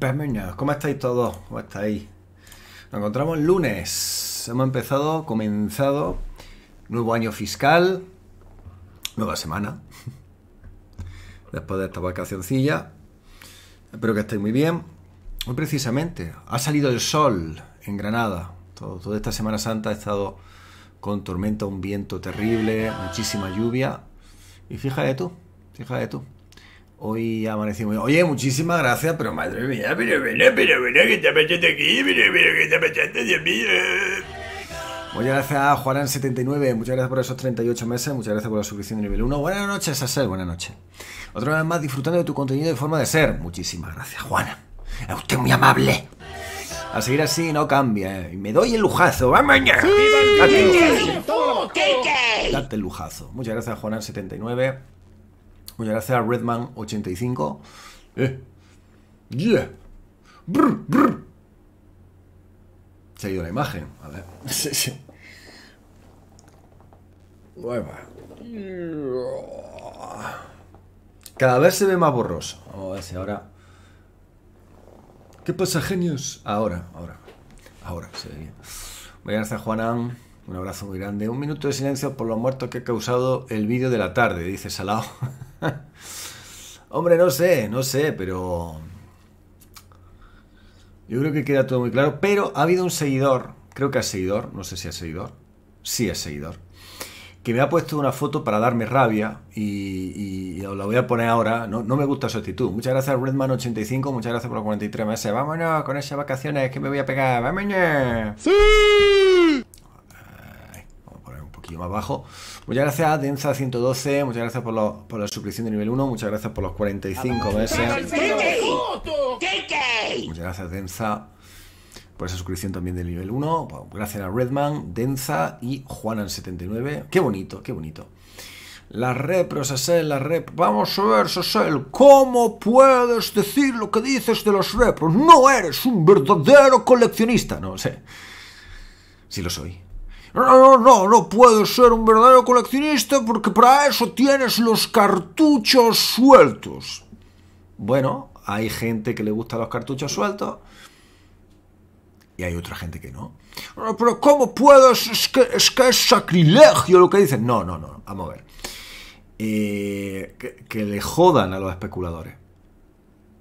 Pues ¿Cómo estáis todos? ¿Cómo estáis? Nos encontramos lunes. Hemos empezado, comenzado nuevo año fiscal, nueva semana. Después de esta vacacioncilla. Espero que estéis muy bien. Hoy precisamente ha salido el sol en Granada. toda esta Semana Santa ha estado con tormenta, un viento terrible, muchísima lluvia. Y fíjate tú, fíjate tú. Hoy amanecimos. Oye, muchísimas gracias, pero madre mía, pero mira, pero mira, que está pasando aquí, pero mira, que está pasando, Dios mío. Muchas gracias a Juanan79, muchas gracias por esos 38 meses, muchas gracias por la suscripción de nivel 1. Buenas noches, ser, buenas noches. Otra vez más disfrutando de tu contenido y forma de ser. Muchísimas gracias, Juana. Es usted muy amable. A seguir así no cambia. Eh. me doy el lujazo. ¡Vamos ¡Sí! Date el lujazo. Muchas gracias, Juanan79. Muchas gracias a Redman85. Eh. Yeah. Brr, Se ha ido la imagen. A ver. Sí, sí. Cada vez se ve más borroso. Vamos a ver si ahora. ¿Qué pasa, genios? Ahora, ahora. Ahora se ve bien. Voy a Juanan. Un abrazo muy grande. Un minuto de silencio por los muertos que ha causado el vídeo de la tarde, dice Salao. Hombre, no sé, no sé, pero... Yo creo que queda todo muy claro. Pero ha habido un seguidor, creo que es seguidor, no sé si es seguidor. Sí es seguidor. Que me ha puesto una foto para darme rabia y, la voy a poner ahora. No, no, me gusta su actitud. Muchas gracias Redman85, muchas gracias por los 43 meses. Vámonos con esas vacaciones que me voy a pegar. Vámonos. Sí más bajo. Muchas gracias, Densa 112, muchas gracias por, la suscripción de nivel 1, muchas gracias por los 45 meses. Muchas gracias, Densa, por esa suscripción también de nivel 1. gracias a Redman, Densa y Juanan79. Qué bonito, qué bonito. La repro, Sasel, la rep. Vamos a ver, Sasel, ¿cómo puedes decir lo que dices de los repros? No eres un verdadero coleccionista. No sé. si lo soy. No, no, no, no puedes ser un verdadero coleccionista porque para eso tienes los cartuchos sueltos. Bueno, hay gente que le gusta los cartuchos sueltos y hay otra gente que no. Pero ¿cómo puedes? Es que es, sacrilegio lo que dicen. No, no, no, vamos a ver. Eh, que, le jodan a los especuladores.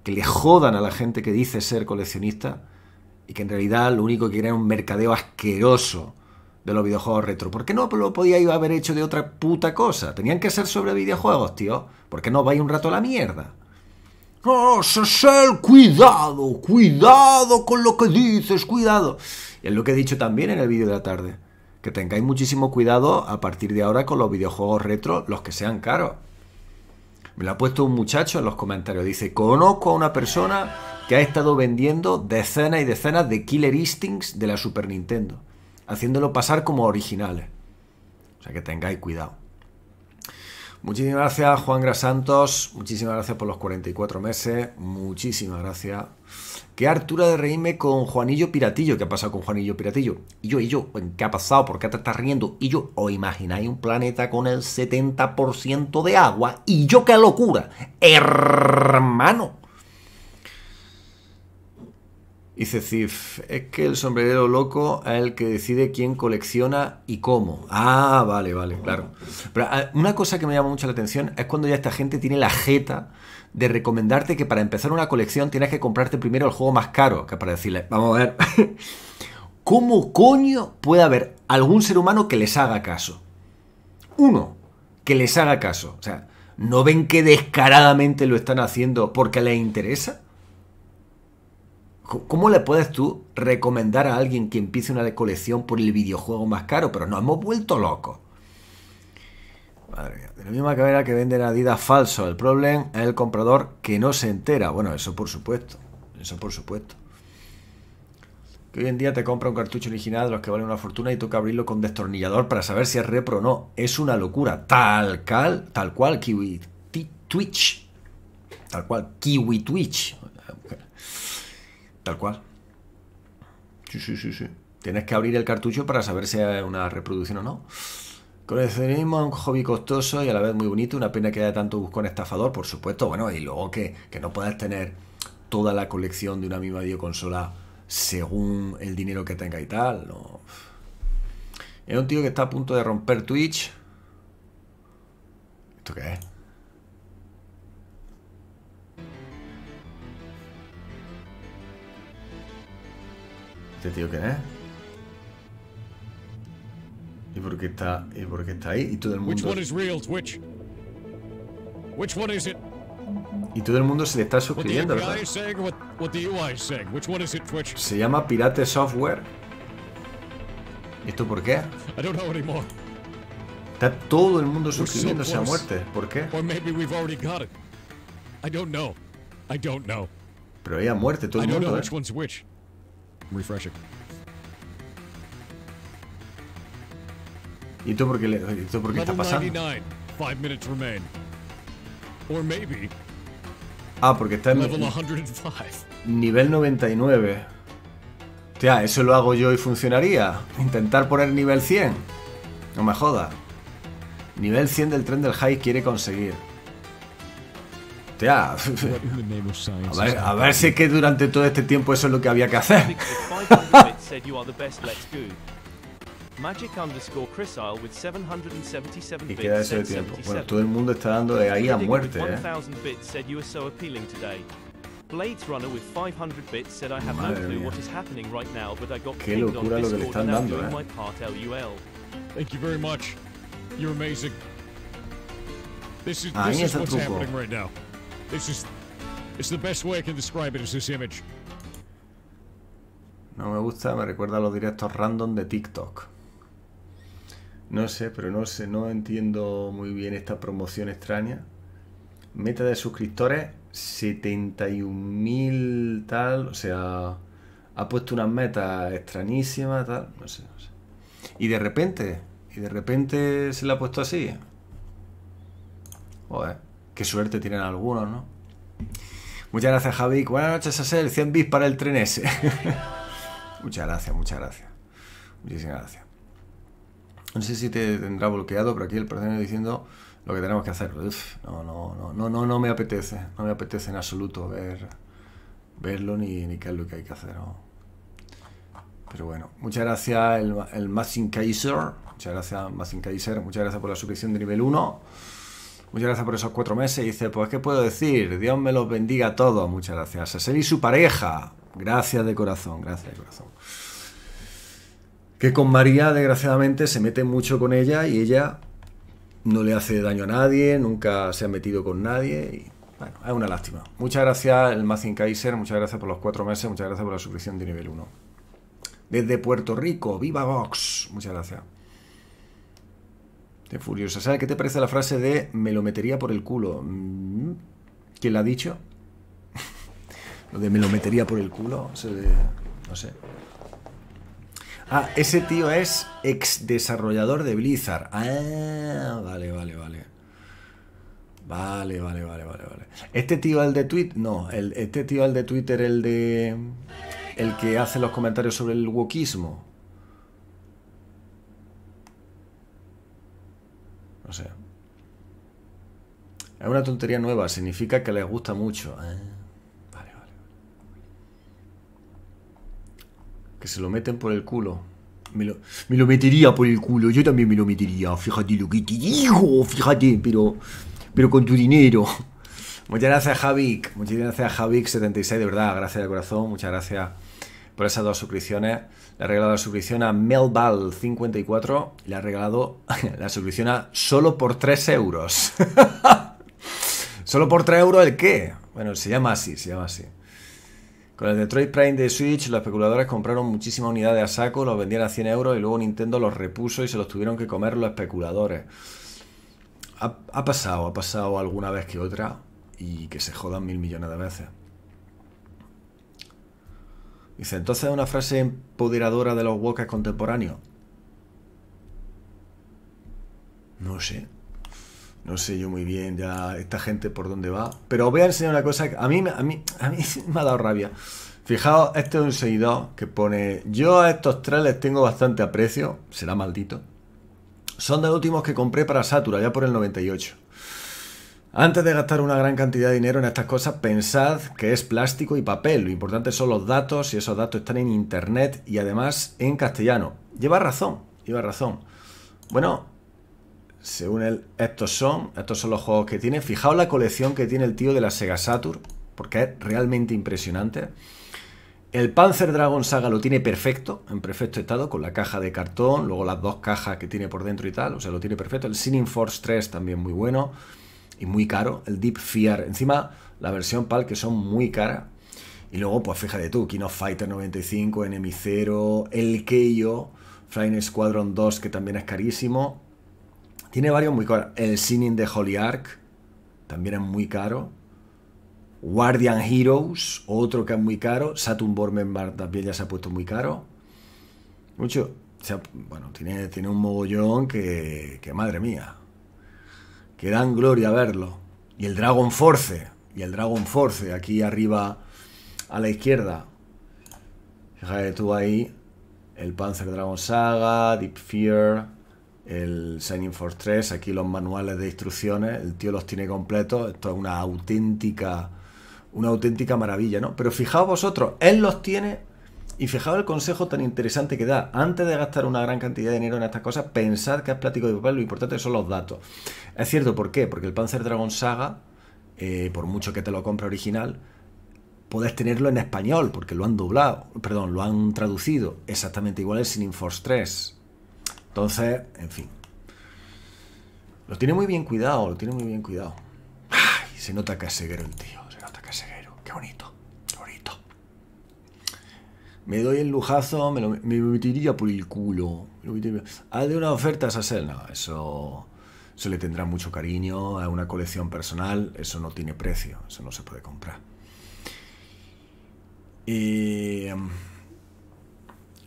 Que le jodan a la gente que dice ser coleccionista y que en realidad lo único que quiere es un mercadeo asqueroso de los videojuegos retro. ¿Por qué no lo podíais haber hecho de otra puta cosa? Tenían que ser sobre videojuegos, tío. ¿Por qué no vais un rato a la mierda? ¡Oh, Sesel, cuidado! ¡Cuidado con lo que dices! ¡Cuidado! Y es lo que he dicho también en el vídeo de la tarde. Que tengáis muchísimo cuidado a partir de ahora con los videojuegos retro, los que sean caros. Me lo ha puesto un muchacho en los comentarios. Dice, conozco a una persona que ha estado vendiendo decenas y decenas de Killer Instincts de la Super Nintendo haciéndolo pasar como originales. O sea que tengáis cuidado. Muchísimas gracias Juan Grasantos, muchísimas gracias por los 44 meses, muchísimas gracias. Qué hartura de reírme con Juanillo Piratillo, ¿qué ha pasado con Juanillo Piratillo? Y yo, y yo, ¿qué ha pasado? ¿Por qué te estás riendo? Y yo, ¿os imagináis un planeta con el 70% de agua? Y yo, qué locura, hermano. Dice Cif, es que el sombrerero loco es el que decide quién colecciona y cómo. Ah, vale, vale, claro. Pero ah, una cosa que me llama mucho la atención es cuando ya esta gente tiene la jeta de recomendarte que para empezar una colección tienes que comprarte primero el juego más caro, que para decirle, vamos a ver, ¿cómo coño puede haber algún ser humano que les haga caso? Uno, que les haga caso. O sea, ¿no ven que descaradamente lo están haciendo porque les interesa? ¿Cómo le puedes tú recomendar a alguien que empiece una colección por el videojuego más caro? Pero nos hemos vuelto locos. Madre mía. De la misma manera que venden Adidas falso, el problema es el comprador que no se entera. Bueno, eso por supuesto. Eso por supuesto. Que hoy en día te compra un cartucho original de los que vale una fortuna y toca abrirlo con destornillador para saber si es repro o no. Es una locura. Tal, cual, tal cual Kiwi Twitch. Tal cual Kiwi Twitch. Tal cual. Sí, sí, sí, sí. Tienes que abrir el cartucho para saber si es una reproducción o no. Coleccionismo es un hobby costoso y a la vez muy bonito. Una pena que haya tanto En estafador, por supuesto. Bueno, y luego que, no puedas tener toda la colección de una misma videoconsola según el dinero que tenga y tal. Es un tío que está a punto de romper Twitch. ¿Esto qué es? Este tío quién es? ¿Y por qué está, y por qué está ahí? Y todo el mundo... Y todo el mundo se le está suscribiendo, ¿verdad? Se llama Pirate Software. esto por qué? Está todo el mundo suscribiéndose a muerte. ¿Por qué? Pero hay a muerte todo el mundo, ¿eh? ¿Y tú, por qué, le, esto por qué está pasando? Ah, porque está en nivel 99. sea, eso lo hago yo y funcionaría. Intentar poner nivel 100. No me joda. Nivel 100 del tren del high quiere conseguir. A ver, si es que durante todo este tiempo eso es lo que había que hacer. y queda ese tiempo. Bueno, todo el mundo está dando de ahí a muerte, ¿eh? Qué locura lo que le están dando, ¿eh? Ahí está el truco. No me gusta, me recuerda a los directos random de TikTok. No sé, pero no sé, no entiendo muy bien esta promoción extraña. Meta de suscriptores, 71.000 tal, o sea, ha puesto unas metas extrañísimas tal, no sé, no sé. Y de repente, y de repente se la ha puesto así. Joder. Qué suerte tienen algunos, ¿no? Muchas gracias, Javi. Buenas noches, Asel. 100 bits para el tren ese. muchas gracias, muchas gracias. Muchísimas gracias. No sé si te tendrá bloqueado, pero aquí el personaje diciendo lo que tenemos que hacer. no, no, no, no, no, no me apetece. No me apetece en absoluto ver verlo ni, ni qué es lo que hay que hacer. Pero bueno, muchas gracias el, el Massing Kaiser. Muchas gracias, Massing Kaiser. Muchas gracias por la suscripción de nivel 1. Muchas gracias por esos cuatro meses. Y dice, pues, ¿qué puedo decir? Dios me los bendiga a todos. Muchas gracias. A ser y su pareja. Gracias de corazón, gracias de corazón. Que con María, desgraciadamente, se mete mucho con ella y ella no le hace daño a nadie, nunca se ha metido con nadie. Y, bueno, es una lástima. Muchas gracias, el Mazin Kaiser. Muchas gracias por los cuatro meses. Muchas gracias por la suscripción de nivel 1. Desde Puerto Rico, viva Vox. Muchas gracias. De furiosa. ¿Sabes qué te parece la frase de me lo metería por el culo? Mm, ¿Quién la ha dicho? lo de me lo metería por el culo. No sé. Ah, ese tío es ex desarrollador de Blizzard. Ah, vale, vale, vale. Vale, vale, vale, vale, vale. Este tío el de Twitter, no, este tío el de Twitter, el de el que hace los comentarios sobre el wokismo. Es una tontería nueva, significa que les gusta mucho. ¿eh? Vale, vale, Que se lo meten por el culo. Me lo, metería por el culo, yo también me lo metería. Fíjate lo que te digo, fíjate, pero, pero con tu dinero. Muchas gracias, Javik. Muchas gracias, Javik76, de verdad, gracias de corazón. Muchas gracias por esas dos suscripciones. Le ha regalado la suscripción a Melbal54 le ha regalado la suscripción a solo por 3 euros. ¿Solo por 3 euros el qué? Bueno, se llama así, se llama así. Con el Detroit Prime de Switch, los especuladores compraron muchísimas unidades a saco, los vendían a 100 euros y luego Nintendo los repuso y se los tuvieron que comer los especuladores. Ha, pasado, ha pasado alguna vez que otra y que se jodan mil millones de veces. Dice, entonces una frase empoderadora de los walkers contemporáneos. No sé no sé yo muy bien ya esta gente por dónde va. Pero os voy a enseñar una cosa que a mí, a mí, a mí me ha dado rabia. Fijaos, este es un seguidor que pone, yo a estos tres tengo bastante aprecio, será maldito. Son de los últimos que compré para Satura, ya por el 98. Antes de gastar una gran cantidad de dinero en estas cosas, pensad que es plástico y papel. Lo importante son los datos y esos datos están en internet y además en castellano. Lleva razón, lleva razón. Bueno, según él, estos son, estos son los juegos que tiene. Fijaos la colección que tiene el tío de la Sega Saturn, porque es realmente impresionante. El Panzer Dragon Saga lo tiene perfecto, en perfecto estado, con la caja de cartón, luego las dos cajas que tiene por dentro y tal, o sea, lo tiene perfecto. El Sinning Force 3 también muy bueno y muy caro. El Deep Fear, encima la versión PAL que son muy caras. Y luego, pues fíjate tú, King of Fighter 95, Enemy Zero, El Keio, Flying Squadron 2 que también es carísimo. Tiene varios muy caros. El Sinning de Holy Ark también es muy caro. Guardian Heroes, otro que es muy caro. Saturn Bormenbar también ya se ha puesto muy caro. Mucho. bueno, tiene, tiene un mogollón que, madre mía. Que dan gloria verlo. Y el Dragon Force. Y el Dragon Force aquí arriba a la izquierda. Fíjate tú ahí. El Panzer Dragon Saga, Deep Fear el Signing Force 3, aquí los manuales de instrucciones, el tío los tiene completos, esto es una auténtica, una auténtica maravilla, ¿no? Pero fijaos vosotros, él los tiene y fijaos el consejo tan interesante que da. Antes de gastar una gran cantidad de dinero en estas cosas, pensad que es plático de papel, lo importante son los datos. Es cierto, ¿por qué? Porque el Panzer Dragon Saga, eh, por mucho que te lo compre original, puedes tenerlo en español, porque lo han doblado, perdón, lo han traducido exactamente igual el Sin Force 3 entonces, en fin. Lo tiene muy bien cuidado, lo tiene muy bien cuidado. Ay, se nota que es el tío, se nota que es Qué bonito, qué bonito. Me doy el lujazo, me lo me metiría por el culo. ha ah, de una oferta a Sassel. No, eso se le tendrá mucho cariño a una colección personal, eso no tiene precio, eso no se puede comprar. Eh...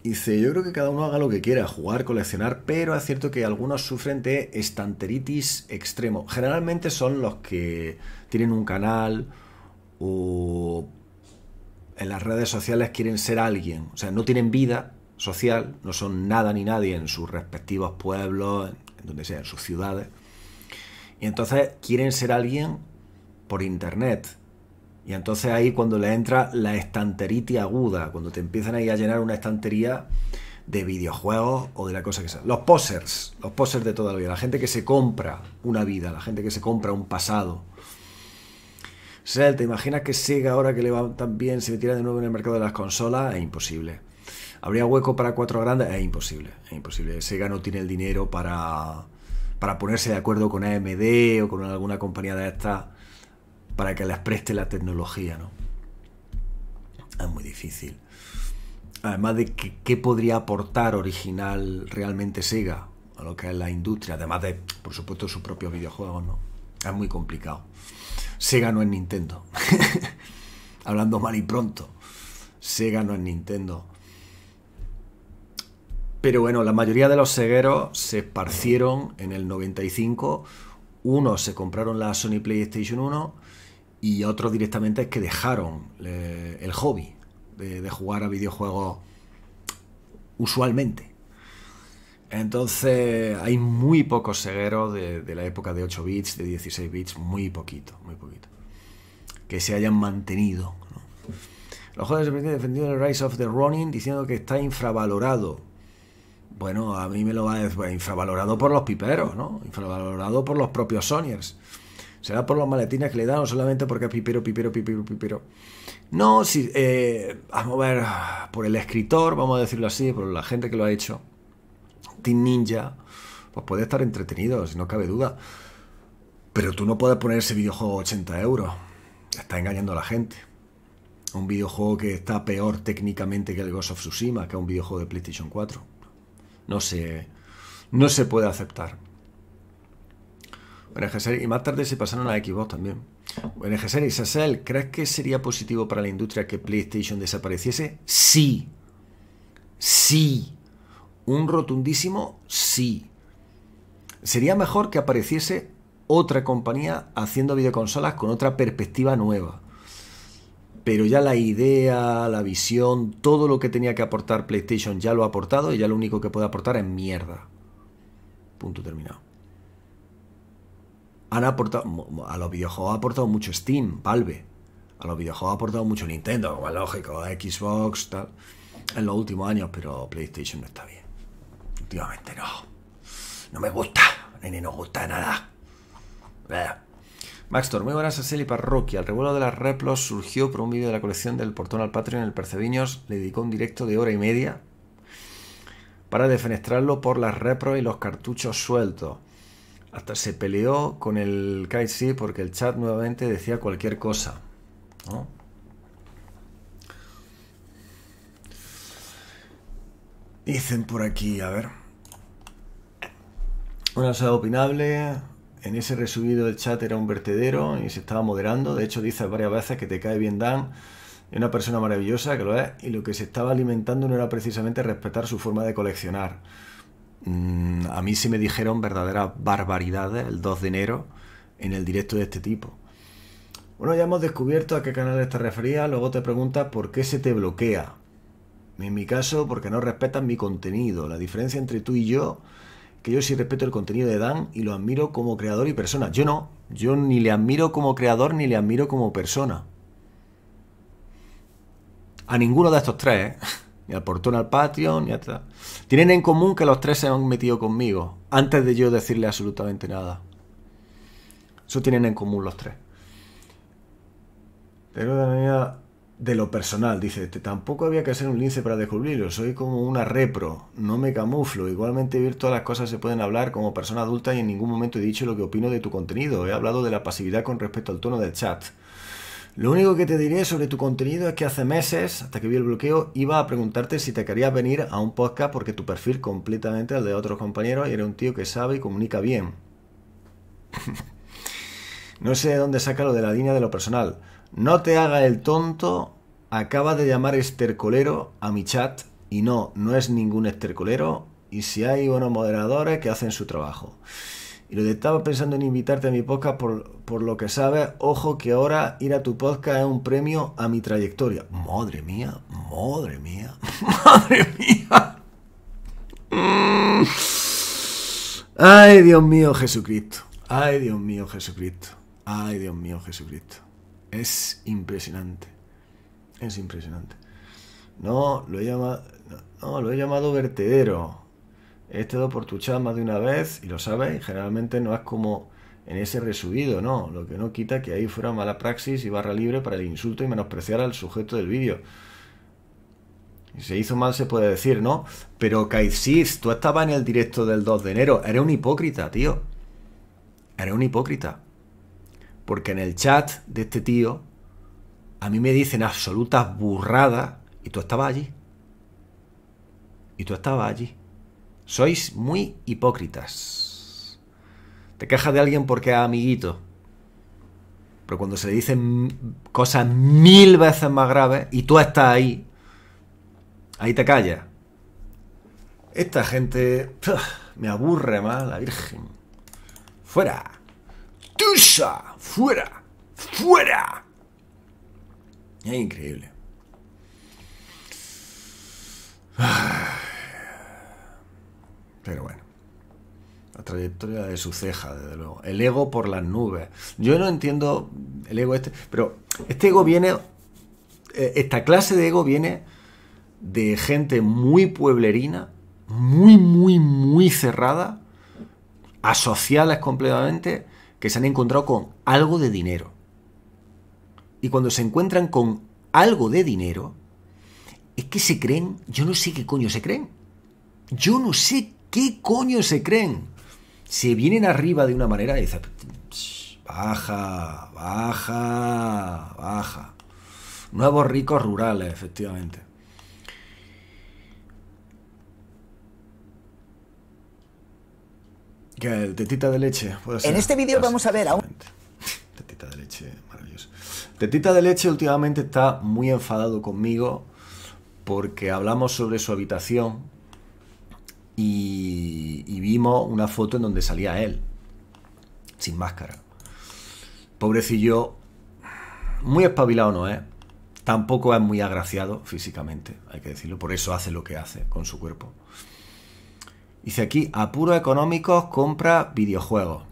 Dice, yo creo que cada uno haga lo que quiera, jugar, coleccionar, pero es cierto que algunos sufren de estanteritis extremo. Generalmente son los que tienen un canal o en las redes sociales quieren ser alguien. O sea, no tienen vida social, no son nada ni nadie en sus respectivos pueblos, en donde sea, en sus ciudades. Y entonces quieren ser alguien por internet. Y entonces ahí cuando le entra la estantería aguda, cuando te empiezan ahí a llenar una estantería de videojuegos o de la cosa que sea. Los posers, los posers de toda la vida, la gente que se compra una vida, la gente que se compra un pasado. sea ¿te imaginas que Sega ahora que le va tan bien se metiera de nuevo en el mercado de las consolas? Es imposible. ¿Habría hueco para cuatro grandes? Es imposible, es imposible. Sega no tiene el dinero para, para ponerse de acuerdo con AMD o con alguna compañía de estas para que les preste la tecnología, ¿no? Es muy difícil. Además de que, qué podría aportar original realmente Sega a lo que es la industria, además de, por supuesto, sus propios videojuegos, ¿no? Es muy complicado. Sega no es Nintendo. Hablando mal y pronto. Sega no es Nintendo. Pero bueno, la mayoría de los segueros se esparcieron en el 95. Unos se compraron la Sony PlayStation 1 y otros directamente es que dejaron eh, el hobby de, jugar a videojuegos usualmente. Entonces hay muy pocos cegueros de, la época de 8 bits, de 16 bits, muy poquito, muy poquito. Que se hayan mantenido. Los jóvenes de defendiendo el Rise of the Running diciendo que está infravalorado. Bueno, a mí me lo va a decir, infravalorado por los piperos, ¿no? Infravalorado por los propios Sonyers Será por las maletinas que le dan o solamente porque es pipero, pipero, pipero, pipero. No, si, eh, vamos a ver, por el escritor, vamos a decirlo así, por la gente que lo ha hecho, Team Ninja, pues puede estar entretenido, si no cabe duda. Pero tú no puedes poner ese videojuego a 80 euros. Está engañando a la gente. Un videojuego que está peor técnicamente que el Ghost of Tsushima, que es un videojuego de PlayStation 4. No se, no se puede aceptar y más tarde se pasaron a Xbox también. en y Sassel, ¿crees que sería positivo para la industria que PlayStation desapareciese? Sí. Sí. Un rotundísimo sí. Sería mejor que apareciese otra compañía haciendo videoconsolas con otra perspectiva nueva. Pero ya la idea, la visión, todo lo que tenía que aportar PlayStation ya lo ha aportado y ya lo único que puede aportar es mierda. Punto terminado han aportado, a los videojuegos ha aportado mucho Steam, palve. A los videojuegos ha aportado mucho Nintendo, como es lógico, Xbox, tal. En los últimos años, pero PlayStation no está bien. Últimamente no. No me gusta, ni nos gusta nada. Maxtor, muy buenas a Celi Parroquia. El revuelo de las Replos surgió por un vídeo de la colección del Portón al Patreon. El Percebiños. le dedicó un directo de hora y media para defenestrarlo por las repros y los cartuchos sueltos hasta se peleó con el si porque el chat nuevamente decía cualquier cosa. Dicen por aquí, a ver. Una cosa opinable. En ese resumido el chat era un vertedero y se estaba moderando. De hecho, dices varias veces que te cae bien Dan. Es una persona maravillosa, que lo es. Y lo que se estaba alimentando no era precisamente respetar su forma de coleccionar. Mm, a mí sí me dijeron verdaderas barbaridades el 2 de enero en el directo de este tipo. Bueno, ya hemos descubierto a qué canales te refería. luego te preguntas por qué se te bloquea. En mi caso, porque no respetas mi contenido. La diferencia entre tú y yo, que yo sí respeto el contenido de Dan y lo admiro como creador y persona. Yo no, yo ni le admiro como creador ni le admiro como persona. A ninguno de estos tres, ¿eh? Y al portón al Patreon, ni atrás Tienen en común que los tres se han metido conmigo, antes de yo decirle absolutamente nada. Eso tienen en común los tres. Pero de manera de lo personal, dice, tampoco había que ser un lince para descubrirlo, soy como una repro, no me camuflo, igualmente todas las cosas se pueden hablar como persona adulta y en ningún momento he dicho lo que opino de tu contenido, he hablado de la pasividad con respecto al tono del chat. Lo único que te diré sobre tu contenido es que hace meses, hasta que vi el bloqueo, iba a preguntarte si te querías venir a un podcast porque tu perfil completamente al de otros compañeros y eres un tío que sabe y comunica bien. no sé de dónde saca lo de la línea de lo personal. No te haga el tonto, acaba de llamar estercolero a mi chat y no, no es ningún estercolero y si hay buenos moderadores que hacen su trabajo. Y lo que estaba pensando en invitarte a mi podcast por, lo que sabes, ojo que ahora ir a tu podcast es un premio a mi trayectoria. Madre mía, madre mía, madre mía. Mm. Ay, Dios mío, Jesucristo. Ay, Dios mío, Jesucristo. Ay, Dios mío, Jesucristo. Es impresionante. Es impresionante. No, lo he llamado, no, lo he llamado vertedero he estado por tu chat más de una vez y lo sabes, generalmente no es como en ese resubido, no, lo que no quita que ahí fuera mala praxis y barra libre para el insulto y menospreciar al sujeto del vídeo. se hizo mal, se puede decir, ¿no? Pero Kaisis, tú estabas en el directo del 2 de enero, eres un hipócrita, tío. Eres un hipócrita. Porque en el chat de este tío, a mí me dicen absolutas burradas y tú estabas allí. Y tú estabas allí. Sois muy hipócritas. Te quejas de alguien porque es amiguito. Pero cuando se le dicen cosas mil veces más graves y tú estás ahí, ahí te callas. Esta gente me aburre más, la Virgen. Fuera. Tusa. Fuera. Fuera. Es increíble. Ah. Pero bueno. La trayectoria de su ceja, desde luego. El ego por las nubes. Yo no entiendo el ego este, pero este ego viene, eh, esta clase de ego viene de gente muy pueblerina, muy, muy, muy cerrada, asociadas completamente, que se han encontrado con algo de dinero. Y cuando se encuentran con algo de dinero, es que se creen, yo no sé qué coño se creen. Yo no sé ¿Qué coño se creen? Se vienen arriba de una manera y dicen, baja, baja, baja. Nuevos ricos rurales, efectivamente. ¿Qué? tetita de leche, En este vídeo vamos a ver Tetita de leche, maravilloso. Tetita de leche últimamente está muy enfadado conmigo porque hablamos sobre su habitación y, vimos una foto en donde salía él, sin máscara. Pobrecillo, muy espabilado no es, tampoco es muy agraciado físicamente, hay que decirlo, por eso hace lo que hace con su cuerpo. Dice aquí, apuros económicos, compra videojuegos.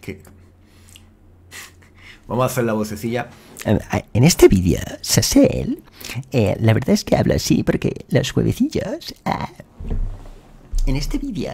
Vamos a hacer la vocecilla en este vídeo, Sassel, eh, la verdad es que habla así porque los huevecillos, eh, en este vídeo...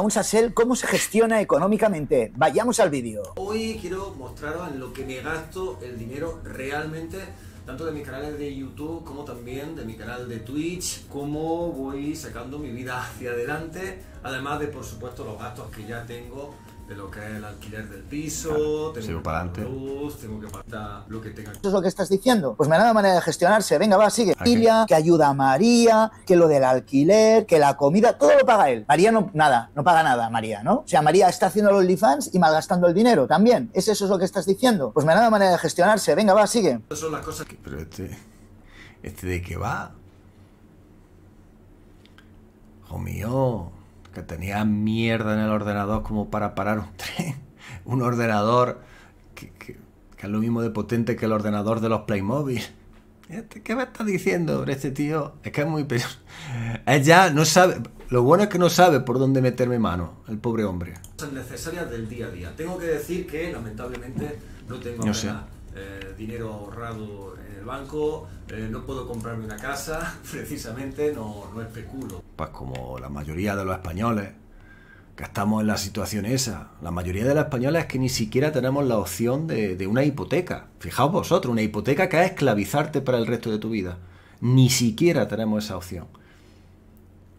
Un Sassel ¿cómo se gestiona económicamente? Vayamos al vídeo. Hoy quiero mostraros en lo que me gasto el dinero realmente tanto de mis canales de YouTube como también de mi canal de Twitch, cómo voy sacando mi vida hacia adelante, además de por supuesto los gastos que ya tengo de lo que es el alquiler del piso, tengo que pagar luz, tengo que pagar lo que tenga. Eso es lo que estás diciendo. Pues me da dado manera de gestionarse. Venga, va, sigue. Familia, que ayuda a María, que lo del alquiler, que la comida, todo lo paga él. María no, nada, no paga nada, María, ¿no? O sea, María está haciendo los OnlyFans y malgastando el dinero también. ¿Es eso lo que estás diciendo? Pues me da la manera de gestionarse. Venga, va, sigue. Pero este, este de qué va... Hijo mío que tenía mierda en el ordenador como para parar un tren. un ordenador que, es lo mismo de potente que el ordenador de los Playmobil. Este, ¿Qué me está diciendo este tío? Es que es muy peor. Ya no sabe. Lo bueno es que no sabe por dónde meterme mano, el pobre hombre. Son necesarias del día a día. Tengo que decir que, lamentablemente, no tengo no eh, dinero ahorrado en el banco, eh, no puedo comprarme una casa, precisamente no, especulo. Pues como la mayoría de los españoles, que estamos en la situación esa. La mayoría de los españoles es que ni siquiera tenemos la opción de, de, una hipoteca. Fijaos vosotros, una hipoteca que es esclavizarte para el resto de tu vida. Ni siquiera tenemos esa opción.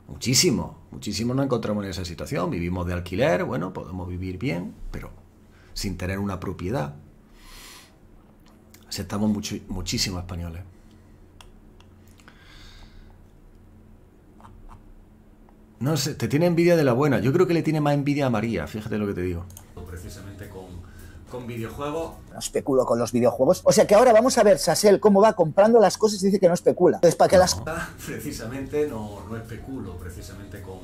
Muchísimo, muchísimo nos encontramos en esa situación. Vivimos de alquiler, bueno, podemos vivir bien, pero sin tener una propiedad. Aceptamos mucho, muchísimos españoles. No sé, te tiene envidia de la buena. Yo creo que le tiene más envidia a María, fíjate lo que te digo. Precisamente con, con videojuegos. No especulo con los videojuegos. O sea que ahora vamos a ver, Sassel, cómo va comprando las cosas y dice que no especula. Entonces, ¿para qué las... Precisamente no especulo, precisamente con,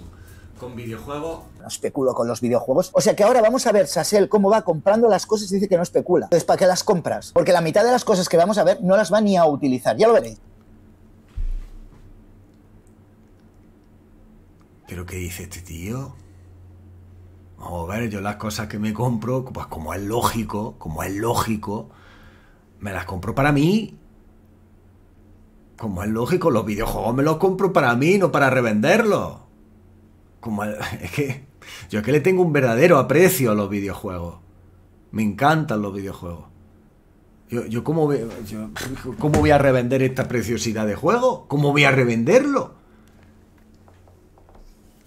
con videojuegos. No especulo con los videojuegos. O sea que ahora vamos a ver, Sassel cómo va comprando las cosas y dice que no especula. Entonces, ¿para qué las compras? Porque la mitad de las cosas que vamos a ver no las va ni a utilizar. Ya lo veréis. ¿Pero qué dice este tío? Vamos a ver, yo las cosas que me compro, pues como es lógico, como es lógico, me las compro para mí. Como es lógico, los videojuegos me los compro para mí, no para revenderlos. es que yo es que le tengo un verdadero aprecio a los videojuegos. Me encantan los videojuegos. Yo, yo, ¿cómo, voy, yo ¿Cómo voy a revender esta preciosidad de juego? ¿Cómo voy a revenderlo?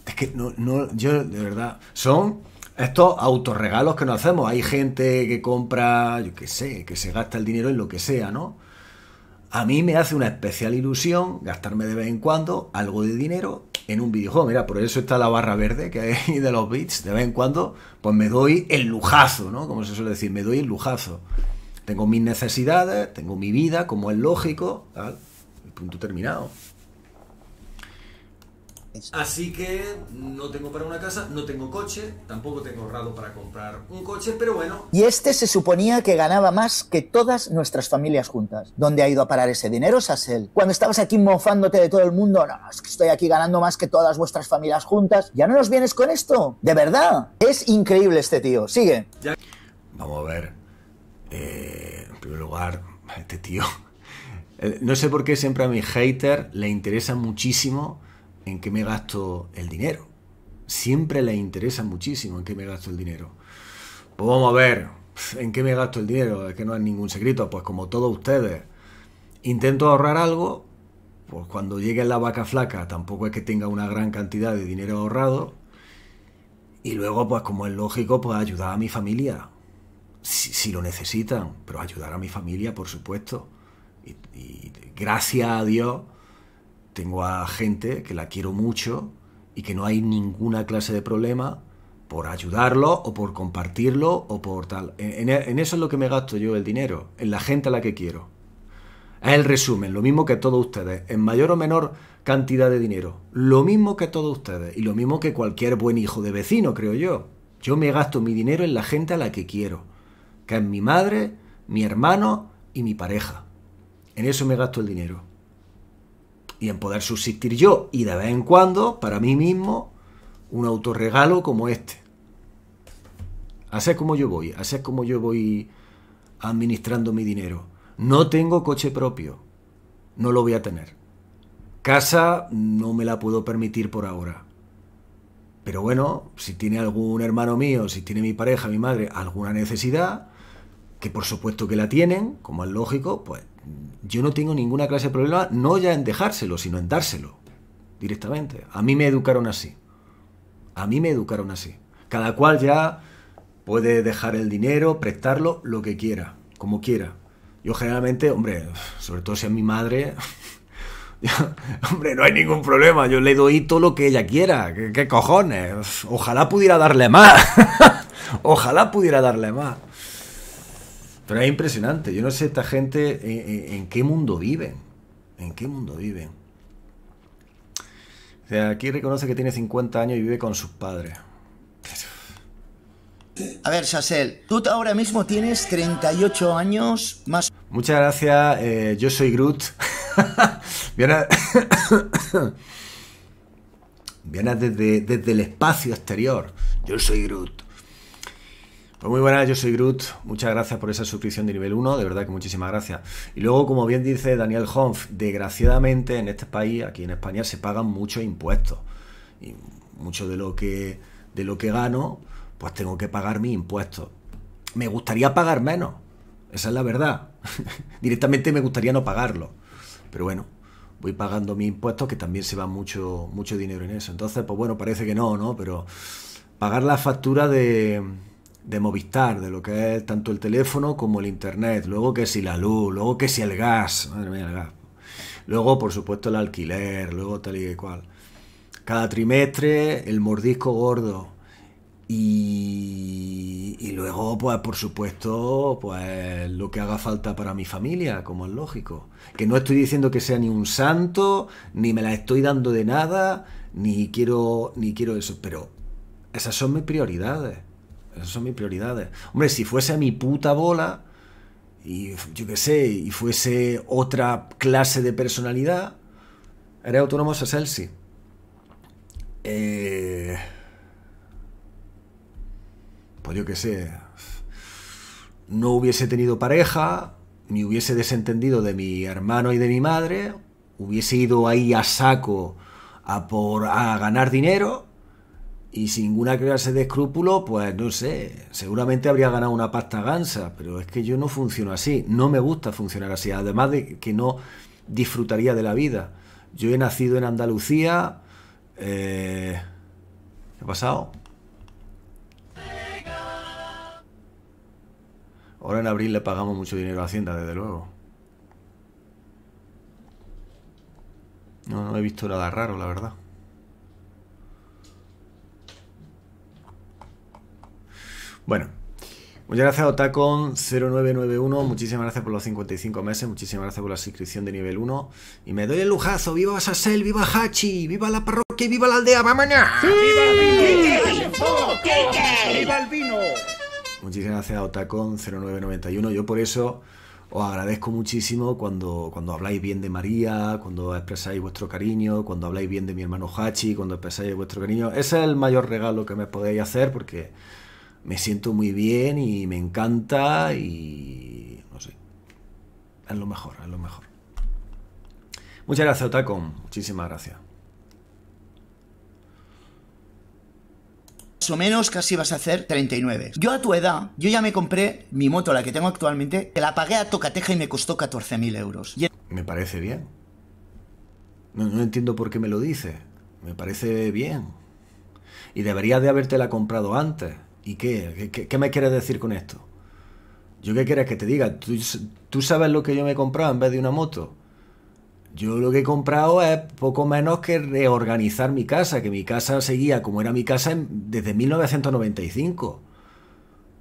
Es que no, no, yo de verdad, son estos autorregalos que nos hacemos. Hay gente que compra, yo qué sé, que se gasta el dinero en lo que sea, ¿no? A mí me hace una especial ilusión gastarme de vez en cuando algo de dinero en un videojuego. Mira, por eso está la barra verde que hay de los bits. De vez en cuando, pues me doy el lujazo, ¿no? Como se suele decir, me doy el lujazo. Tengo mis necesidades, tengo mi vida, como es lógico, punto terminado. Así que no tengo para una casa, no tengo coche, tampoco tengo ahorrado para comprar un coche, pero bueno. Y este se suponía que ganaba más que todas nuestras familias juntas. ¿Dónde ha ido a parar ese dinero, Sassel? Cuando estabas aquí mofándote de todo el mundo, no, es que estoy aquí ganando más que todas vuestras familias juntas, ¿ya no nos vienes con esto? De verdad, es increíble este tío. Sigue. Vamos a ver. Eh, en primer lugar, este tío. Eh, no sé por qué siempre a mi hater le interesa muchísimo en qué me gasto el dinero. Siempre les interesa muchísimo en qué me gasto el dinero. Pues vamos a ver, ¿en qué me gasto el dinero? Es que no es ningún secreto, pues como todos ustedes. Intento ahorrar algo, pues cuando llegue la vaca flaca tampoco es que tenga una gran cantidad de dinero ahorrado. Y luego, pues como es lógico, pues ayudar a mi familia. Si, lo necesitan, pero ayudar a mi familia, por supuesto. y gracias a Dios tengo a gente que la quiero mucho y que no hay ninguna clase de problema por ayudarlo o por compartirlo o por tal. En, eso es lo que me gasto yo el dinero, en la gente a la que quiero. Es el resumen, lo mismo que todos ustedes, en mayor o menor cantidad de dinero. Lo mismo que todos ustedes y lo mismo que cualquier buen hijo de vecino, creo yo. Yo me gasto mi dinero en la gente a la que quiero, que es mi madre, mi hermano y mi pareja. En eso me gasto el dinero y en poder subsistir yo y de vez en cuando, para mí mismo, un autorregalo como este. Así es como yo voy, así es como yo voy administrando mi dinero. No tengo coche propio, no lo voy a tener. Casa no me la puedo permitir por ahora. Pero bueno, si tiene algún hermano mío, si tiene mi pareja, mi madre, alguna necesidad, que por supuesto que la tienen, como es lógico, pues yo no tengo ninguna clase de problema, no ya en dejárselo, sino en dárselo directamente. A mí me educaron así. A mí me educaron así. Cada cual ya puede dejar el dinero, prestarlo, lo que quiera, como quiera. Yo generalmente, hombre, sobre todo si es mi madre, hombre, no hay ningún problema, yo le doy todo lo que ella quiera, ¿qué, cojones? Ojalá pudiera darle más, ojalá pudiera darle más. Pero es impresionante. Yo no sé esta gente eh, eh, en, qué mundo viven. ¿En qué mundo viven? O sea, aquí reconoce que tiene 50 años y vive con sus padres. A ver, Chasel, tú ahora mismo tienes 38 años más. Muchas gracias, eh, yo soy Groot. vienes desde, desde el espacio exterior. Yo soy Groot. Pues muy buenas, yo soy Groot. Muchas gracias por esa suscripción de nivel 1, de verdad que muchísimas gracias. Y luego, como bien dice Daniel Honf, desgraciadamente en este país, aquí en España, se pagan muchos impuestos. Y mucho de lo que, de lo que gano, pues tengo que pagar mis impuestos. Me gustaría pagar menos, esa es la verdad. Directamente me gustaría no pagarlo. Pero bueno, voy pagando mis impuestos, que también se va mucho, mucho dinero en eso. Entonces, pues bueno, parece que no, ¿no? Pero pagar la factura de de Movistar, de lo que es tanto el teléfono como el internet, luego que si la luz, luego que si el gas, madre mía, el gas. Luego, por supuesto, el alquiler, luego tal y cual. Cada trimestre, el mordisco gordo. Y, y luego, pues, por supuesto, pues lo que haga falta para mi familia, como es lógico. Que no estoy diciendo que sea ni un santo, ni me la estoy dando de nada, ni quiero, ni quiero eso. Pero esas son mis prioridades. Esas son mis prioridades. Hombre, si fuese mi puta bola y yo qué sé, y fuese otra clase de personalidad, ...era autónomo a Celsi. Eh, pues yo qué sé, no hubiese tenido pareja, ni hubiese desentendido de mi hermano y de mi madre, hubiese ido ahí a saco a, a ganar dinero y sin ninguna clase de escrúpulo, pues no sé, seguramente habría ganado una pasta gansa, pero es que yo no funciono así, no me gusta funcionar así, además de que no disfrutaría de la vida. Yo he nacido en Andalucía, eh, ¿qué ha pasado? Ahora en abril le pagamos mucho dinero a Hacienda, desde luego. No, no he visto nada raro, la verdad. Bueno, Muchas gracias, Otacon0991. Muchísimas gracias por los 55 meses. Muchísimas gracias por la suscripción de nivel 1. Y me doy el lujazo. ¡Viva Sasel! ¡Viva Hachi! ¡Viva la parroquia! ¡Viva la aldea! ¡Vámonos! ¡Sí! ¡Viva el vino! ¡Viva el vino! Muchísimas gracias, Otacon0991. Yo por eso os agradezco muchísimo cuando, cuando habláis bien de María, cuando expresáis vuestro cariño, cuando habláis bien de mi hermano Hachi, cuando expresáis vuestro cariño. Ese es el mayor regalo que me podéis hacer porque me siento muy bien y me encanta y no sé. Es lo mejor, es lo mejor. Muchas gracias, Otacon. Muchísimas gracias. Más o menos casi vas a hacer 39. Yo a tu edad, yo ya me compré mi moto, la que tengo actualmente, te la pagué a tocateja y me costó 14.000 euros. Me parece bien. No, entiendo por qué me lo dice. Me parece bien. Y debería de habértela comprado antes. ¿Y qué? qué? me quieres decir con esto? ¿Yo qué quieres que te diga? ¿Tú, sabes lo que yo me he comprado en vez de una moto? Yo lo que he comprado es poco menos que reorganizar mi casa, que mi casa seguía como era mi casa desde 1995.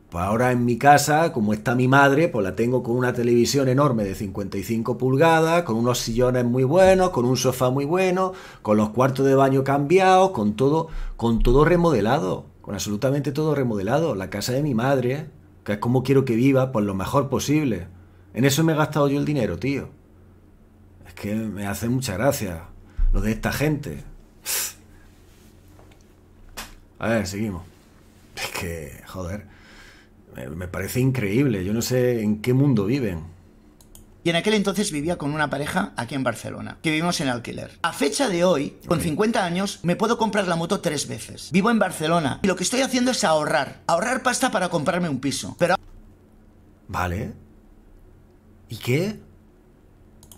Pues ahora en mi casa, como está mi madre, pues la tengo con una televisión enorme de 55 pulgadas, con unos sillones muy buenos, con un sofá muy bueno, con los cuartos de baño cambiados, con todo, con todo remodelado. Bueno, absolutamente todo remodelado, la casa de mi madre, que es como quiero que viva, por lo mejor posible. En eso me he gastado yo el dinero, tío. Es que me hace mucha gracia lo de esta gente. A ver, seguimos. Es que, joder, me parece increíble. Yo no sé en qué mundo viven y en aquel entonces vivía con una pareja aquí en Barcelona, que vivimos en alquiler. A fecha de hoy, con 50 años, me puedo comprar la moto tres veces. Vivo en Barcelona y lo que estoy haciendo es ahorrar, ahorrar pasta para comprarme un piso. Pero... Vale. ¿Y qué?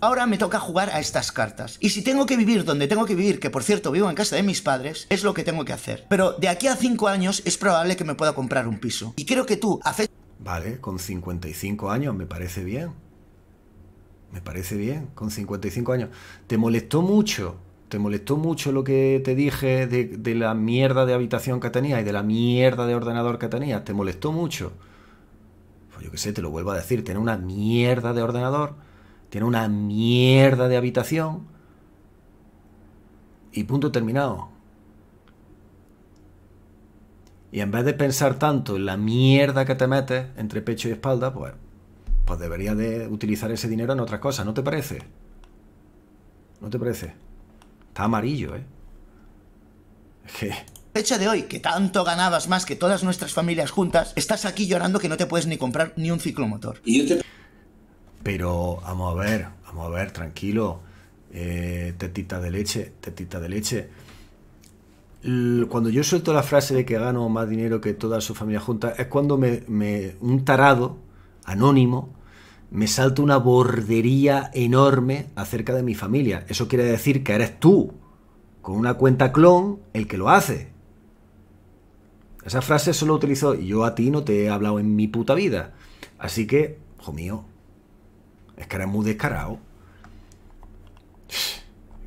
Ahora me toca jugar a estas cartas. Y si tengo que vivir donde tengo que vivir, que por cierto vivo en casa de mis padres, es lo que tengo que hacer. Pero de aquí a 5 años es probable que me pueda comprar un piso. Y creo que tú, a Vale, con 55 años me parece bien me parece bien, con 55 años. ¿Te molestó mucho? ¿Te molestó mucho lo que te dije de, la mierda de habitación que tenías y de la mierda de ordenador que tenías? ¿Te molestó mucho? Pues yo qué sé, te lo vuelvo a decir, tiene una mierda de ordenador, tiene una mierda de habitación y punto terminado. Y en vez de pensar tanto en la mierda que te metes entre pecho y espalda, pues pues debería de utilizar ese dinero en otras cosas, ¿no te parece? ¿No te parece? Está amarillo, ¿eh? Es Fecha de hoy, que tanto ganabas más que todas nuestras familias juntas, estás aquí llorando que no te puedes ni comprar ni un ciclomotor. Y yo te... Pero, vamos a ver, vamos a ver, tranquilo. Eh, tetita de leche, tetita de leche. Cuando yo suelto la frase de que gano más dinero que toda su familia junta, es cuando me, me un tarado anónimo me salta una bordería enorme acerca de mi familia. Eso quiere decir que eres tú, con una cuenta clon, el que lo hace. Esa frase solo utilizo yo a ti no te he hablado en mi puta vida. Así que, hijo mío, es que eres muy descarado. Es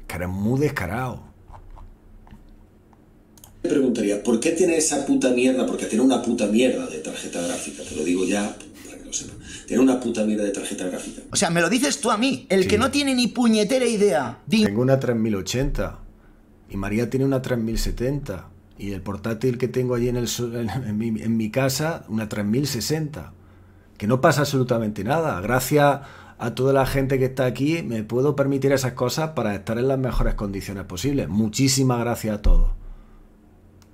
que eres muy descarado. Te preguntaría, ¿por qué tiene esa puta mierda? Porque tiene una puta mierda de tarjeta gráfica, te lo digo ya, tiene una puta vida de tarjeta gráfica. O sea, me lo dices tú a mí, el que no tiene ni puñetera idea. Tengo una 3080 y María tiene una 3070 y el portátil que tengo allí en, el, en, mi, en mi casa, una 3060. Que no pasa absolutamente nada. Gracias a toda la gente que está aquí, me puedo permitir esas cosas para estar en las mejores condiciones posibles. Muchísimas gracias a todos.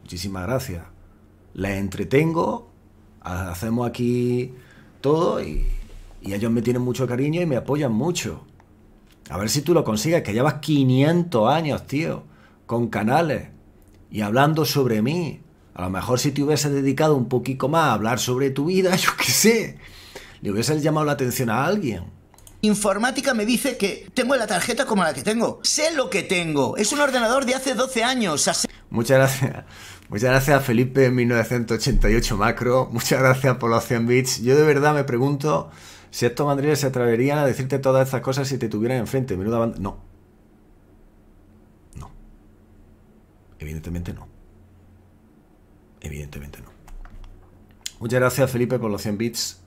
Muchísimas gracias. Les entretengo. Hacemos aquí todo y, ellos me tienen mucho cariño y me apoyan mucho. A ver si tú lo consigues, que llevas 500 años, tío, con canales y hablando sobre mí. A lo mejor si te hubiese dedicado un poquito más a hablar sobre tu vida, yo qué sé, le hubiese llamado la atención a alguien. Informática me dice que tengo la tarjeta como la que tengo. Sé lo que tengo. Es un ordenador de hace 12 años. Muchas gracias. Muchas gracias a Felipe 1988 Macro. Muchas gracias por los 100 bits. Yo de verdad me pregunto si estos mandriles se atreverían a decirte todas estas cosas si te tuvieran enfrente. Menuda banda. No. No. Evidentemente no. Evidentemente no. Muchas gracias Felipe por los 100 bits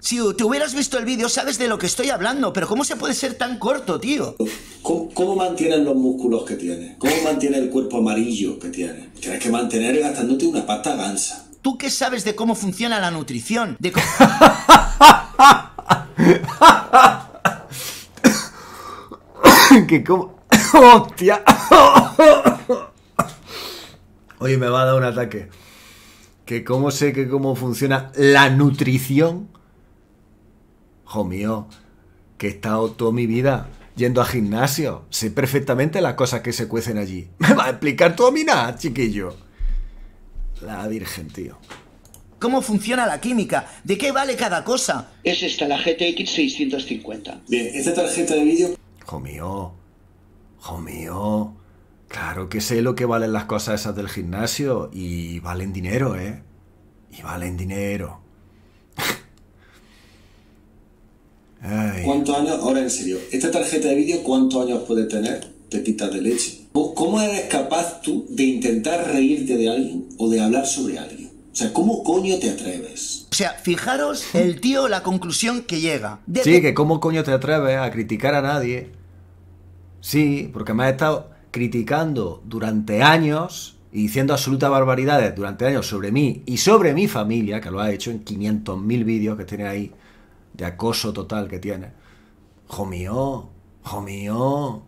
si te hubieras visto el vídeo sabes de lo que estoy hablando, pero ¿cómo se puede ser tan corto, tío? ¿Cómo, mantienen los músculos que tiene ¿Cómo mantiene el cuerpo amarillo que tiene Tienes que mantener gastándote una pata gansa. ¿Tú qué sabes de cómo funciona la nutrición? De cómo... ¡Hostia! Oye, me va a dar un ataque que cómo sé que cómo funciona la nutrición. Jo mío, que he estado toda mi vida yendo a gimnasio. Sé perfectamente las cosas que se cuecen allí. Me va a explicar todo a mí nada, chiquillo. La virgen, tío. ¿Cómo funciona la química? ¿De qué vale cada cosa? Es esta, la GTX 650. Bien, esta tarjeta de vídeo... Jo mío. mío. Claro que sé lo que valen las cosas esas del gimnasio y valen dinero, ¿eh? Y valen dinero. Ay. ¿Cuántos años, ahora en serio, esta tarjeta de vídeo cuántos años puede tener, Pepitas de leche? ¿Cómo eres capaz tú de intentar reírte de alguien o de hablar sobre alguien? O sea, ¿cómo coño te atreves? O sea, fijaros el tío, la conclusión que llega. sí, que cómo coño te atreves a criticar a nadie. Sí, porque me ha estado criticando durante años y diciendo absolutas barbaridades durante años sobre mí y sobre mi familia, que lo ha hecho en 500.000 vídeos que tiene ahí, de acoso total que tiene. ¡Jo mío! ¡Jo mío!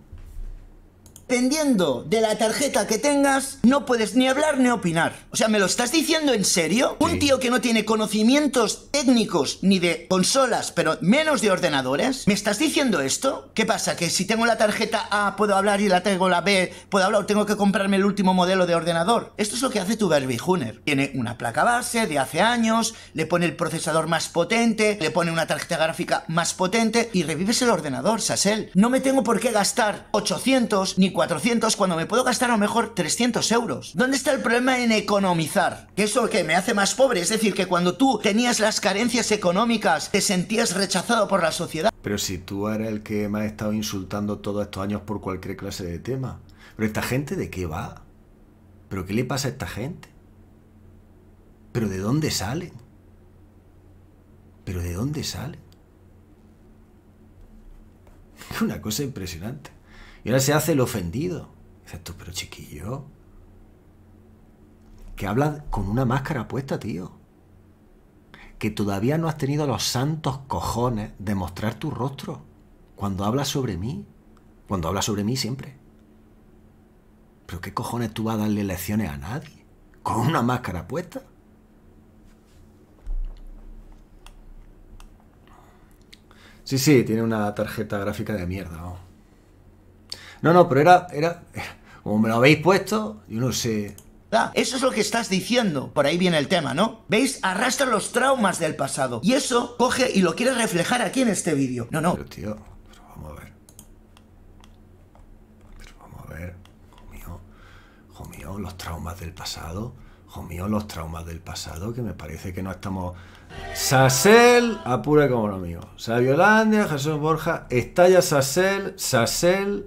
dependiendo de la tarjeta que tengas, no puedes ni hablar ni opinar. O sea, ¿me lo estás diciendo en serio? Un tío que no tiene conocimientos técnicos ni de consolas, pero menos de ordenadores. ¿Me estás diciendo esto? ¿Qué pasa? ¿Que si tengo la tarjeta A puedo hablar y la tengo la B puedo hablar o tengo que comprarme el último modelo de ordenador? Esto es lo que hace tu Junior. Tiene una placa base de hace años, le pone el procesador más potente, le pone una tarjeta gráfica más potente y revives el ordenador, Sasel. No me tengo por qué gastar 800 ni 400 cuando me puedo gastar a lo mejor 300 euros. ¿Dónde está el problema en economizar? Que eso que me hace más pobre, es decir, que cuando tú tenías las carencias económicas te sentías rechazado por la sociedad. Pero si tú eres el que me ha estado insultando todos estos años por cualquier clase de tema. Pero esta gente de qué va? ¿Pero qué le pasa a esta gente? ¿Pero de dónde sale ¿Pero de dónde sale Una cosa impresionante. Y ahora se hace el ofendido. Dices tú, pero chiquillo, que hablas con una máscara puesta, tío. Que todavía no has tenido los santos cojones de mostrar tu rostro cuando hablas sobre mí. Cuando hablas sobre mí siempre. Pero qué cojones tú vas a darle lecciones a nadie con una máscara puesta. Sí, sí, tiene una tarjeta gráfica de mierda. ¿no? No, no, pero era, era, como me lo habéis puesto, yo no sé. Ah, eso es lo que estás diciendo. Por ahí viene el tema, ¿no? ¿Veis? Arrastra los traumas del pasado. Y eso coge y lo quiere reflejar aquí en este vídeo. No, no. Pero tío, pero vamos a ver. Pero vamos a ver. Hijo mío, los traumas del pasado. Hijo mío, los traumas del pasado, que me parece que no estamos... Sasel, apura como lo mío. Sabio Landia, Jesús Borja, estalla Sasel, Sasel...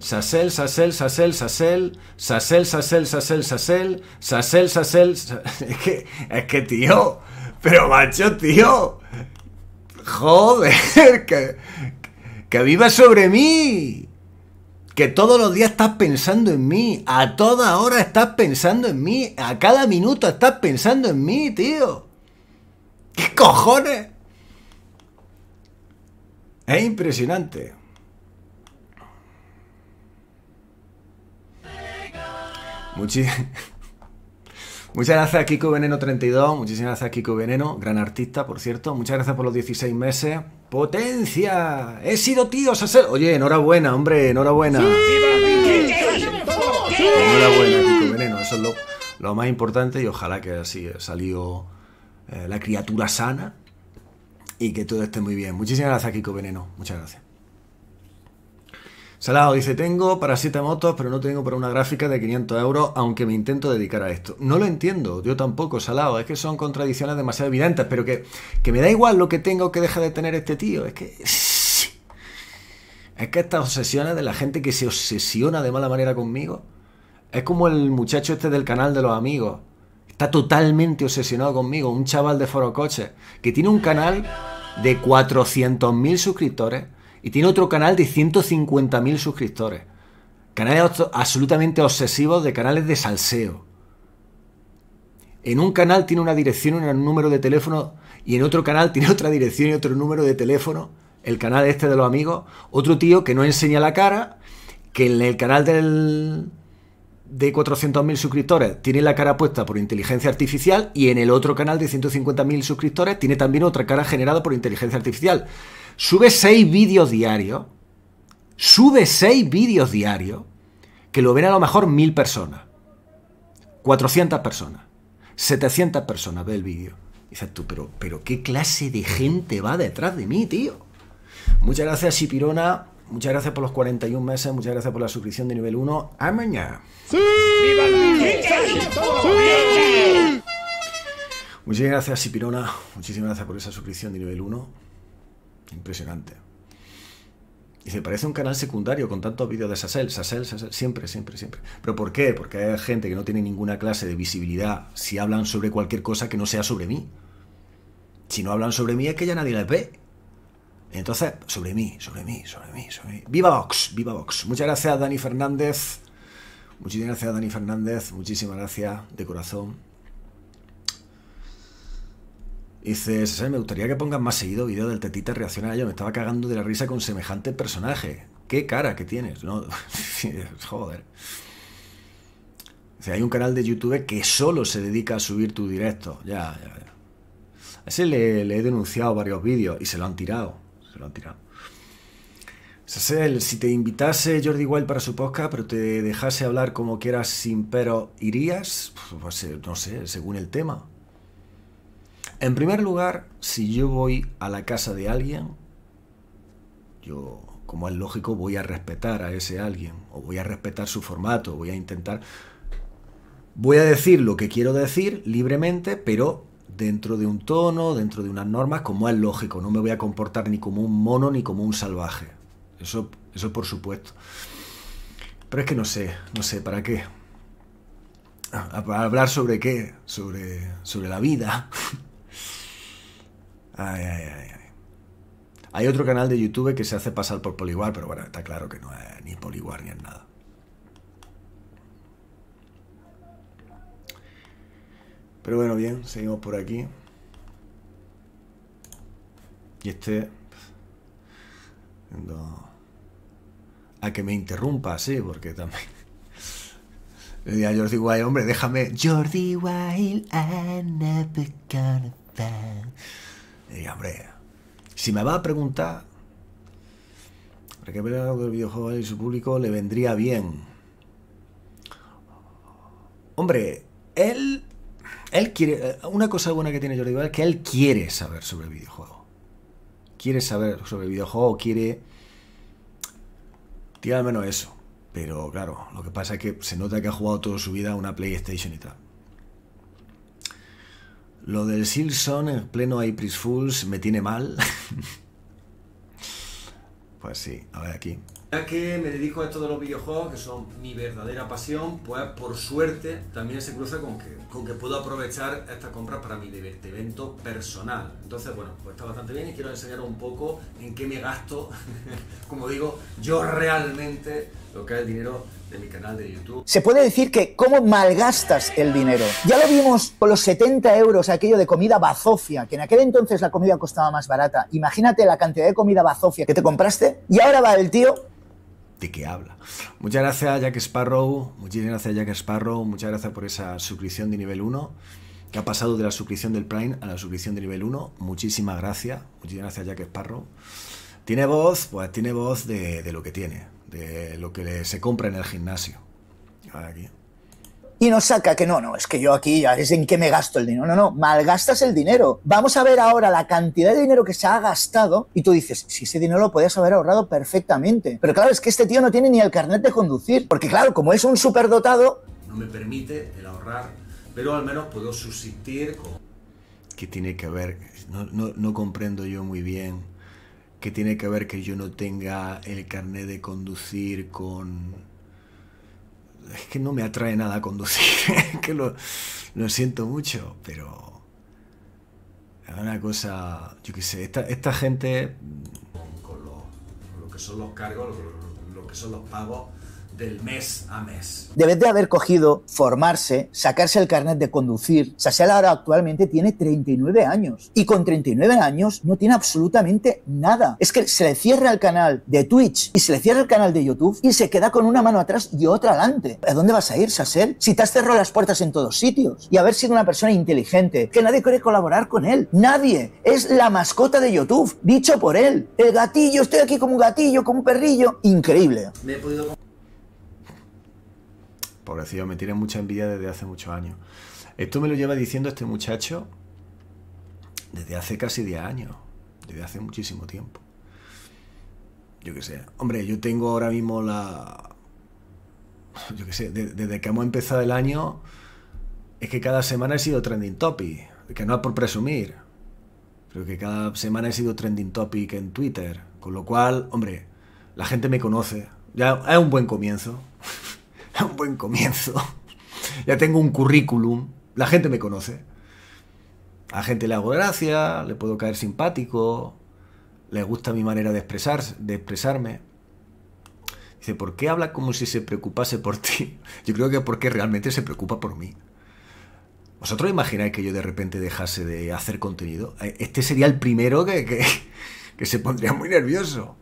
Sassel, Sassel, Sassel, Sassel, Sassel, Sassel, Sassel, Sassel, Sassel, Sassel, Es que, es que, tío, pero macho, tío, joder, que, que viva sobre mí. Que todos los días estás pensando en mí, a toda hora estás pensando en mí, a cada minuto estás pensando en mí, tío. ¿Qué cojones? Es impresionante. Muchas gracias a Kiko Veneno 32, muchísimas gracias a Kiko Veneno, gran artista, por cierto. Muchas gracias por los 16 meses. ¡Potencia! ¡He sido tío Oye, enhorabuena, hombre, enhorabuena. Sí. Enhorabuena, Kiko Veneno, eso es lo, más importante y ojalá que así salió salido eh, la criatura sana y que todo esté muy bien. Muchísimas gracias, Kiko Veneno. Muchas gracias. Salado dice, tengo para siete motos, pero no tengo para una gráfica de 500 euros, aunque me intento dedicar a esto. No lo entiendo, yo tampoco, Salado. Es que son contradicciones demasiado evidentes, pero que, me da igual lo que tengo que deja de tener este tío. Es que... Es que estas obsesiones de la gente que se obsesiona de mala manera conmigo. Es como el muchacho este del canal de los amigos. Está totalmente obsesionado conmigo. Un chaval de forocoches, que tiene un canal de 400.000 suscriptores y tiene otro canal de 150.000 suscriptores. Canales absolutamente obsesivos de canales de salseo. En un canal tiene una dirección y un número de teléfono y en otro canal tiene otra dirección y otro número de teléfono. El canal este de los amigos. Otro tío que no enseña la cara, que en el canal del, de 400.000 suscriptores tiene la cara puesta por inteligencia artificial y en el otro canal de 150.000 suscriptores tiene también otra cara generada por inteligencia artificial sube seis vídeos diarios, sube seis vídeos diarios, que lo ven a lo mejor mil personas, 400 personas, 700 personas ve el vídeo. Dices tú, pero, pero ¿qué clase de gente va detrás de mí, tío? Muchas gracias, Shipirona. Muchas gracias por los 41 meses, muchas gracias por la suscripción de nivel 1. ¡A mañana! ¡Sí! ¡Viva ¡Sí! Muchas gracias, Sipirona. Muchísimas gracias por esa suscripción de nivel 1. Impresionante. Y se parece un canal secundario con tantos vídeos de Sassel, Sassel, Sassel, siempre, siempre, siempre. ¿Pero por qué? Porque hay gente que no tiene ninguna clase de visibilidad si hablan sobre cualquier cosa que no sea sobre mí. Si no hablan sobre mí es que ya nadie les ve. Entonces, sobre mí, sobre mí, sobre mí, sobre mí. ¡Viva Vox! ¡Viva Vox! Muchas gracias, a Dani Fernández. Muchísimas gracias, Dani Fernández. Muchísimas gracias de corazón. Dice, me gustaría que pongas más seguido video del Tetita reaccionar a ello. Me estaba cagando de la risa con semejante personaje. ¿Qué cara que tienes? No, joder. hay un canal de YouTube que solo se dedica a subir tu directo. Ya, ya, A ese le, he denunciado varios vídeos y se lo han tirado. Se lo han tirado. si te invitase Jordi Wild para su podcast, pero te dejase hablar como quieras sin pero, ¿irías? Pues, pues no sé, según el tema. En primer lugar, si yo voy a la casa de alguien, yo, como es lógico, voy a respetar a ese alguien, o voy a respetar su formato, voy a intentar... Voy a decir lo que quiero decir libremente, pero dentro de un tono, dentro de unas normas, como es lógico. No me voy a comportar ni como un mono ni como un salvaje. Eso, eso por supuesto. Pero es que no sé, no sé, ¿para qué? ¿Para hablar sobre qué? Sobre, sobre la vida. Hay otro canal de YouTube que se hace pasar por Poliwar, pero bueno, está claro que no es ni Poliwar ni es nada. Pero bueno, bien, seguimos por aquí. Y este... A que me interrumpa, sí, porque también... Le diría a Jordi Wild, hombre, déjame... Jordi Wild, and never gonna y hombre, si me va a preguntar, para que ver el videojuego y su público le vendría bien. Hombre, él, él quiere. Una cosa buena que tiene Jordi Val es que él quiere saber sobre el videojuego. Quiere saber sobre el videojuego, quiere. Tira al menos eso. Pero claro, lo que pasa es que se nota que ha jugado toda su vida a una PlayStation y tal. Lo del Silson en pleno April Fools me tiene mal. pues sí, a ver aquí. Ya que me dedico a esto de los videojuegos, que son mi verdadera pasión, pues por suerte también se cruza con que, con que puedo aprovechar esta compra para mi divertimento personal. Entonces, bueno, pues está bastante bien y quiero enseñar un poco en qué me gasto, como digo, yo realmente lo que el dinero de mi canal de YouTube. Se puede decir que cómo malgastas el dinero. Ya lo vimos con los 70 euros, aquello de comida bazofia, que en aquel entonces la comida costaba más barata. Imagínate la cantidad de comida bazofia que te compraste y ahora va el tío de qué habla. Muchas gracias Jack Sparrow, muchísimas gracias Jack Sparrow, muchas gracias por esa suscripción de nivel 1, que ha pasado de la suscripción del Prime a la suscripción de nivel 1, muchísimas gracias, muchísimas gracias Jack Sparrow. Tiene voz, pues tiene voz de lo que tiene, de lo que se compra en el gimnasio. Y nos saca que no, no, es que yo aquí ya es en qué me gasto el dinero. No, no, malgastas el dinero. Vamos a ver ahora la cantidad de dinero que se ha gastado y tú dices, si ese dinero lo podías haber ahorrado perfectamente. Pero claro, es que este tío no tiene ni el carnet de conducir, porque claro, como es un superdotado... No me permite el ahorrar, pero al menos puedo subsistir con... ¿Qué tiene que ver? No, no comprendo yo muy bien que tiene que ver que yo no tenga el carnet de conducir con... Es que no me atrae nada conducir, que lo, siento mucho, pero... Es una cosa, yo qué sé, esta, esta gente... Mm, con, lo, que son los cargos, lo, lo que son los pagos, del mes a mes. Debes de haber cogido, formarse, sacarse el carnet de conducir. Sasel ahora actualmente tiene 39 años y con 39 años no tiene absolutamente nada. Es que se le cierra el canal de Twitch y se le cierra el canal de YouTube y se queda con una mano atrás y otra adelante. ¿A dónde vas a ir, Sasel? Si te has cerrado las puertas en todos sitios y haber sido una persona inteligente, que nadie quiere colaborar con él. Nadie. Es la mascota de YouTube, dicho por él. El gatillo, estoy aquí como un gatillo, como un perrillo. Increíble. Me he podido pobrecillo, me tiene mucha envidia desde hace muchos años. Esto me lo lleva diciendo este muchacho desde hace casi 10 años, desde hace muchísimo tiempo. Yo qué sé. Hombre, yo tengo ahora mismo la... Yo qué sé, desde, desde que hemos empezado el año, es que cada semana he sido trending topic, que no es por presumir, pero que cada semana he sido trending topic en Twitter, con lo cual, hombre, la gente me conoce, ya es un buen comienzo, un buen comienzo. Ya tengo un currículum, la gente me conoce. A la gente le hago gracia, le puedo caer simpático, le gusta mi manera de, expresar, de expresarme. Dice, ¿por qué habla como si se preocupase por ti? Yo creo que porque realmente se preocupa por mí. ¿Vosotros imagináis que yo de repente dejase de hacer contenido? Eh, este sería el primero que, que se pondría muy nervioso.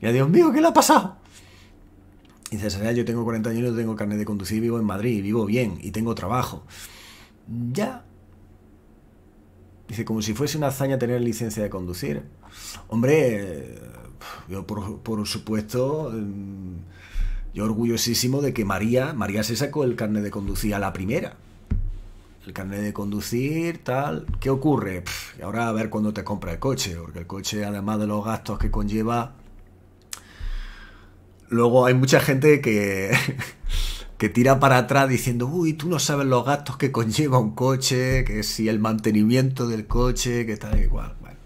Y a Dios mío, ¿qué le ha pasado? Dice, Será, yo tengo 40 años, tengo carnet de conducir, vivo en Madrid, vivo bien y tengo trabajo. Ya. Dice, como si fuese una hazaña tener licencia de conducir. Hombre, yo por, supuesto, mm, yo orgullosísimo de que María, María se sacó el carnet de conducir a la primera el carnet de conducir, tal. ¿Qué ocurre? ahora a ver cuándo te compra el coche, porque el coche, además de los gastos que conlleva, Luego hay mucha gente que, que tira para atrás diciendo, uy, tú no sabes los gastos que conlleva un coche, que si el mantenimiento del coche, que tal, igual. Bueno,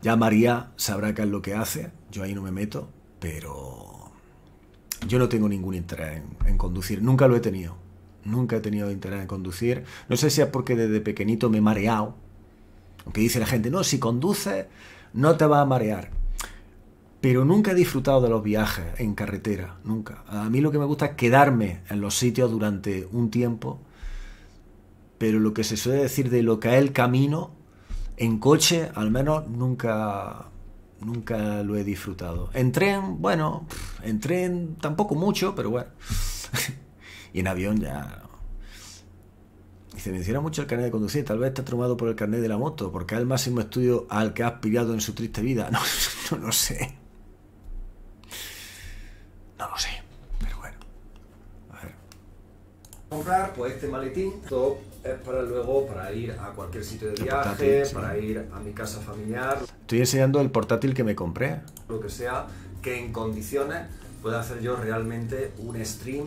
ya María sabrá qué es lo que hace, yo ahí no me meto, pero yo no tengo ningún interés en, conducir, nunca lo he tenido, nunca he tenido interés en conducir. No sé si es porque desde pequeñito me he mareado, aunque dice la gente, no, si conduces no te va a marear pero nunca he disfrutado de los viajes en carretera, nunca. A mí lo que me gusta es quedarme en los sitios durante un tiempo, pero lo que se suele decir de lo que es el camino, en coche al menos nunca, nunca lo he disfrutado. En tren, bueno, en tren tampoco mucho, pero bueno. y en avión ya... Y se menciona mucho el carnet de conducir, tal vez está traumado por el carnet de la moto, porque es el máximo estudio al que has pillado en su triste vida. No, no lo sé. No lo sé, pero bueno. A ver. Comprar pues este maletín, es para luego, para ir a cualquier sitio de viaje, para ir a mi casa familiar. Estoy enseñando el portátil que me compré. Lo que sea, que en condiciones pueda hacer yo realmente un stream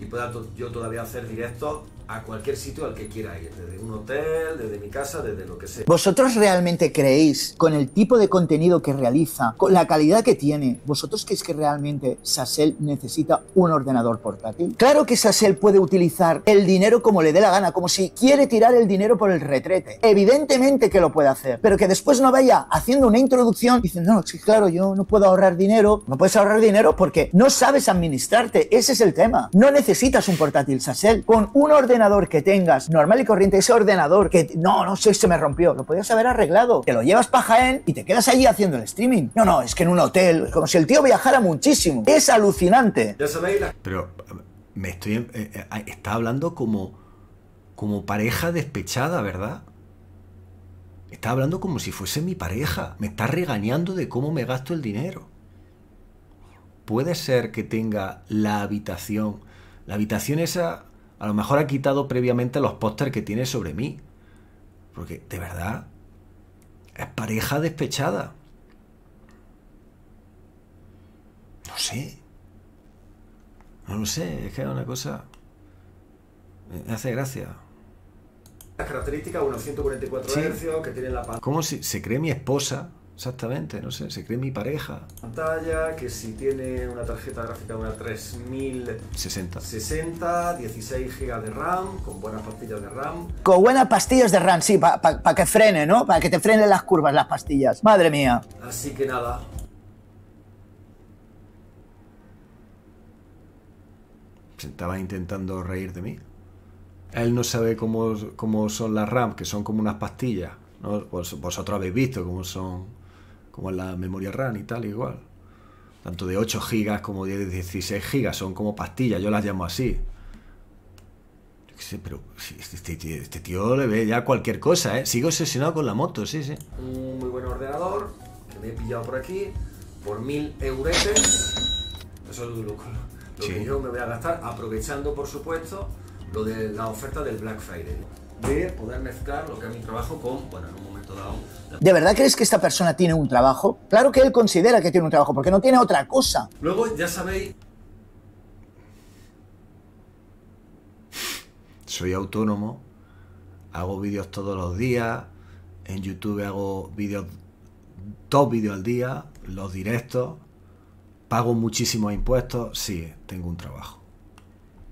y pueda yo todavía hacer directo a cualquier sitio al que quiera ir, desde un hotel, desde mi casa, desde lo que sea. ¿Vosotros realmente creéis, con el tipo de contenido que realiza, con la calidad que tiene, vosotros creéis que realmente Sassel necesita un ordenador portátil? Claro que Sassel puede utilizar el dinero como le dé la gana, como si quiere tirar el dinero por el retrete. Evidentemente que lo puede hacer, pero que después no vaya haciendo una introducción diciendo, no, sí, claro, yo no puedo ahorrar dinero, no puedes ahorrar dinero porque no sabes administrarte, ese es el tema. No necesitas un portátil Sassel, con un ordenador que tengas normal y corriente, ese ordenador que no, no sé, se me rompió, lo podías haber arreglado. Te lo llevas para Jaén y te quedas allí haciendo el streaming. No, no, es que en un hotel, como si el tío viajara muchísimo. Es alucinante. Pero me estoy. Em, eh, eh, está hablando como. como pareja despechada, ¿verdad? Está hablando como si fuese mi pareja. Me está regañando de cómo me gasto el dinero. Puede ser que tenga la habitación. La habitación esa a lo mejor ha quitado previamente los póster que tiene sobre mí. Porque, de verdad, es pareja despechada. No sé. No lo sé, es que es una cosa... Me hace gracia. Las características, unos 144 que tiene la pantalla... ¿Cómo se, se cree mi esposa Exactamente, no sé, se cree mi pareja. Pantalla, que si tiene una tarjeta gráfica de una 3060, 60, 16 GB de RAM, con buenas pastillas de RAM. Con buenas pastillas de RAM, sí, para que frene, ¿no? Para que te frenen las curvas, las pastillas. Madre mía. Así que nada. Se estaba intentando reír de mí. Él no sabe cómo, son las RAM, que son como unas pastillas. vosotros habéis visto cómo son como la memoria RAM y tal, igual. Tanto de 8 GB como de 16 GB, son como pastillas, yo las llamo así. sé, pero este, este, tío, le ve ya cualquier cosa, ¿eh? Sigo obsesionado con la moto, sí, sí. Un muy buen ordenador, que me he pillado por aquí, por mil euretes. Eso es lo, lo que yo me voy a gastar, aprovechando, por supuesto, lo de la oferta del Black Friday. De poder mezclar lo que es mi trabajo con, bueno, ¿De verdad crees que esta persona tiene un trabajo? Claro que él considera que tiene un trabajo, porque no tiene otra cosa. Luego, ya sabéis... Soy autónomo, hago vídeos todos los días, en YouTube hago vídeos, dos vídeos al día, los directos, pago muchísimos impuestos, sí, tengo un trabajo.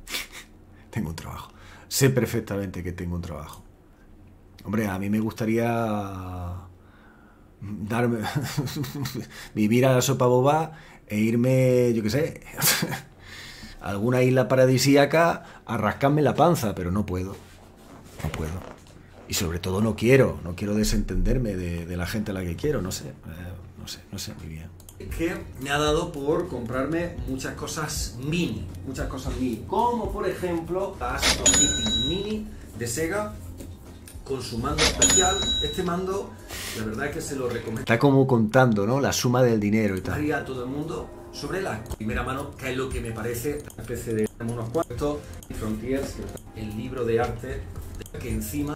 tengo un trabajo. Sé perfectamente que tengo un trabajo. Hombre, a mí me gustaría darme vivir a la sopa boba e irme, yo qué sé, a alguna isla paradisíaca a rascarme la panza, pero no puedo. No puedo. Y sobre todo no quiero, no quiero desentenderme de, la gente a la que quiero, no sé, eh, no sé, no sé muy bien. Es Que me ha dado por comprarme muchas cosas mini, muchas cosas mini, como por ejemplo las Mini de Sega con su mando especial. Este mando, la verdad es que se lo recomiendo. Está como contando, ¿no? La suma del dinero y tal. Haría a todo el mundo sobre la primera mano, que es lo que me parece una especie de unos cuantos Frontiers, el libro de arte, que encima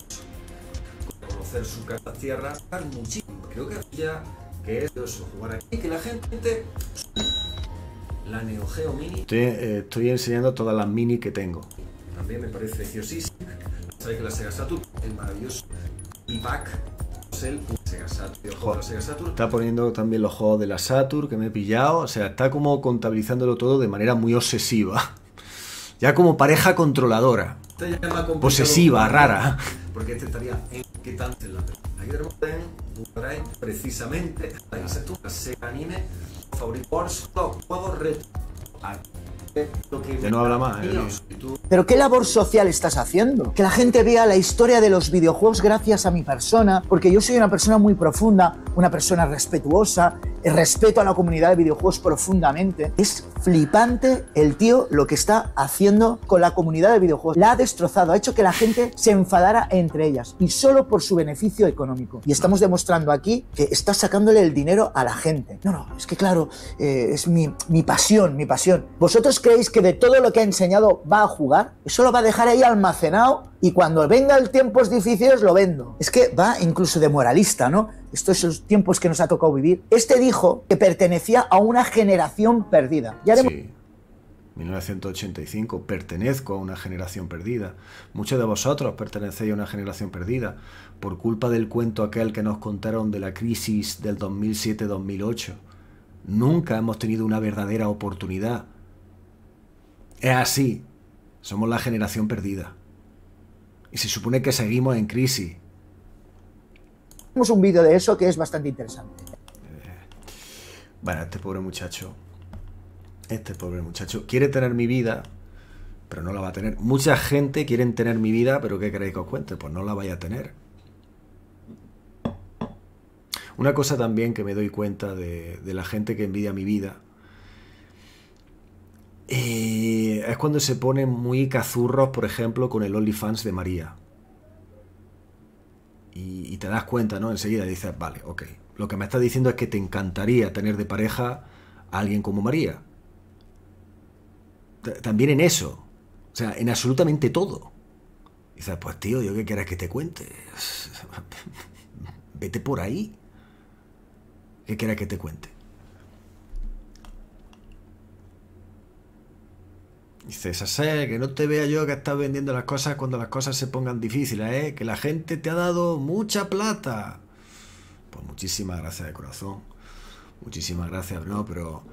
conocer su casa tierra, muchísimo. Creo que ya que es jugar aquí, que la gente la Neo Geo Mini. Estoy, eh, estoy enseñando todas las mini que tengo. También me parece preciosísima. Sabéis que la Sega Saturn el maravilloso. Y Sega es el Sega Saturn. la Sega Saturn. Está poniendo también los juegos de la Saturn que me he pillado. O sea, está como contabilizándolo todo de manera muy obsesiva. Ya como pareja controladora. Posesiva, rara. Porque este estaría en la Aquí tenemos en precisamente la Sega Anime favorito por juegos red que no habla más. Eh, Pero qué labor social estás haciendo? Que la gente vea la historia de los videojuegos gracias a mi persona, porque yo soy una persona muy profunda, una persona respetuosa, eh, respeto a la comunidad de videojuegos profundamente. Es flipante el tío lo que está haciendo con la comunidad de videojuegos. La ha destrozado, ha hecho que la gente se enfadara entre ellas y solo por su beneficio económico. Y estamos demostrando aquí que está sacándole el dinero a la gente. No, no, es que claro, eh, es mi, mi pasión, mi pasión. Vosotros creéis que de todo lo que ha enseñado va a jugar? Eso lo va a dejar ahí almacenado y cuando venga el tiempos difíciles lo vendo. Es que va incluso de moralista, ¿no? Estos son tiempos que nos ha tocado vivir. Este dijo que pertenecía a una generación perdida. Ya sí. 1985, pertenezco a una generación perdida. Muchos de vosotros pertenecéis a una generación perdida por culpa del cuento aquel que nos contaron de la crisis del 2007-2008. Nunca hemos tenido una verdadera oportunidad es así. Somos la generación perdida. Y se supone que seguimos en crisis. Tenemos un vídeo de eso que es bastante interesante. Bueno, eh, este pobre muchacho. Este pobre muchacho quiere tener mi vida, pero no la va a tener. Mucha gente quiere tener mi vida, pero ¿qué queréis que os cuente? Pues no la vaya a tener. Una cosa también que me doy cuenta de, de la gente que envidia mi vida eh, es cuando se ponen muy cazurros, por ejemplo, con el OnlyFans de María. Y, te das cuenta, ¿no? Enseguida dices, vale, ok. Lo que me estás diciendo es que te encantaría tener de pareja a alguien como María. También en eso. O sea, en absolutamente todo. Y dices, pues tío, ¿yo qué quieras que te cuente? Vete por ahí. ¿Qué quieras que te cuente? Dice Sasé, que no te vea yo que estás vendiendo las cosas cuando las cosas se pongan difíciles, ¿eh? Que la gente te ha dado mucha plata. Pues muchísimas gracias de corazón. Muchísimas gracias, ¿no? Pero...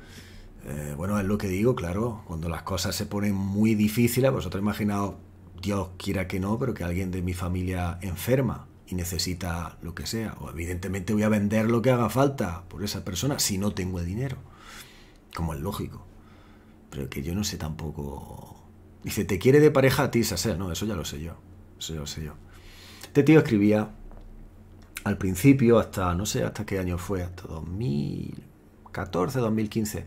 Eh, bueno, es lo que digo, claro. Cuando las cosas se ponen muy difíciles, vosotros imaginaos, Dios quiera que no, pero que alguien de mi familia enferma y necesita lo que sea. O evidentemente voy a vender lo que haga falta por esa persona si no tengo el dinero. Como es lógico. Pero que yo no sé tampoco... Dice, ¿te quiere de pareja a ti, No, eso ya lo sé yo. lo sé yo. Este tío escribía al principio, hasta no sé hasta qué año fue, hasta 2014, 2015.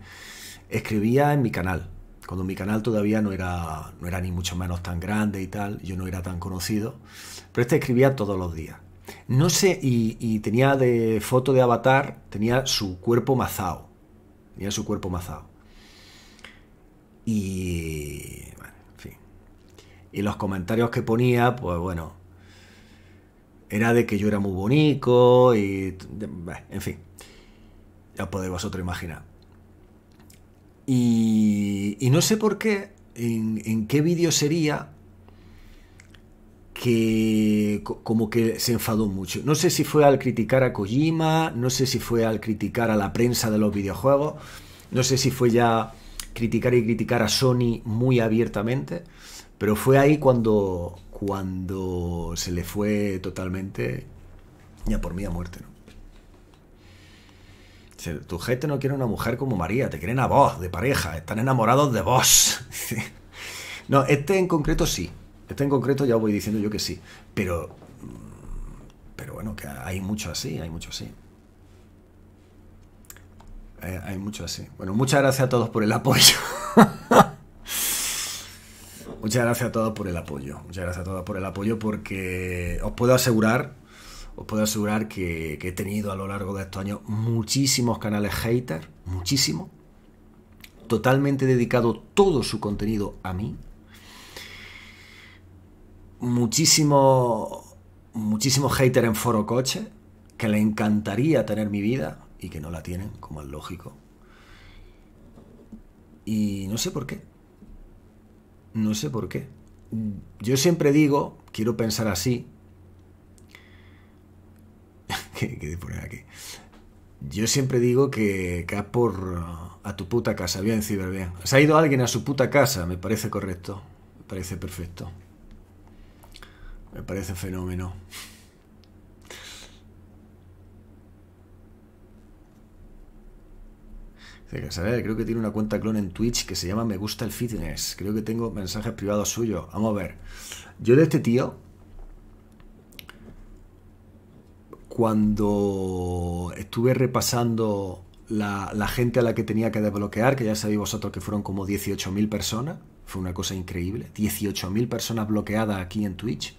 Escribía en mi canal. Cuando mi canal todavía no era, no era ni mucho menos tan grande y tal, yo no era tan conocido. Pero este escribía todos los días. No sé, y, y tenía de foto de avatar, tenía su cuerpo mazao. Tenía su cuerpo mazao. Y. los comentarios que ponía, pues bueno. Era de que yo era muy bonito y. en fin. Ya podéis vosotros imaginar. Y, y no sé por qué, en, en qué vídeo sería que como que se enfadó mucho. No sé si fue al criticar a Kojima, no sé si fue al criticar a la prensa de los videojuegos, no sé si fue ya criticar y criticar a Sony muy abiertamente, pero fue ahí cuando, cuando se le fue totalmente ya por mí a muerte. ¿no? Tu gente no quiere una mujer como María, te quieren a vos, de pareja, están enamorados de vos. no, este en concreto sí. Este en concreto ya voy diciendo yo que sí. Pero. Pero bueno, que hay mucho así, hay mucho así. Eh, hay, mucho así. Bueno, muchas gracias a todos por el apoyo. muchas gracias a todos por el apoyo. Muchas gracias a todos por el apoyo porque os puedo asegurar, os puedo asegurar que, he tenido a lo largo de estos años muchísimos canales hater, muchísimos, totalmente dedicado todo su contenido a mí. muchísimo, muchísimo hater en foro coche que le encantaría tener mi vida, y que no la tienen, como es lógico. Y no sé por qué. No sé por qué. Yo siempre digo, quiero pensar así. ¿Qué, poner aquí? Yo siempre digo que, caes por a tu puta casa, bien, ciber, bien. Se ha ido alguien a su puta casa, me parece correcto. Me parece perfecto. Me parece fenómeno. Creo que tiene una cuenta clon en Twitch que se llama Me Gusta el Fitness. Creo que tengo mensajes privados suyos. Vamos a ver. Yo de este tío. Cuando estuve repasando la, gente a la que tenía que desbloquear, que ya sabéis vosotros que fueron como 18.000 personas, fue una cosa increíble. 18.000 personas bloqueadas aquí en Twitch.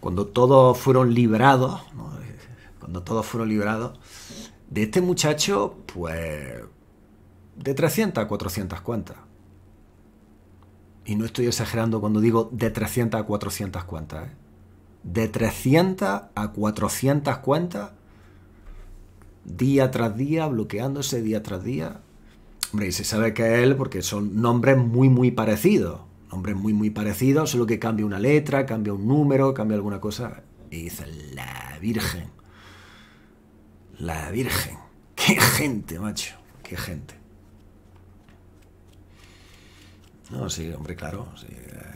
Cuando todos fueron liberados, cuando todos fueron liberados. De este muchacho, pues... de 300 a 400 cuentas. Y no estoy exagerando cuando digo de 300 a 400 cuentas. ¿eh? De 300 a 400 cuentas, día tras día, bloqueándose día tras día. Hombre, y se sabe que es él porque son nombres muy, muy parecidos. Nombres muy, muy parecidos, solo que cambia una letra, cambia un número, cambia alguna cosa. Y dice la Virgen. La Virgen. Qué gente, macho. Qué gente. No, sí, hombre, claro. Sí. Eh.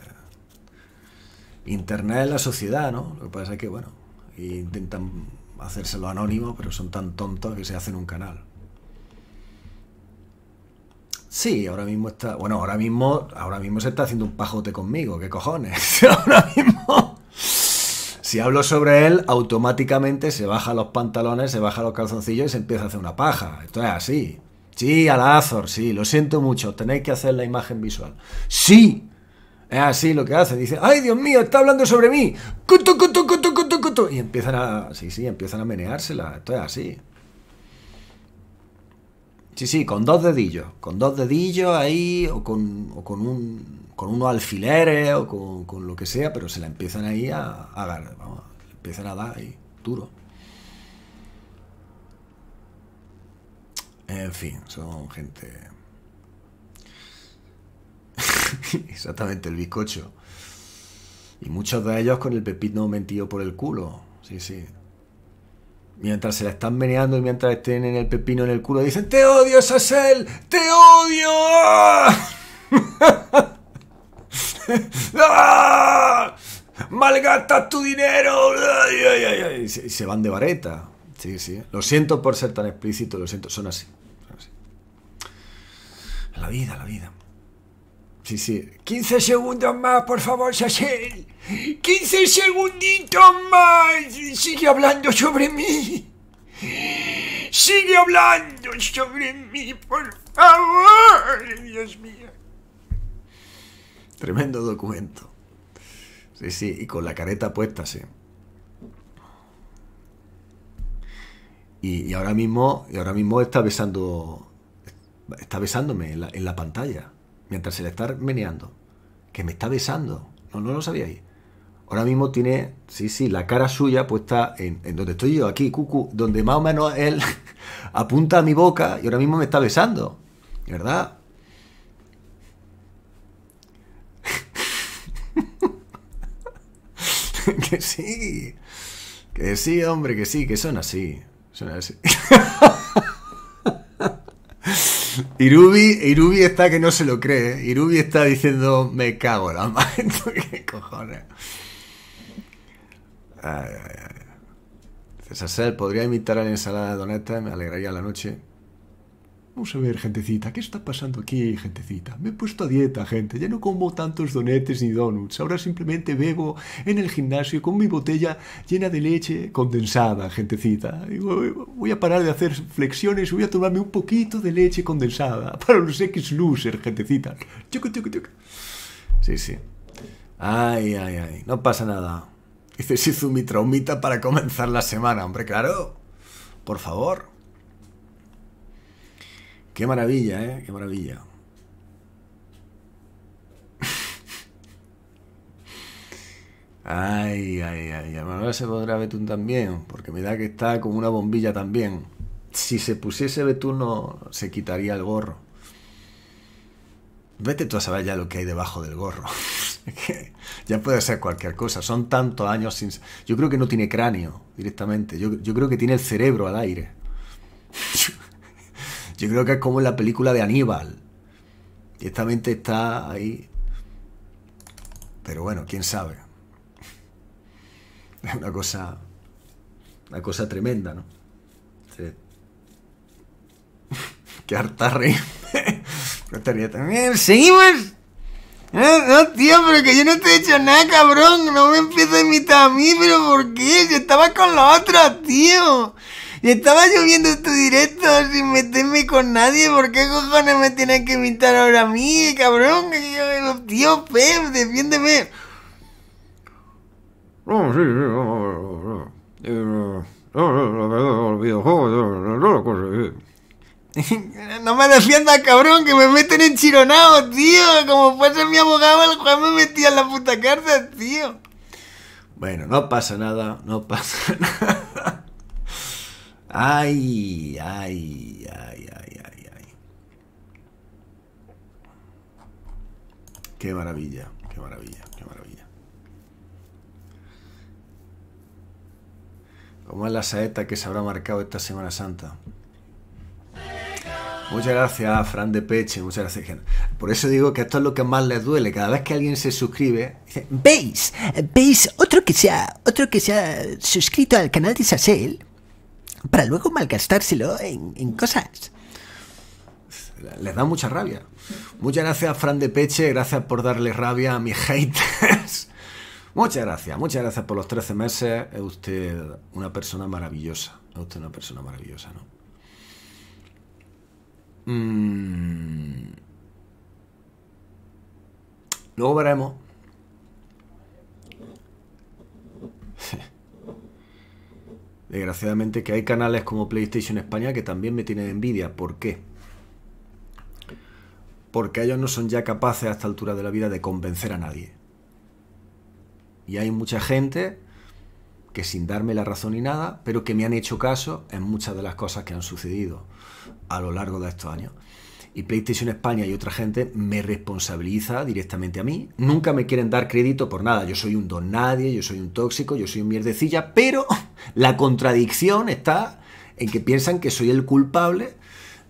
Internet es la sociedad, ¿no? Lo que pasa es que, bueno, intentan hacérselo anónimo, pero son tan tontos que se hacen un canal. Sí, ahora mismo está. Bueno, ahora mismo, ahora mismo se está haciendo un pajote conmigo, ¿qué cojones? ahora mismo si hablo sobre él, automáticamente se baja los pantalones, se baja los calzoncillos y se empieza a hacer una paja. Esto es así. Sí, al Azor, sí, lo siento mucho, tenéis que hacer la imagen visual. Sí, es así lo que hace. Dice, ay Dios mío, está hablando sobre mí. coto. y empiezan a, sí, sí, empiezan a meneársela. Esto es así. Sí, sí, con dos dedillos. Con dos dedillos ahí, o con, con, un, con unos alfileres, o con, lo que sea, pero se la empiezan ahí a, a dar. Vamos, empiezan a dar ahí, duro. En fin, son gente. Exactamente, el bizcocho. Y muchos de ellos con el pepino mentido por el culo. Sí, sí. Mientras se la están meneando y mientras estén en el pepino en el culo, dicen: ¡Te odio, Sassel! ¡Te odio! ¡Ah! ¡Malgastas tu dinero! Y se van de vareta. Sí, sí. Lo siento por ser tan explícito, lo siento. Son así. La vida, la vida. Sí, sí. 15 segundos más, por favor, Sachel. 15 segunditos más. Sigue hablando sobre mí. Sigue hablando sobre mí, por favor. Dios mío. Tremendo documento. Sí, sí, y con la careta puesta, sí. Y, ahora mismo, y ahora mismo está besando. Está besándome en la pantalla mientras se le está meneando, que me está besando. No, no lo sabíais. Ahora mismo tiene, sí, sí, la cara suya puesta en, en donde estoy yo, aquí, cucu, donde más o menos él apunta a mi boca y ahora mismo me está besando. ¿Verdad? que sí. Que sí, hombre, que sí, que son así. Son así. Irubi, Irubi está que no se lo cree. Irubi está diciendo, me cago la madre ¿Qué cojones? Ay, ay, ay. César podría imitar a la ensalada de Doneta, me alegraría la noche. Vamos a ver, gentecita, ¿qué está pasando aquí, gentecita? Me he puesto a dieta, gente, ya no como tantos donetes ni donuts, ahora simplemente bebo en el gimnasio con mi botella llena de leche condensada, gentecita. Voy a parar de hacer flexiones, y voy a tomarme un poquito de leche condensada para los X-Loser, gentecita. Sí, sí. Ay, ay, ay, no pasa nada. Dices, hizo mi traumita para comenzar la semana, hombre, claro. Por favor. Qué maravilla, ¿eh? Qué maravilla. Ay, ay, ay. A Manuel se podrá Betún también, porque me da que está como una bombilla también. Si se pusiese Betún, no se quitaría el gorro. Vete tú a saber ya lo que hay debajo del gorro. ya puede ser cualquier cosa. Son tantos años sin. Yo creo que no tiene cráneo directamente. Yo, yo creo que tiene el cerebro al aire. Yo creo que es como en la película de Aníbal. Y mente está ahí. Pero bueno, quién sabe. Es una cosa. Una cosa tremenda, ¿no? Qué harta reírme. No también. Eh, ¡Seguimos! Eh, no, tío, pero que yo no te he hecho nada, cabrón. No me empiezo a imitar a mí, pero ¿por qué? Yo estaba con la otra, tío estaba yo viendo tu este directo sin meterme con nadie. ¿Por qué cojones me tienen que invitar ahora a mí, cabrón? Tío Pep, defiéndeme. No, sí, sí, no, no, no, no No me defiendas, cabrón, que me meten en Chironado, tío. Como fuese mi abogado, el juez me metía en la puta cárcel, tío. Bueno, no pasa nada, no pasa nada. Ay, ay, ay, ay, ay, ay. Qué maravilla, qué maravilla, qué maravilla. ¿Cómo es la saeta que se habrá marcado esta Semana Santa? Muchas gracias, Fran de Peche. Muchas gracias, Por eso digo que esto es lo que más les duele. Cada vez que alguien se suscribe, ¿Veis? ¿Veis? Otro que se ha, otro que se ha suscrito al canal de Sassel para luego malgastárselo en, en cosas. Les da mucha rabia. Muchas gracias, Fran de Peche. Gracias por darle rabia a mis haters. Muchas gracias, muchas gracias por los 13 meses. Es usted una persona maravillosa. Es usted una persona maravillosa, ¿no? Mm. Luego veremos. desgraciadamente, que hay canales como PlayStation España que también me tienen envidia. ¿Por qué? Porque ellos no son ya capaces a esta altura de la vida de convencer a nadie. Y hay mucha gente que sin darme la razón ni nada, pero que me han hecho caso en muchas de las cosas que han sucedido a lo largo de estos años. Y PlayStation España y otra gente me responsabiliza directamente a mí. Nunca me quieren dar crédito por nada. Yo soy un don nadie, yo soy un tóxico, yo soy un mierdecilla, pero la contradicción está en que piensan que soy el culpable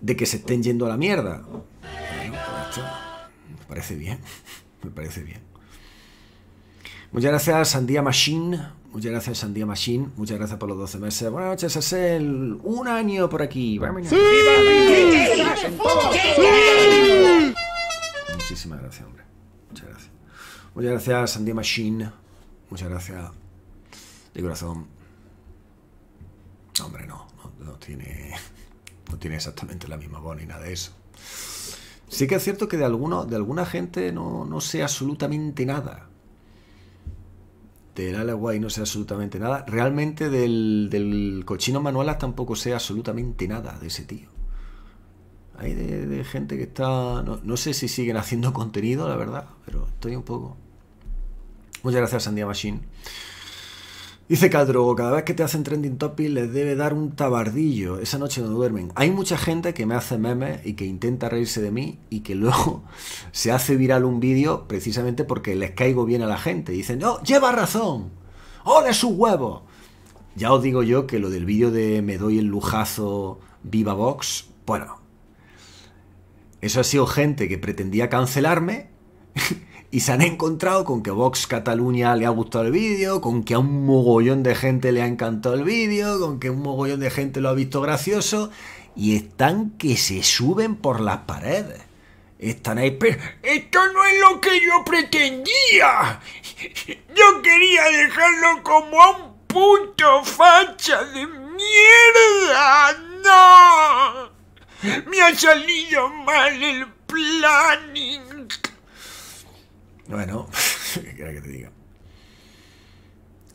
de que se estén yendo a la mierda. me parece bien, me parece bien. Muchas gracias, Sandía Machine. Muchas gracias, Sandía Machine. Muchas gracias por los 12 meses. Buenas noches, el Un año por aquí. ¡Sí! Muchísimas gracias, hombre. Muchas gracias. Muchas gracias, Sandía Machine. Muchas gracias. De corazón. Hombre, no. No, tiene. No tiene exactamente la misma voz ni nada de eso. Sí que es cierto que de alguno, de alguna gente no, no sé absolutamente nada. Del Alaway no sé absolutamente nada. Realmente del, cochino Manuelas tampoco sé absolutamente nada de ese tío. Hay de, gente que está... No, sé si siguen haciendo contenido, la verdad, pero estoy un poco... Muchas gracias, Sandia Machine. Dice Caldrogo, cada vez que te hacen trending topic les debe dar un tabardillo. Esa noche no duermen. Hay mucha gente que me hace memes y que intenta reírse de mí y que luego se hace viral un vídeo precisamente porque les caigo bien a la gente. Dicen, no, lleva razón. ¡Ole su huevo! Ya os digo yo que lo del vídeo de me doy el lujazo viva Vox, bueno, eso ha sido gente que pretendía cancelarme y se han encontrado con que Vox Cataluña le ha gustado el vídeo, con que a un mogollón de gente le ha encantado el vídeo, con que un mogollón de gente lo ha visto gracioso y están que se suben por las paredes. Están ahí, pero esto no es lo que yo pretendía. Yo quería dejarlo como a un punto facha de mierda. No. Me ha salido mal el planning. Bueno, ¿qué quieres que te diga?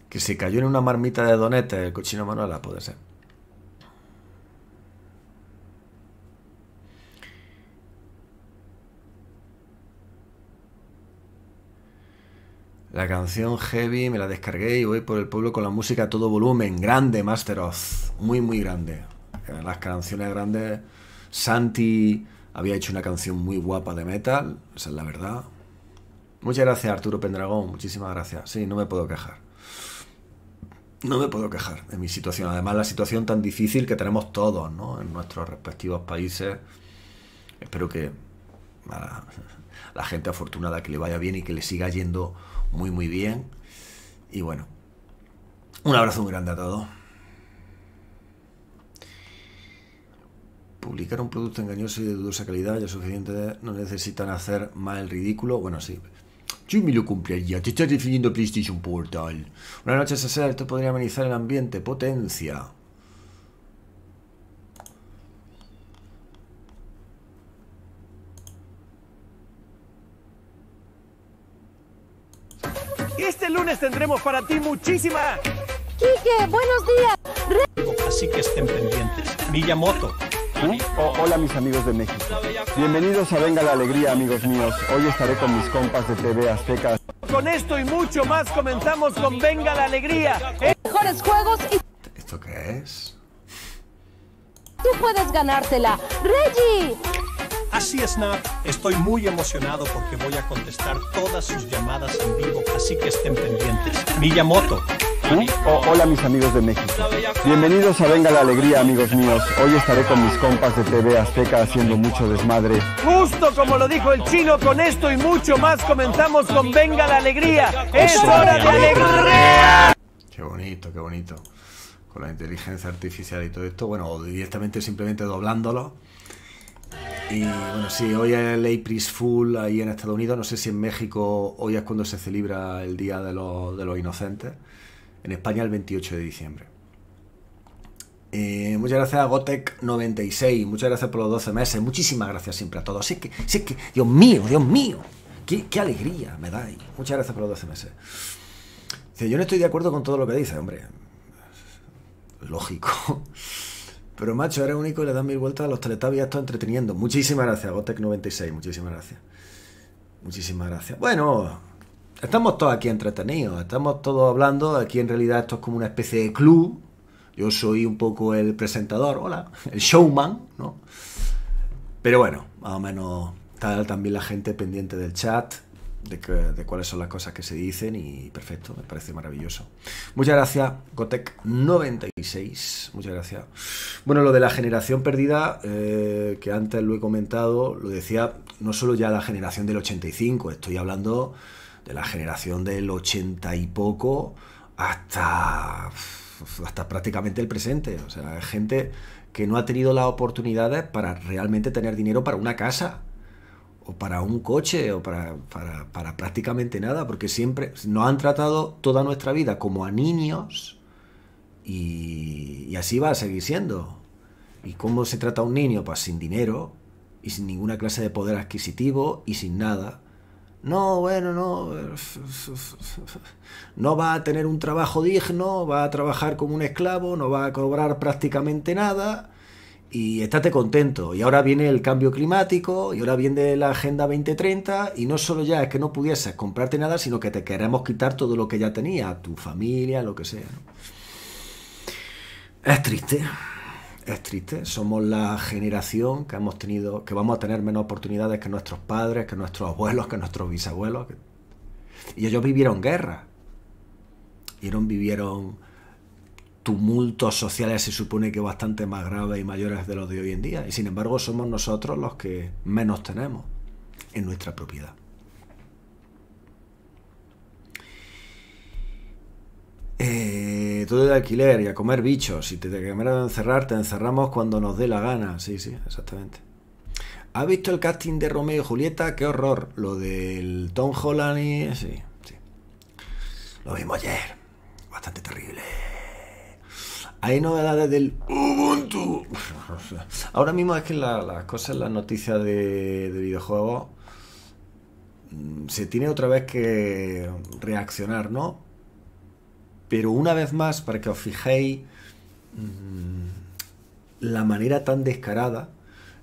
Que se cayó en una marmita de Donete el cochino Manuela, puede ser. La canción Heavy me la descargué y voy por el pueblo con la música a todo volumen. Grande, Master Muy, muy grande. Eh, las canciones grandes. Santi había hecho una canción muy guapa de metal, esa es la verdad. Muchas gracias, Arturo Pendragón. Muchísimas gracias. Sí, no me puedo quejar. No me puedo quejar de mi situación. Además, la situación tan difícil que tenemos todos, ¿no? En nuestros respectivos países. Espero que la, gente afortunada que le vaya bien y que le siga yendo muy, muy bien. Y bueno, un abrazo muy grande a todos. Publicar un producto engañoso y de dudosa calidad ya suficiente. No necesitan hacer más el ridículo. Bueno, sí, yo me lo ya. Te estás definiendo PlayStation Portal. Una noche se esto podría amenizar el ambiente. Potencia. Este lunes tendremos para ti muchísima. Quique, buenos días. Así que estén pendientes. Miyamoto ¿Eh? Oh, hola mis amigos de México. Bienvenidos a Venga la Alegría, amigos míos. Hoy estaré con mis compas de TV Azteca. Con esto y mucho más comenzamos con Venga la Alegría. Mejores juegos y... ¿Esto qué es? Tú puedes ganártela. Reggie. Así es, Snap. Estoy muy emocionado porque voy a contestar todas sus llamadas en vivo, así que estén pendientes. Miyamoto. hola mis amigos de México. Bienvenidos a Venga la Alegría amigos míos. Hoy estaré con mis compas de TV Azteca haciendo mucho desmadre. Justo como lo dijo el chino, con esto y mucho más comenzamos con Venga la Alegría. Es hora de alegría. Qué bonito, qué bonito. Con la inteligencia artificial y todo esto, bueno, directamente simplemente doblándolo y bueno, sí, hoy es el April Full ahí en Estados Unidos. No sé si en México hoy es cuando se celebra el Día de los, Inocentes. En España el 28 de diciembre. Eh, muchas gracias a gotek 96 Muchas gracias por los 12 meses. Muchísimas gracias siempre a todos. Sí, que, sí, que, Dios mío, Dios mío. Qué, alegría me dais. Muchas gracias por los 12 meses. Dice, yo no estoy de acuerdo con todo lo que dice, hombre. Lógico. Pero macho, eres único y le das mil vueltas a los teletubbies esto entreteniendo. Muchísimas gracias, Gotec96, muchísimas gracias. Muchísimas gracias. Bueno, estamos todos aquí entretenidos, estamos todos hablando. Aquí en realidad esto es como una especie de club. Yo soy un poco el presentador, hola, el showman, ¿no? Pero bueno, más o menos está también la gente pendiente del chat de, cuáles son las cosas que se dicen y perfecto, me parece maravilloso. Muchas gracias, Gotec96, muchas gracias. Bueno, lo de la generación perdida, eh, que antes lo he comentado, lo decía no solo ya la generación del 85, estoy hablando de la generación del 80 y poco hasta, hasta prácticamente el presente, o sea, gente que no ha tenido las oportunidades para realmente tener dinero para una casa o para un coche o para, para, prácticamente nada, porque siempre nos han tratado toda nuestra vida como a niños y, y así va a seguir siendo. ¿Y cómo se trata a un niño? Pues sin dinero y sin ninguna clase de poder adquisitivo y sin nada. No, bueno, no. No va a tener un trabajo digno, va a trabajar como un esclavo, no va a cobrar prácticamente nada y estate contento. Y ahora viene el cambio climático, y ahora viene la Agenda 2030, y no solo ya es que no pudieses comprarte nada, sino que te queremos quitar todo lo que ya tenías, tu familia, lo que sea. Es triste, es triste. Somos la generación que hemos tenido, que vamos a tener menos oportunidades que nuestros padres, que nuestros abuelos, que nuestros bisabuelos. Y ellos vivieron guerra. Y ellos vivieron tumultos sociales se supone que bastante más graves y mayores de los de hoy en día. Y sin embargo somos nosotros los que menos tenemos en nuestra propiedad. Eh, todo de alquiler y a comer bichos. Si te queremos encerrar, te encerramos cuando nos dé la gana. Sí, sí, exactamente. ¿Has visto el casting de Romeo y Julieta? ¡Qué horror! Lo del Tom Holland y... Sí, sí. Lo vimos ayer. Bastante terrible hay novedades del Ubuntu. Ahora mismo es que las cosas, las noticias de, de, videojuegos, mm, se tiene otra vez que reaccionar, ¿no? Pero una vez más, para que os fijéis mm, la manera tan descarada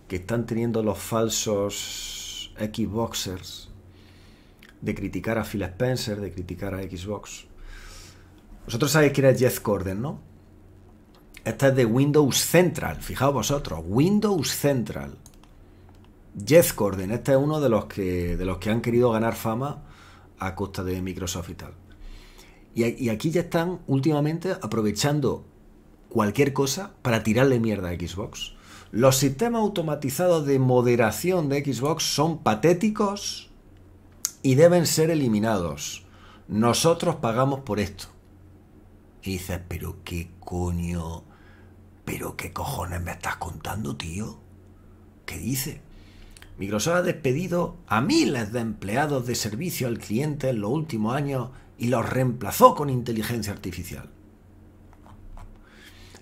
que están teniendo los falsos Xboxers de criticar a Phil Spencer, de criticar a Xbox. Vosotros sabéis que era Jeff Gordon, ¿no? Esta es de Windows Central, fijaos vosotros, Windows Central. Jeff Gordon, este es uno de los que, de los que han querido ganar fama a costa de Microsoft y tal. Y, y aquí ya están últimamente aprovechando cualquier cosa para tirarle mierda a Xbox. Los sistemas automatizados de moderación de Xbox son patéticos y deben ser eliminados. Nosotros pagamos por esto. Y dices, pero qué coño ¿Pero qué cojones me estás contando, tío? ¿Qué dice? Microsoft ha despedido a miles de empleados de servicio al cliente en los últimos años y los reemplazó con inteligencia artificial.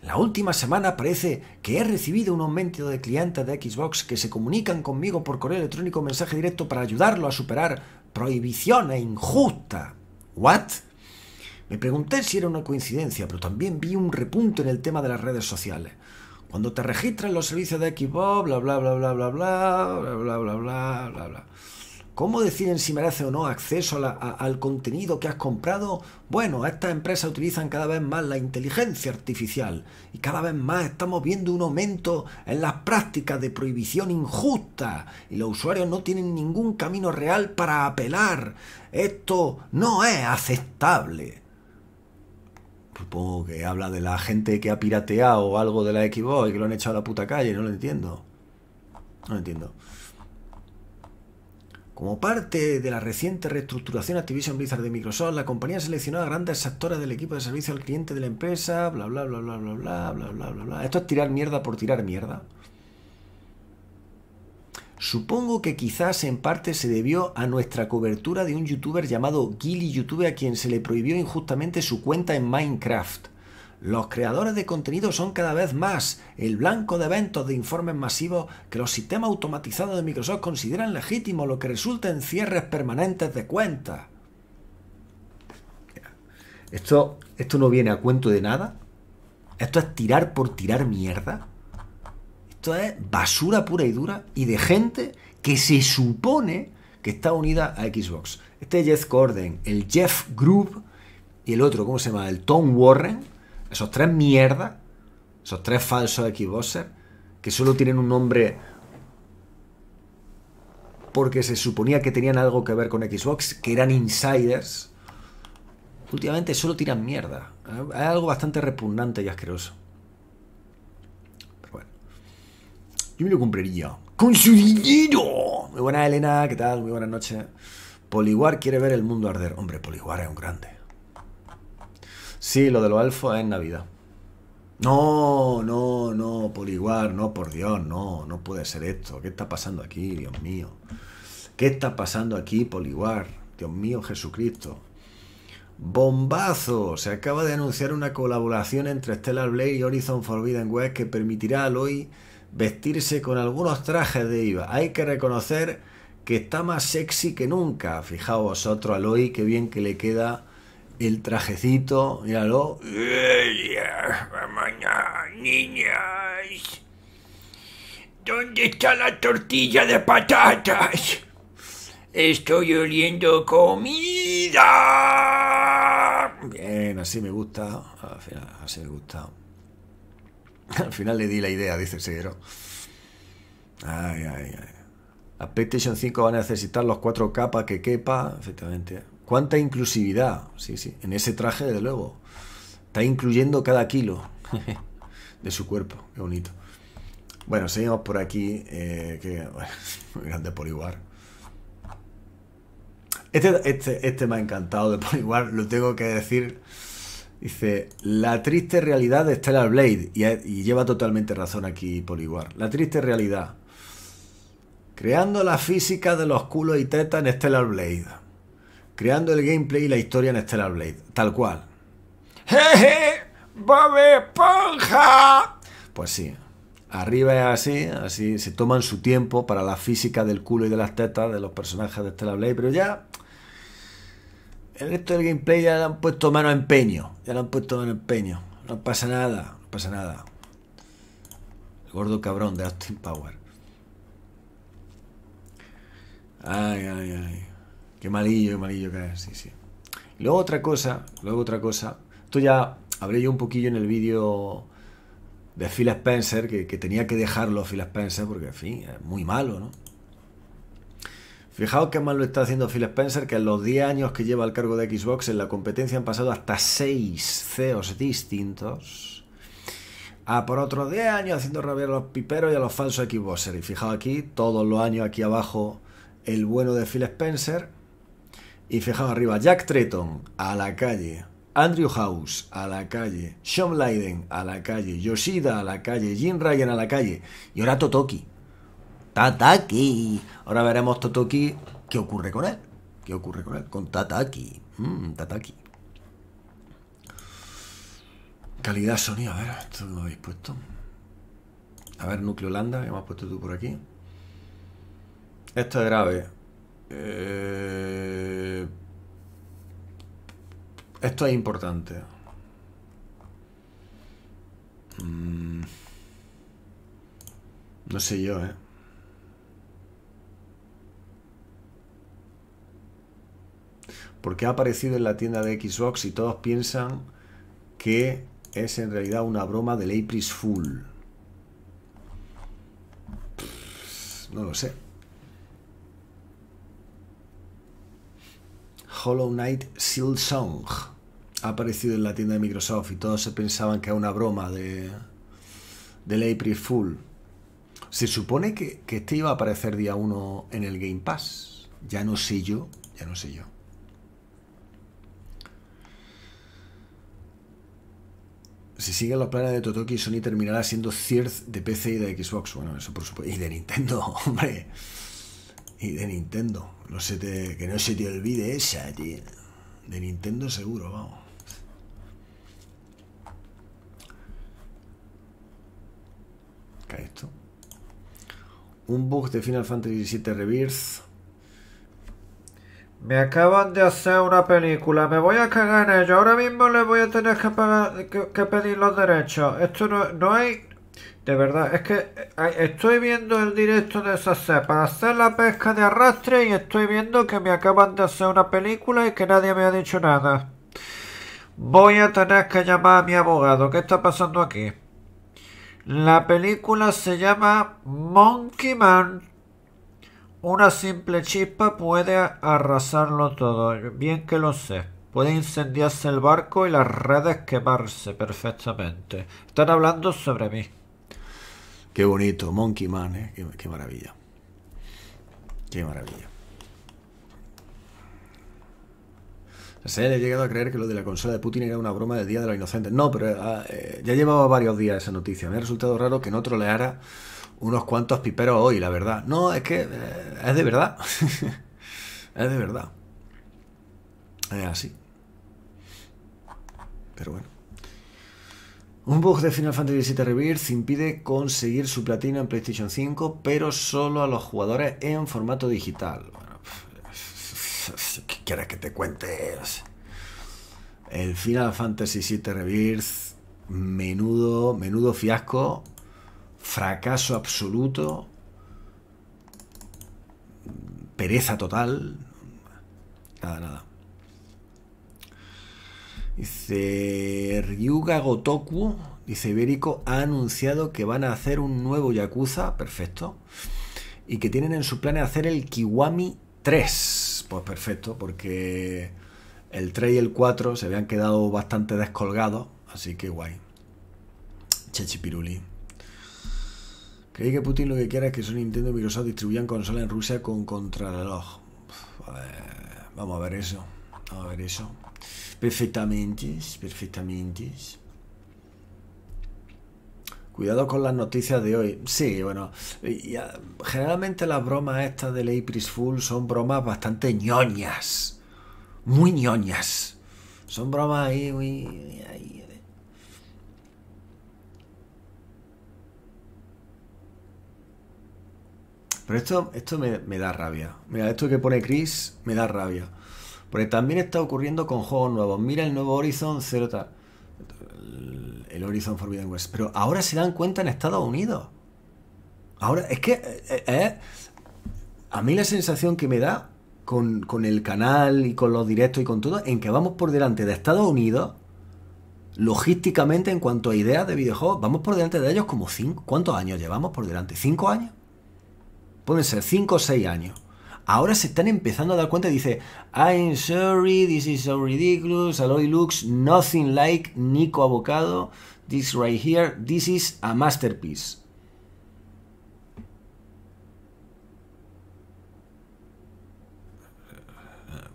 La última semana parece que he recibido un aumento de clientes de Xbox que se comunican conmigo por correo electrónico o mensaje directo para ayudarlo a superar prohibiciones injusta. ¿What? Me pregunté si era una coincidencia, pero también vi un repunte en el tema de las redes sociales. Cuando te registras los servicios de Xbox, bla bla bla bla bla bla bla bla bla bla bla bla. ¿Cómo deciden si merece o no acceso al contenido que has comprado? Bueno, estas empresas utilizan cada vez más la inteligencia artificial y cada vez más estamos viendo un aumento en las prácticas de prohibición injusta y los usuarios no tienen ningún camino real para apelar. Esto no es aceptable. Supongo que habla de la gente que ha pirateado o algo de la Xbox y que lo han echado a la puta calle, no lo entiendo. No lo entiendo. Como parte de la reciente reestructuración Activision Blizzard de Microsoft, la compañía ha seleccionado a grandes actores del equipo de servicio al cliente de la empresa, bla bla bla bla bla bla bla bla bla bla. Esto es tirar mierda por tirar mierda. Supongo que quizás en parte se debió a nuestra cobertura de un youtuber llamado Gilly YouTube a quien se le prohibió injustamente su cuenta en Minecraft. Los creadores de contenido son cada vez más el blanco de eventos de informes masivos que los sistemas automatizados de Microsoft consideran legítimos, lo que resulta en cierres permanentes de cuentas. Esto, esto no viene a cuento de nada. Esto es tirar por tirar mierda es basura pura y dura y de gente que se supone que está unida a Xbox. Este Jeff Gordon, el Jeff Group y el otro, ¿cómo se llama? El Tom Warren. Esos tres mierdas, esos tres falsos Xboxers que solo tienen un nombre porque se suponía que tenían algo que ver con Xbox, que eran insiders. Últimamente solo tiran mierda. Es algo bastante repugnante y asqueroso. Yo me lo compraría. ¡Con su Muy buena Elena, ¿qué tal? Muy buenas noches. Poliguar quiere ver el mundo arder. Hombre, Poliguar es un grande. Sí, lo de los elfos es en Navidad. No, no, no, Poliguar, no, por Dios, no, no puede ser esto. ¿Qué está pasando aquí, Dios mío? ¿Qué está pasando aquí, Poliguar? Dios mío, Jesucristo. Bombazo, se acaba de anunciar una colaboración entre Stellar Blade y Horizon Forbidden West que permitirá al hoy vestirse con algunos trajes de IVA. Hay que reconocer que está más sexy que nunca. Fijaos vosotros al hoy, qué bien que le queda el trajecito. Míralo. Niñas, ¿dónde está la tortilla de patatas? Estoy oliendo comida. Bien, así me gusta. Así me gusta. Al final le di la idea, dice Siguero. Ay, ay, ay. La PlayStation 5 va a necesitar los cuatro capas que quepa, efectivamente. ¿Cuánta inclusividad? Sí, sí. En ese traje, de luego. Está incluyendo cada kilo de su cuerpo. Qué bonito. Bueno, seguimos por aquí. Eh, muy que, grande Poliwar. Este, este, este me ha encantado de igual lo tengo que decir. Dice, la triste realidad de Stellar Blade. Y, lleva totalmente razón aquí Poliguar. La triste realidad. Creando la física de los culos y tetas en Stellar Blade. Creando el gameplay y la historia en Stellar Blade. Tal cual. ¡Jeje! ¡Bob Esponja! Pues sí. Arriba es así, así se toman su tiempo para la física del culo y de las tetas de los personajes de Stellar Blade, pero ya el resto del gameplay ya le han puesto mano a empeño. Ya le han puesto mano a empeño. No pasa nada, no pasa nada. El gordo cabrón de Austin Power. Ay, ay, ay. Qué malillo, qué malillo que es. Sí, sí. luego otra cosa, luego otra cosa. Esto ya hablé yo un poquillo en el vídeo de Phil Spencer, que, tenía que dejarlo Phil Spencer, porque, en fin, es muy malo, ¿no? Fijaos qué mal lo está haciendo Phil Spencer, que en los 10 años que lleva al cargo de Xbox en la competencia han pasado hasta 6 CEOs distintos. A ah, por otros 10 años haciendo rabiar a los piperos y a los falsos Xboxers. Y fijaos aquí, todos los años aquí abajo, el bueno de Phil Spencer. Y fijaos arriba, Jack Tretton, a la calle. Andrew House, a la calle. Sean Leiden, a la calle. Yoshida, a la calle. Jim Ryan, a la calle. Y ahora Totoki. Tataki. Ahora veremos Totoki qué ocurre con él. ¿Qué ocurre con él? Con Tataki. Mmm, tataki. Calidad sonido, a ver, esto lo habéis puesto. A ver, núcleo lambda, que me has puesto tú por aquí. Esto es grave. Eh, esto es importante. Mm. No sé yo, ¿eh? porque ha aparecido en la tienda de Xbox y todos piensan que es en realidad una broma del April Fool. No lo sé. Hollow Knight Shield Song ha aparecido en la tienda de Microsoft y todos se pensaban que era una broma de del April Fool. Se supone que, que este iba a aparecer día 1 en el Game Pass. Ya no sé yo, ya no sé yo. si siguen los planes de Totoki, Sony terminará siendo Cierth de PC y de Xbox. Bueno, eso por supuesto. Y de Nintendo, hombre. Y de Nintendo. No se que no se te olvide esa, tío. De Nintendo seguro, vamos. ¿Qué es esto? Un bug de Final Fantasy VII Rebirth. Me acaban de hacer una película, me voy a cagar en ello. Ahora mismo les voy a tener que, pedir los derechos. Esto no, hay... De verdad, es que estoy viendo el directo de esa para hacer la pesca de arrastre y estoy viendo que me acaban de hacer una película y que nadie me ha dicho nada. Voy a tener que llamar a mi abogado. ¿Qué está pasando aquí? La película se llama Monkey Man una simple chispa puede arrasarlo todo, bien que lo sé. Puede incendiarse el barco y las redes quemarse perfectamente. Están hablando sobre mí. Qué bonito, Monkey Man, ¿eh? qué, maravilla. Qué maravilla. Se le he llegado a creer que lo de la consola de Putin era una broma del Día de los Inocentes. No, pero ah, eh, ya llevaba varios días esa noticia. Me ha resultado raro que no leara unos cuantos piperos hoy, la verdad. No, es que eh, es de verdad. es de verdad. Es así. Pero bueno. Un bug de Final Fantasy VII Rebirth impide conseguir su platino en PlayStation 5, pero solo a los jugadores en formato digital. Bueno, ¿qué quieres que te cuentes? El Final Fantasy VII Rebirth, menudo, menudo fiasco fracaso absoluto, pereza total, nada, nada. Dice Ryuga Gotoku, dice Ibérico, ha anunciado que van a hacer un nuevo Yakuza, perfecto, y que tienen en su plan hacer el Kiwami 3, pues perfecto, porque el 3 y el 4 se habían quedado bastante descolgados, así que guay. Chechipiruli. Creí que Putin lo que quiera es que su Nintendo y Microsoft distribuyan consola en Rusia con contrarreloj. A vamos a ver eso. Vamos a ver eso. Perfectamente, perfectamente. Cuidado con las noticias de hoy. Sí, bueno, generalmente las bromas estas de April Full son bromas bastante ñoñas. Muy ñoñas. Son bromas ahí muy... Pero esto, esto me, da rabia. Mira, esto que pone Chris me da rabia. Porque también está ocurriendo con juegos nuevos. Mira el nuevo Horizon Zero El Horizon Forbidden West. Pero ahora se dan cuenta en Estados Unidos. Ahora, es que. Eh, eh, a mí la sensación que me da con, con, el canal y con los directos y con todo, en que vamos por delante de Estados Unidos, logísticamente en cuanto a ideas de videojuegos, vamos por delante de ellos como cinco. ¿Cuántos años llevamos por delante? ¿Cinco años? pueden ser 5 o 6 años. Ahora se están empezando a dar cuenta dice, I'm sorry, this is so ridiculous, Aloy looks nothing like Nico Avocado, this right here, this is a masterpiece.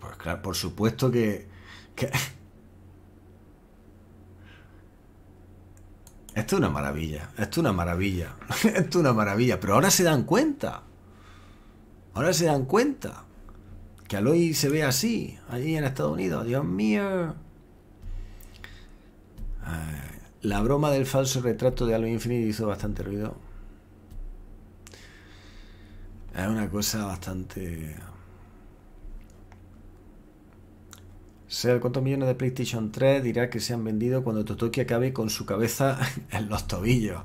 Pues claro, por supuesto que, que... Esto es una maravilla, esto es una maravilla, esto es una maravilla, pero ahora se dan cuenta. Ahora se dan cuenta que Aloy se ve así, allí en Estados Unidos. Dios mío. Ah, la broma del falso retrato de Aloy Infinite hizo bastante ruido. Es una cosa bastante. Sea cuántos millones de PlayStation 3 dirá que se han vendido cuando Totoki acabe con su cabeza en los tobillos.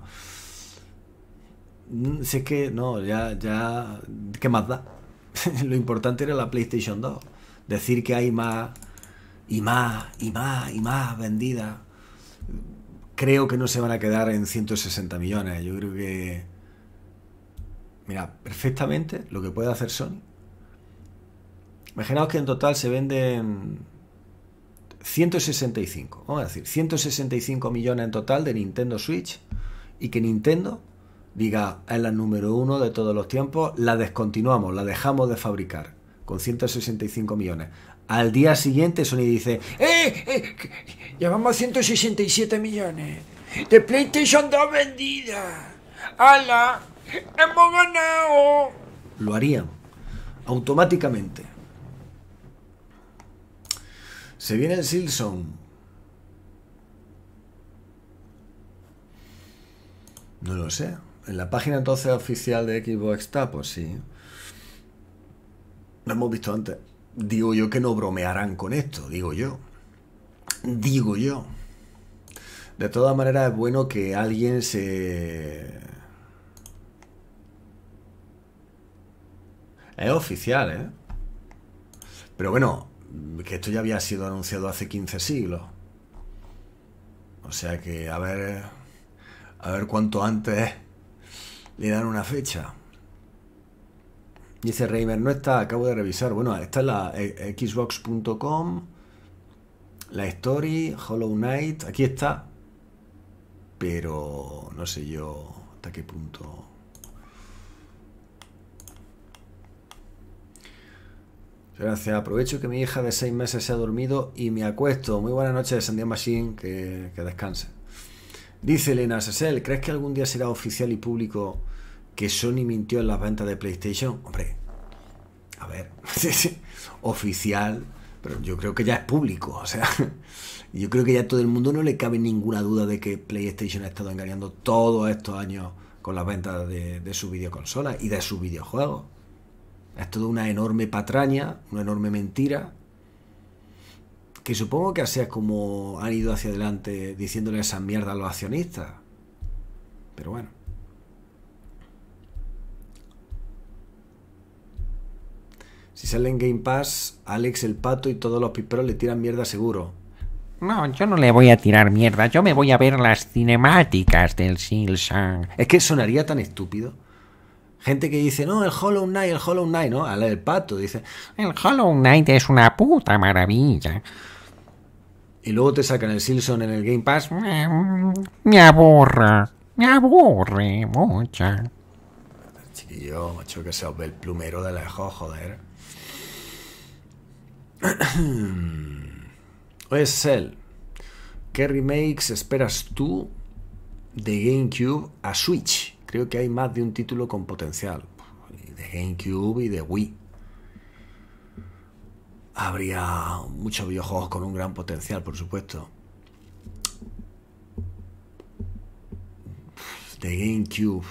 Mm, sé es que no, ya, ya, ¿qué más da? Lo importante era la PlayStation 2. Decir que hay más y más y más y más vendidas. Creo que no se van a quedar en 160 millones. Yo creo que... Mira, perfectamente lo que puede hacer Sony. Imaginaos que en total se venden 165, vamos a decir, 165 millones en total de Nintendo Switch y que Nintendo diga es la número uno de todos los tiempos, la descontinuamos, la dejamos de fabricar con 165 millones. Al día siguiente Sony dice, ¡eh! eh llevamos 167 millones de PlayStation 2 vendidas! ¡Hala! ¡Hemos ganado! Lo harían automáticamente. Se viene el Silson. No lo sé. ¿En la página entonces oficial de Xbox está? Pues sí. Lo hemos visto antes. Digo yo que no bromearán con esto, digo yo. Digo yo. De todas maneras es bueno que alguien se... Es oficial, ¿eh? Pero bueno, que esto ya había sido anunciado hace 15 siglos. O sea que a ver... A ver cuánto antes le dan una fecha. Dice Reimer, no está, acabo de revisar. Bueno, está la eh, xbox.com, la story, Hollow Knight, aquí está. Pero no sé yo hasta qué punto... Gracias, aprovecho que mi hija de seis meses se ha dormido y me acuesto. Muy buenas noches, Sandy Machine, que, que descanse. Dice Elena Sassel ¿crees que algún día será oficial y público que Sony mintió en las ventas de PlayStation, hombre, a ver, oficial, pero yo creo que ya es público, o sea, yo creo que ya a todo el mundo no le cabe ninguna duda de que PlayStation ha estado engañando todos estos años con las ventas de, sus videoconsolas y de sus videojuegos. Es toda una enorme patraña, una enorme mentira, que supongo que así es como han ido hacia adelante diciéndole esa mierda a los accionistas. Pero bueno. Si sale en Game Pass, Alex el Pato y todos los piperos le tiran mierda seguro. No, yo no le voy a tirar mierda, yo me voy a ver las cinemáticas del Silson. Es que sonaría tan estúpido. Gente que dice, no, el Hollow Knight, el Hollow Knight, ¿no? Al el pato, dice, el Hollow Knight es una puta maravilla. Y luego te sacan el Silson en el Game Pass. Mm, me, aburre, me aburre mucha. Chiquillo, macho, que se os ve el plumero de la joder. Es Cell, ¿qué remakes esperas tú de GameCube a Switch? Creo que hay más de un título con potencial. De GameCube y de Wii. Habría muchos videojuegos con un gran potencial, por supuesto. De GameCube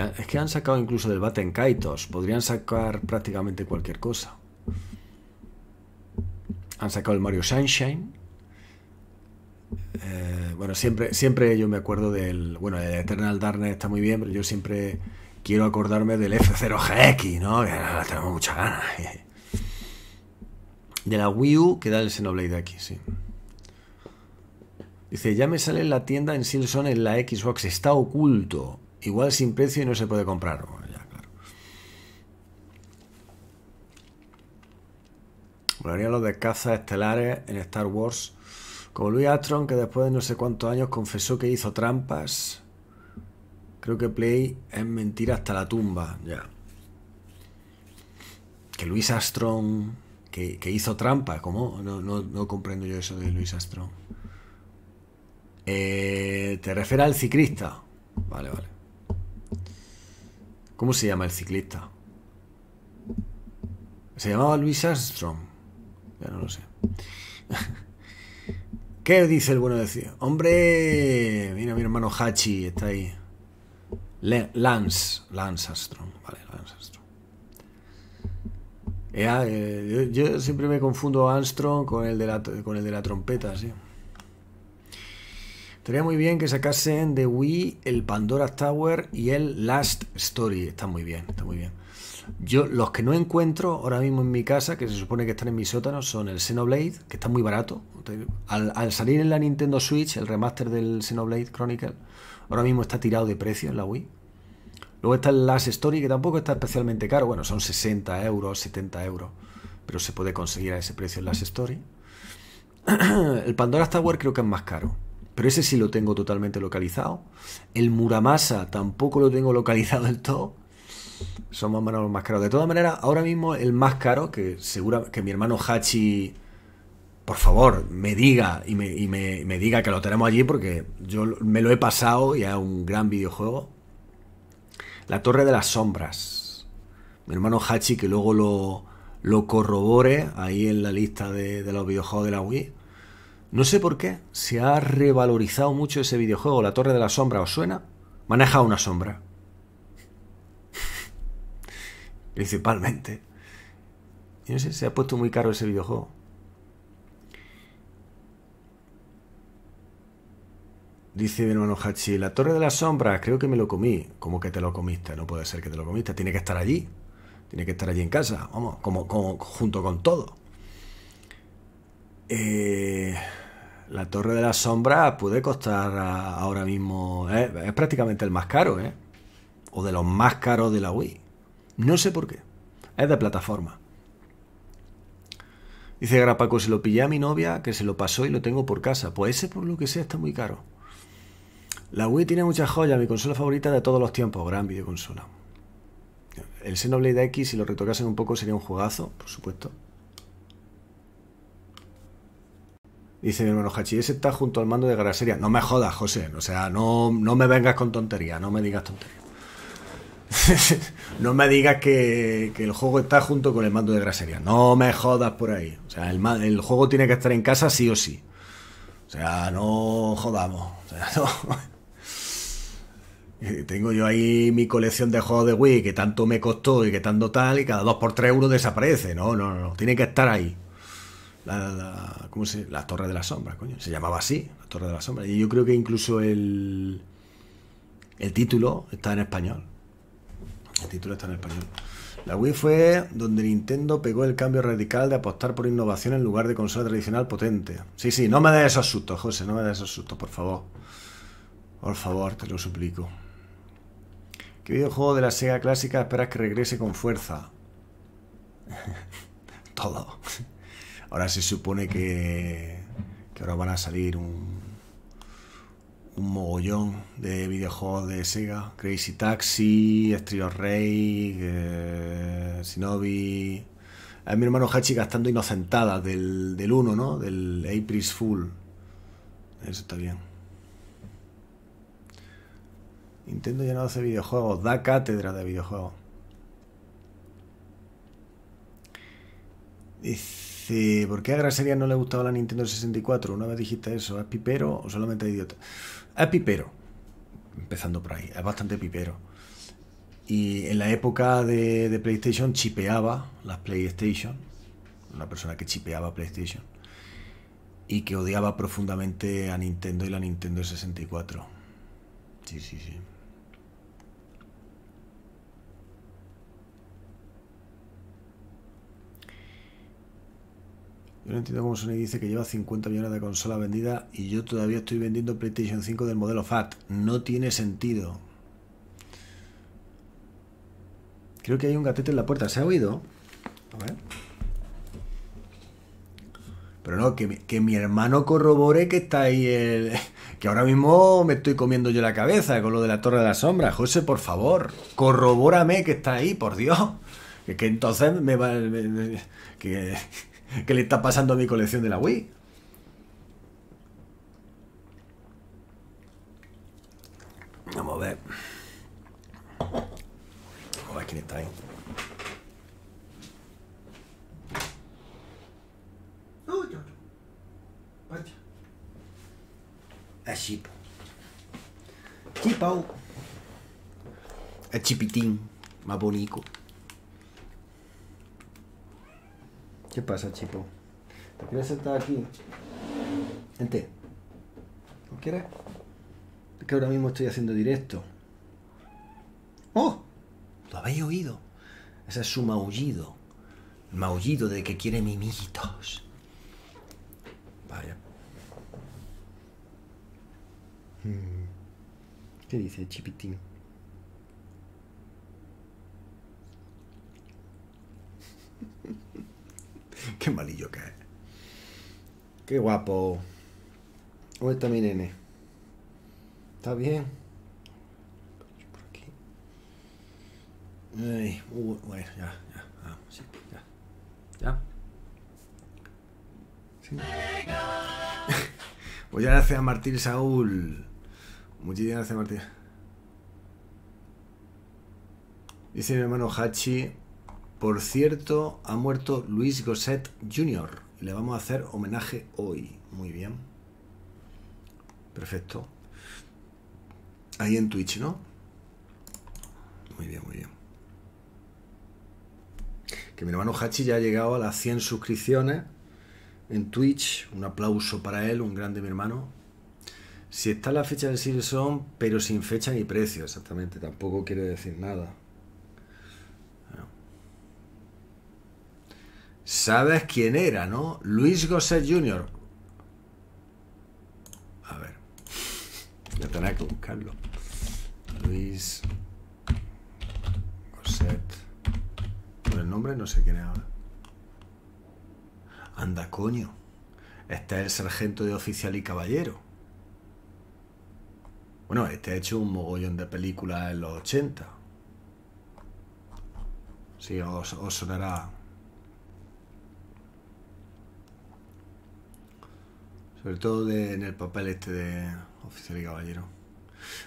es que han sacado incluso del Batten en Kaitos. Podrían sacar prácticamente cualquier cosa. Han sacado el Mario Sunshine. Eh, bueno, siempre, siempre yo me acuerdo del. Bueno, el Eternal Darkness está muy bien, pero yo siempre quiero acordarme del F0GX, ¿no? Que tenemos muchas ganas. De la Wii U que da el Xenoblade aquí, sí. Dice, ya me sale en la tienda en Silson en la Xbox, está oculto. Igual sin precio y no se puede comprar. ya, claro. Volaría los de cazas estelares en Star Wars. Como Luis Astron que después de no sé cuántos años confesó que hizo trampas. Creo que Play es mentira hasta la tumba. Ya. Que Luis Astron Que, hizo trampas. ¿Cómo? No, no, no comprendo yo eso de Luis Astron. Eh, te refieres al ciclista. Vale, vale. ¿Cómo se llama el ciclista? Se llamaba Luis Armstrong. Ya no lo sé. ¿Qué dice el bueno de decir? Hombre, mira mi hermano Hachi, está ahí. Lance, Lance Armstrong, vale, Lance Armstrong. Eh, yo, siempre me confundo Armstrong con el con el de la trompeta, sí. Estaría muy bien que sacasen de Wii el Pandora Tower y el Last Story. Está muy bien, está muy bien. Yo, los que no encuentro ahora mismo en mi casa, que se supone que están en mi sótano, son el Xenoblade, que está muy barato. Al, salir en la Nintendo Switch, el remaster del Xenoblade Chronicle, ahora mismo está tirado de precio en la Wii. Luego está el Last Story, que tampoco está especialmente caro. Bueno, son 60 euros, 70 euros. Pero se puede conseguir a ese precio el Last Story. el Pandora Tower creo que es más caro pero ese sí lo tengo totalmente localizado. El Muramasa tampoco lo tengo localizado del todo. Son más más caros. De todas maneras, ahora mismo el más caro, que segura que mi hermano Hachi, por favor, me diga y me, diga que lo tenemos allí, porque yo me lo he pasado y es un gran videojuego. La Torre de las Sombras. Mi hermano Hachi, que luego lo, lo corrobore ahí en la lista de los videojuegos de la Wii no sé por qué se ha revalorizado mucho ese videojuego. La Torre de la Sombra, ¿os suena? Maneja una sombra. Principalmente. Yo no sé, se ha puesto muy caro ese videojuego. Dice mi hermano Hachi, la Torre de la Sombra creo que me lo comí. ¿Cómo que te lo comiste? No puede ser que te lo comiste. Tiene que estar allí. Tiene que estar allí en casa. Vamos, como, como junto con todo. Eh la Torre de la Sombra puede costar ahora mismo, eh, es prácticamente el más caro, ¿eh? O de los más caros de la Wii. No sé por qué. Es de plataforma. Dice Grapaco, se lo pillé a mi novia, que se lo pasó y lo tengo por casa. Pues ese, por lo que sea, está muy caro. La Wii tiene muchas joyas, mi consola favorita de todos los tiempos, gran videoconsola. El Xenoblade X, si lo retocasen un poco, sería un juegazo, por supuesto. Dice mi hermano Hachi, ese está junto al mando de grasería. No me jodas, José. O sea, no, me vengas con tontería. no me digas tontería. no me digas que, el juego está junto con el mando de Grasería. No me jodas por ahí. O sea, el, juego tiene que estar en casa sí o sí. O sea, no jodamos. Eh, tengo yo ahí mi colección de juegos de Wii que tanto me costó y que tanto tal, y cada 2 por 3 euros desaparece. No, no, no. Tiene que estar ahí la, ¿cómo se, la Torre de la Sombra, coño. Se llamaba así, la Torre de la Sombra. Y yo creo que incluso el, el título está en español. El título está en español. La Wii fue donde Nintendo pegó el cambio radical de apostar por innovación en lugar de consola tradicional potente. Sí, sí, no me des esos sustos, José, no me des esos sustos, por favor. Por favor, te lo suplico. ¿Qué videojuego de la Sega clásica esperas que regrese con fuerza? Todo. Ahora se supone que, ahora van a salir un, mogollón de videojuegos de Sega. Crazy Taxi, Street Rey, eh, Shinobi... A mi hermano Hachi gastando inocentada del, del 1, ¿no? Del April's Full. Eso está bien. Nintendo ya no hace videojuegos, da cátedra de videojuegos. Dice... Dice, ¿por qué a Graseria no le gustaba la Nintendo 64? Una vez dijiste eso, ¿es pipero o solamente idiota? Es pipero, empezando por ahí, es bastante pipero. Y en la época de, de PlayStation chipeaba las PlayStation, una persona que chipeaba PlayStation, y que odiaba profundamente a Nintendo y la Nintendo 64. Sí, sí, sí. Yo no entiendo cómo Sony dice que lleva 50 millones de consolas vendidas y yo todavía estoy vendiendo PlayStation 5 del modelo FAT. No tiene sentido. Creo que hay un gatete en la puerta. ¿Se ha oído? A ver. Pero no, que, mi hermano corrobore que está ahí el... Que ahora mismo me estoy comiendo yo la cabeza con lo de la Torre de la Sombra. José, por favor, corrobórame que está ahí, por Dios. Que, entonces me va... que... ¿Qué le está pasando a mi colección de la Wii? Vamos a ver. Vamos a ver quién está ahí. Es chip. Chipao. Es chipitín. Más bonito. ¿Qué pasa, chico? ¿Te quieres sentar aquí? Gente. ¿No quieres? Es que ahora mismo estoy haciendo directo. ¡Oh! ¿Lo habéis oído? Ese es su maullido. El maullido de que quiere mimitos. Vaya. Hmm. ¿Qué dice Chipitín? Qué malillo que es. Qué guapo. O está mi nene? ¿Está bien? Por aquí. Uh, bueno, ya, ya, sí, ya. ¿Ya? ¿Sí? Pues ya gracias, Martín Saúl. Muchísimas gracias, Martín. Dice mi hermano Hachi, por cierto, ha muerto Luis Gosset Jr. Le vamos a hacer homenaje hoy. Muy bien. Perfecto. Ahí en Twitch, ¿no? Muy bien, muy bien. Que mi hermano Hachi ya ha llegado a las 100 suscripciones en Twitch. Un aplauso para él, un grande mi hermano. Si está la fecha de Silson, pero sin fecha ni precio, exactamente. Tampoco quiere decir nada. ¿Sabes quién era, no? Luis Gosset Jr. A ver. Ya tendré que buscarlo. Luis Gosset. Por el nombre no sé quién es ahora. Anda, coño. Este es el sargento de oficial y caballero. Bueno, este ha hecho un mogollón de películas en los 80. Sí, os, os sonará Sobre todo en el papel este de oficial y caballero.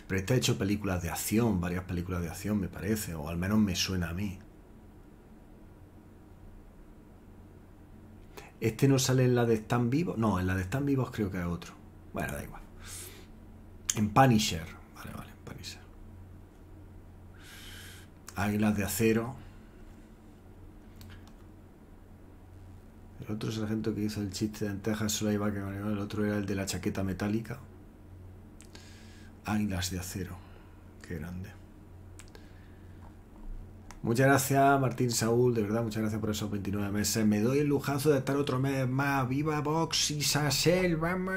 Pero este ha hecho películas de acción, varias películas de acción, me parece, o al menos me suena a mí. Este no sale en la de Están Vivos. No, en la de Están Vivos creo que hay otro. Bueno, da igual. En Punisher. Vale, vale, en Punisher. Águilas de Acero. El otro sargento que hizo el chiste de Texas solo iba que el otro era el de la chaqueta metálica. Águilas de acero. Qué grande. Muchas gracias, Martín Saúl, de verdad, muchas gracias por esos 29 meses. Me doy el lujazo de estar otro mes más. ¡Viva Vox y Sasel! ¡Vamos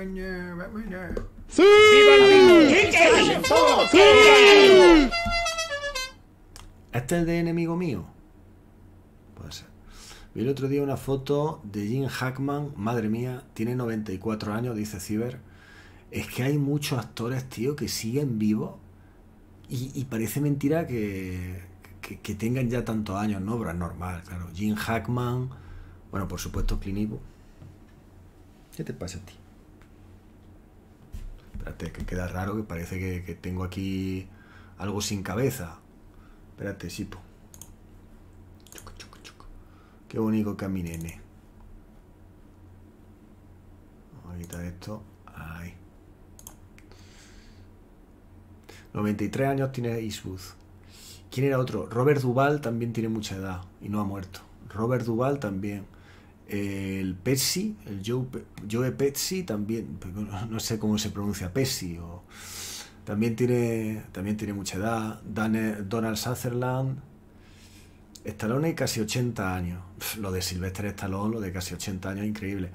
¡Vamos ¡Viva ¿Este es el de enemigo mío? Puede ser. Vi el otro día una foto de Jim Hackman, madre mía, tiene 94 años, dice Ciber. Es que hay muchos actores, tío, que siguen vivos y, parece mentira que, tengan ya tantos años, ¿no? Pero es normal, claro. Jim Hackman, bueno, por supuesto, Eastwood ¿Qué te pasa a ti? Espérate, que queda raro, que parece que, tengo aquí algo sin cabeza. Espérate, Sipo. Qué bonito caminene. Vamos a quitar esto. Ahí. 93 años tiene Eastwood. ¿Quién era otro? Robert Duval también tiene mucha edad y no ha muerto. Robert Duval también. El Pepsi, el Joe, Joe Pepsi también, no sé cómo se pronuncia Pepsi, también, tiene, también tiene mucha edad. Donald Sutherland, Stallone casi 80 años. lo de Sylvester Stallone, lo de casi 80 años, increíble.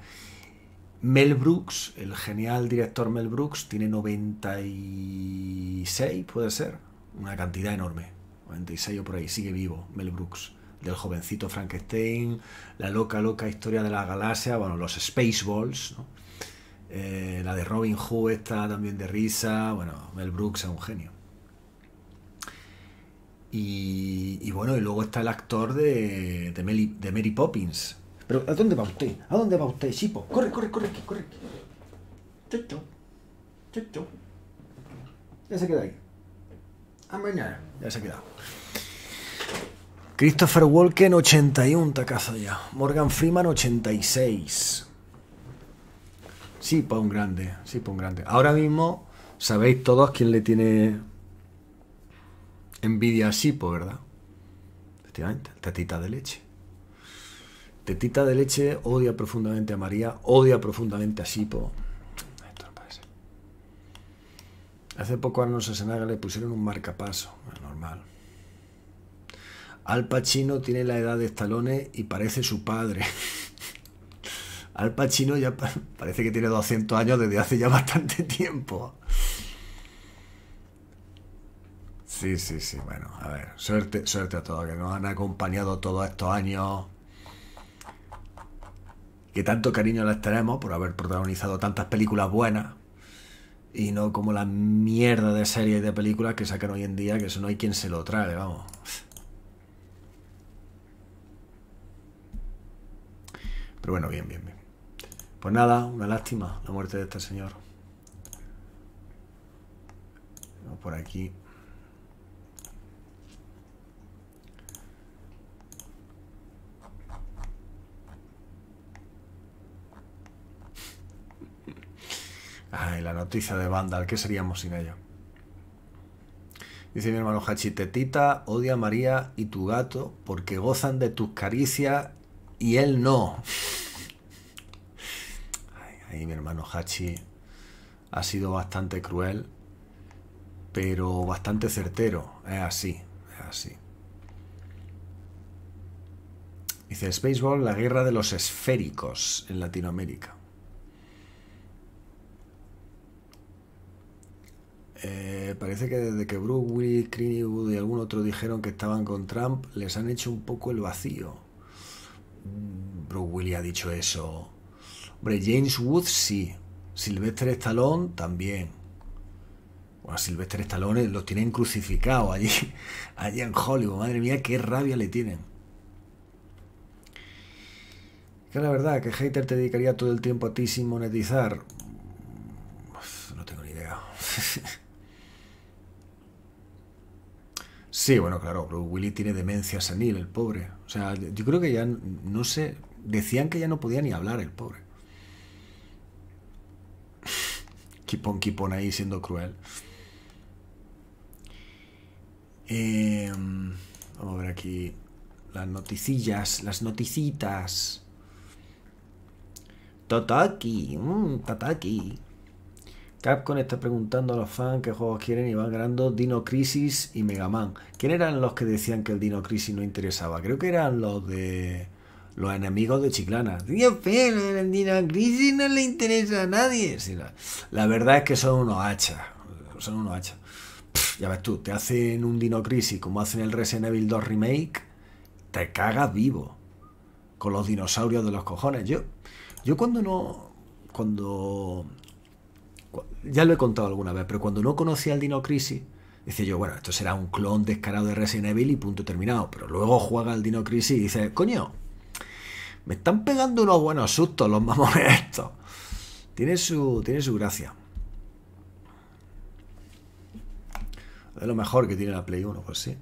Mel Brooks, el genial director Mel Brooks, tiene 96, puede ser. Una cantidad enorme. 96 o por ahí, sigue vivo Mel Brooks. Del jovencito Frankenstein, la loca, loca historia de la galaxia, bueno, los Spaceballs, ¿no? Eh, la de Robin Hood, está también de risa. Bueno, Mel Brooks es un genio. Y, bueno, y luego está el actor de, de, Mary Poppins. Pero ¿a dónde va usted? ¿A dónde va usted, Sipo? Corre, corre, corre aquí, corre aquí. Chucho. Ya se queda ahí. Ah, a mañana. Ya se ha quedado. Christopher Walken, 81 tacazo ya. Morgan Freeman, 86. Sí, pa' un grande. Sí, pa' un grande. Ahora mismo sabéis todos quién le tiene Envidia a Sipo, ¿verdad? Efectivamente, tetita de leche. Tetita de leche odia profundamente a María, odia profundamente a Sipo. Esto no parece. Hace poco a Arnold le pusieron un marcapaso, normal. Al Pacino tiene la edad de Estalones y parece su padre. Al Pacino ya parece que tiene 200 años desde hace ya bastante tiempo. Sí, sí, sí. Bueno, a ver, suerte, suerte a todos que nos han acompañado todos estos años. Que tanto cariño les tenemos por haber protagonizado tantas películas buenas y no como la mierda de series y de películas que sacan hoy en día, que eso no hay quien se lo trae, vamos. Pero bueno, bien, bien, bien. Pues nada, una lástima la muerte de este señor. por aquí. Ay, la noticia de Vandal, ¿qué seríamos sin ella? Dice mi hermano Hachi, Tetita odia a María y tu gato porque gozan de tus caricias y él no. Ay, ahí mi hermano Hachi ha sido bastante cruel, pero bastante certero. Es así, es así. Dice Spaceball, la guerra de los esféricos en Latinoamérica. Eh, parece que desde que Brooke, Willis, Greenwood y algún otro dijeron que estaban con Trump, les han hecho un poco el vacío. Mm, Brooke Willis ha dicho eso. Hombre, James Woods sí. Sylvester Stallone también. Bueno, Sylvester Stallone los tienen crucificados allí, allí en Hollywood. Madre mía, qué rabia le tienen. Que la verdad, que hater te dedicaría todo el tiempo a ti sin monetizar. no tengo ni idea. Sí, bueno, claro, pero Willy tiene demencia senil, el pobre. O sea, yo creo que ya, no sé, decían que ya no podía ni hablar el pobre. Kipon, Kipon ahí siendo cruel. Em, vamos a ver aquí las noticillas, las noticitas. Tataki, mmm, Tataki. Capcom está preguntando a los fans qué juegos quieren y van ganando Dino Crisis y Mega Man. ¿Quién eran los que decían que el Dino Crisis no interesaba? Creo que eran los de los enemigos de Chiclana. Dios mío, el Dino Crisis no le interesa a nadie. la, verdad es que son unos hachas. Son unos hachas. ya ves tú, te hacen un Dino Crisis como hacen el Resident Evil 2 Remake, te cagas vivo. Con los dinosaurios de los cojones. Yo, yo cuando no. Cuando ya lo he contado alguna vez, pero cuando no conocía el Dino Crisis, Dice yo, bueno, esto será un clon descarado de Resident Evil y punto terminado. Pero luego juega al Dino Crisis y dice, coño, me están pegando unos buenos sustos los mamones estos. Tiene su, tiene su gracia. Es lo mejor que tiene la Play 1, pues sí.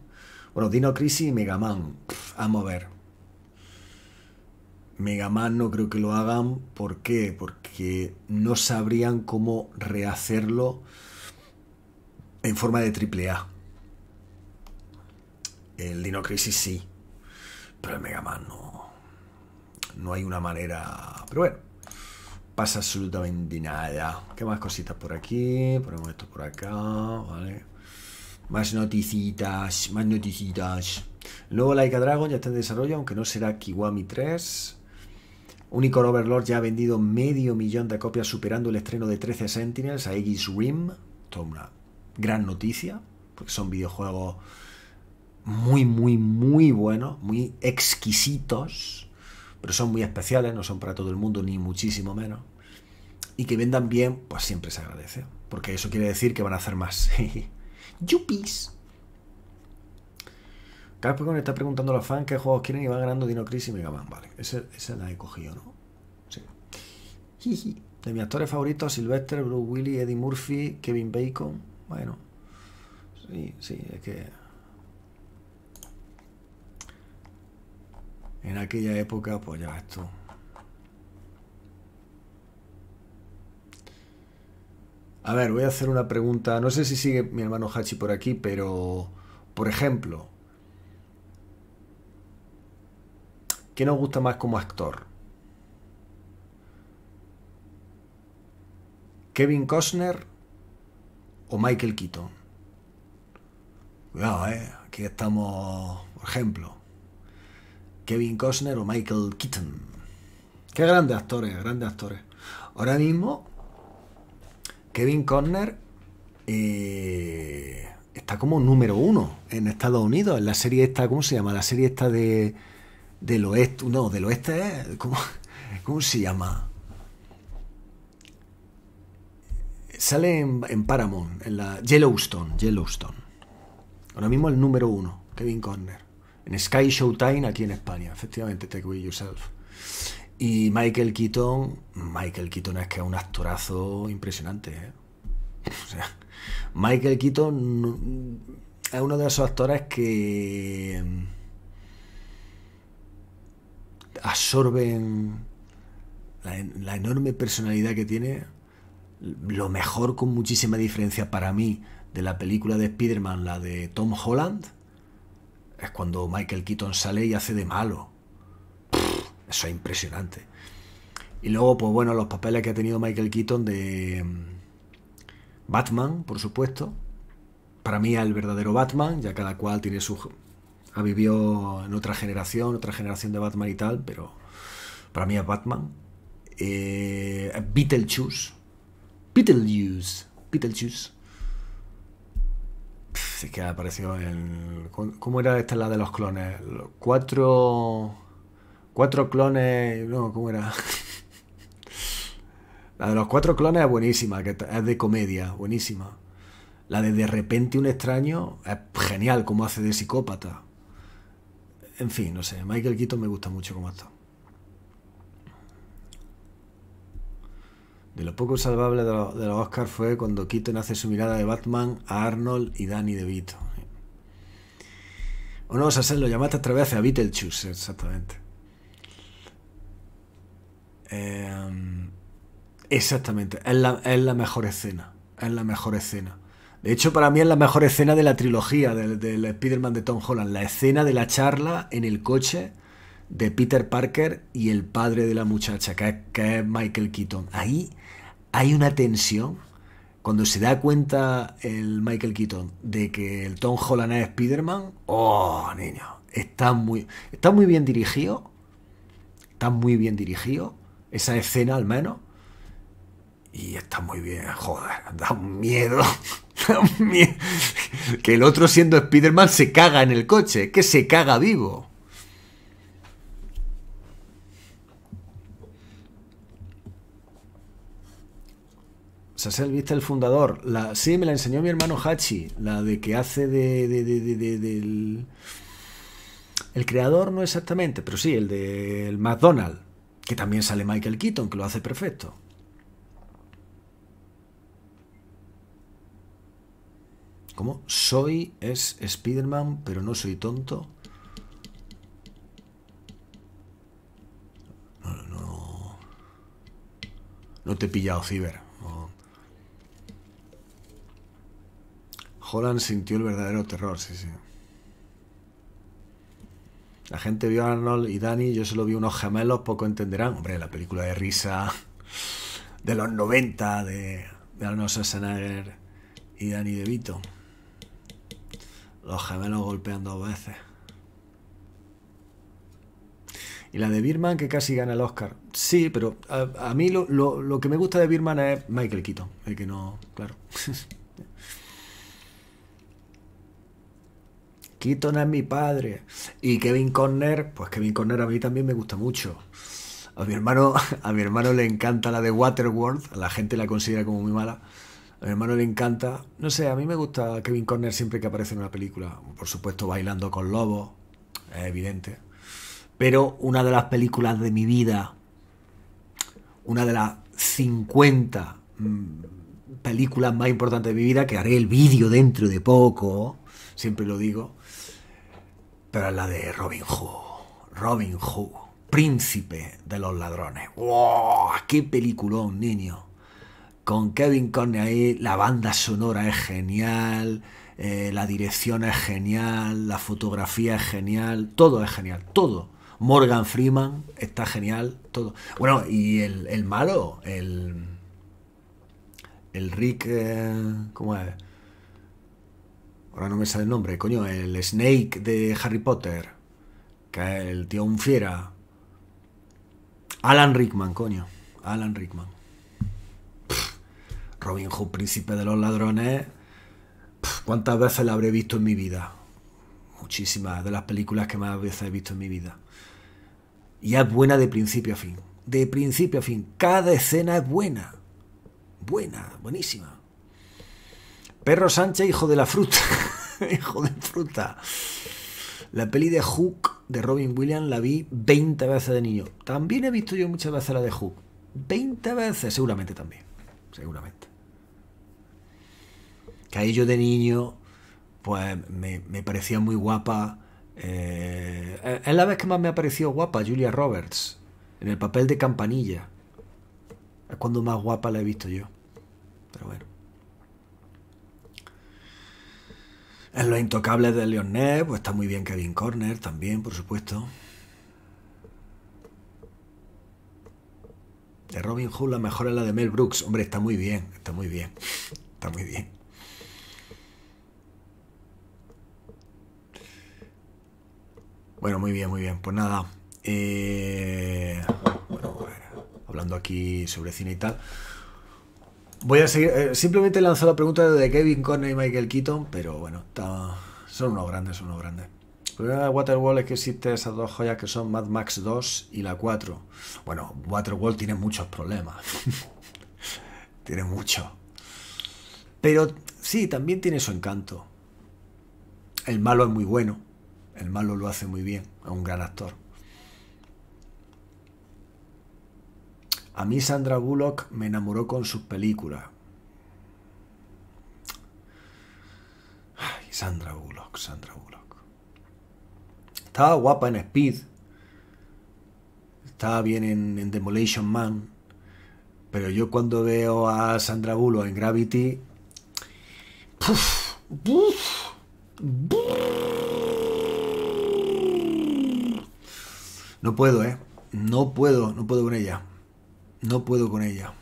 Bueno, Dino Crisis y Mega Man. a mover. Mega no creo que lo hagan. ¿Por qué? Porque no sabrían cómo rehacerlo en forma de triple A. El Dino Crisis sí, pero el Mega Man no. No hay una manera. Pero bueno, pasa absolutamente nada. ¿Qué más cositas por aquí? Ponemos esto por acá, ¿vale? Más noticitas, más noticitas. Luego Laika Dragon ya está en desarrollo, aunque no será Kiwami 3. Unicorn Overlord ya ha vendido medio millón de copias superando el estreno de 13 Sentinels a Aegis Rim. es una gran noticia, porque son videojuegos muy, muy, muy buenos, muy exquisitos, pero son muy especiales, no son para todo el mundo, ni muchísimo menos. Y que vendan bien, pues siempre se agradece, porque eso quiere decir que van a hacer más. ¡Yupis! Capcom está preguntando a los fans qué juegos quieren y van ganando Dino Crisis y Mega Man. Vale, esa, la he cogido, ¿no? Sí. De mis actores favoritos, Sylvester, Bruce Willis, Eddie Murphy, Kevin Bacon. Bueno. Sí, sí, es que... En aquella época, pues ya esto... A ver, voy a hacer una pregunta. No sé si sigue mi hermano Hachi por aquí, pero, por ejemplo, ¿Qué nos gusta más como actor? ¿Kevin Costner o Michael Keaton? Cuidado, ¿eh? Aquí estamos, por ejemplo. Kevin Costner o Michael Keaton. Qué grandes actores, grandes actores. Ahora mismo, Kevin Costner eh, está como número uno en Estados Unidos, en la serie esta, ¿cómo se llama? La serie esta de del oeste, no, del oeste ¿cómo, ¿cómo, se llama? Sale en, Paramount, en la Yellowstone, Yellowstone. Ahora mismo el número uno, Kevin Conner. En Sky Showtime aquí en España, efectivamente, Take With Yourself. Y Michael Keaton, Michael Keaton es que es un actorazo impresionante. ¿eh? O sea, Michael Keaton mm, es uno de esos actores que absorben la, enorme personalidad que tiene, lo mejor con muchísima diferencia para mí de la película de Spider-Man, la de Tom Holland, es cuando Michael Keaton sale y hace de malo. eso es impresionante. Y luego, pues bueno, los papeles que ha tenido Michael Keaton de mm, Batman, por supuesto. Para mí el verdadero Batman, ya cada cual tiene su ha vivido en otra generación, otra generación de Batman y tal, pero para mí es Batman. Eh, Beetlejuice. Beetlejuice. Beetlejuice. Es que aparecido en. ¿Cómo era esta la de los clones? Cuatro. Cuatro clones. No, ¿cómo era? La de los cuatro clones es buenísima, que es de comedia, buenísima. La de de repente un extraño es genial, como hace de psicópata en fin, no sé, Michael Keaton me gusta mucho como actor. De lo poco salvable de, los Oscars fue cuando Keaton hace su mirada de Batman a Arnold y Danny DeVito. O no, Sassel, lo llamaste otra vez a Beetlejuice, exactamente. Em, exactamente, es es la mejor escena. Es la mejor escena. De hecho, para mí es la mejor escena de la trilogía del, Spider-Man de Tom Holland. La escena de la charla en el coche de Peter Parker y el padre de la muchacha, que es, Michael Keaton. Ahí hay una tensión. Cuando se da cuenta el Michael Keaton de que el Tom Holland es Spider-Man, oh, niño, está muy, está muy bien dirigido. Está muy bien dirigido. Esa escena al menos y está muy bien, joder, da un miedo. Da miedo. Que el otro siendo Spider-Man se caga en el coche, que se caga vivo. Sassel, ¿viste el fundador? La, sí, me la enseñó mi hermano Hachi, la de que hace de, de, de, del... El creador no exactamente, pero sí, el del McDonald que también sale Michael Keaton, que lo hace perfecto. ¿Cómo? Soy es Spider-Man, pero no soy tonto. No, no, no te he pillado, Ciber. Holland sintió el verdadero terror, sí, sí. La gente vio a Arnold y Danny, yo solo vi unos gemelos, poco entenderán. Hombre, la película de risa de los 90 de, de Arnold Schwarzenegger y Danny DeVito. Los gemelos golpean dos veces. Y la de Birman, que casi gana el Oscar. Sí, pero a, mí lo, que me gusta de Birman es Michael Keaton. El que no, claro. Keaton es mi padre. Y Kevin Conner, pues Kevin Conner a mí también me gusta mucho. A mi hermano, a mi hermano le encanta la de Waterworld. La gente la considera como muy mala. A mi hermano le encanta. No sé, a mí me gusta Kevin Corner siempre que aparece en una película. Por supuesto, bailando con lobos, es evidente. Pero una de las películas de mi vida, una de las 50 mm, películas más importantes de mi vida, que haré el vídeo dentro de poco, siempre lo digo, pero es la de Robin Hood. Robin Hood, príncipe de los ladrones. ¡Wow! ¡Qué peliculón, niño! con Kevin Conner ahí, la banda sonora es genial, eh, la dirección es genial, la fotografía es genial, todo es genial, todo. Morgan Freeman está genial, todo. Bueno, y el, malo, el. El Rick. Eh, ¿Cómo es? Ahora no me sale el nombre, coño, el Snake de Harry Potter. Que es el tío un fiera. Alan Rickman, coño. Alan Rickman. Robin Hood, príncipe de los ladrones, ¿cuántas veces la habré visto en mi vida? Muchísimas de las películas que más veces he visto en mi vida. Y es buena de principio a fin. De principio a fin. Cada escena es buena. Buena, buenísima. Perro Sánchez, hijo de la fruta. hijo de fruta. La peli de Hook de Robin Williams la vi 20 veces de niño. También he visto yo muchas veces la de Hook. 20 veces, seguramente también. Seguramente que ahí yo de niño, pues me, parecía muy guapa. Eh, es la vez que más me ha parecido guapa Julia Roberts, en el papel de campanilla. Es cuando más guapa la he visto yo. Pero bueno. En Los Intocables de Leonel, pues está muy bien Kevin Corner también, por supuesto. De Robin Hood, la mejor es la de Mel Brooks. Hombre, está muy bien, está muy bien, está muy bien. Bueno, muy bien, muy bien. Pues nada. Eh, hablando aquí sobre cine y tal. Voy a seguir. Eh, simplemente lanzo la pregunta de Kevin Conner y Michael Keaton, pero bueno, son unos grandes, son unos grandes. El problema de Waterwall es que existe esas dos joyas que son Mad Max 2 y la 4. Bueno, Waterwall tiene muchos problemas. tiene muchos. Pero sí, también tiene su encanto. El malo es muy bueno el malo lo hace muy bien, es un gran actor. A mí Sandra Bullock me enamoró con sus películas. Ay, Sandra Bullock, Sandra Bullock. Estaba guapa en Speed. Estaba bien en, Demolition Man. Pero yo cuando veo a Sandra Bullock en Gravity... No puedo, ¿eh? No puedo, no puedo con ella. No puedo con ella.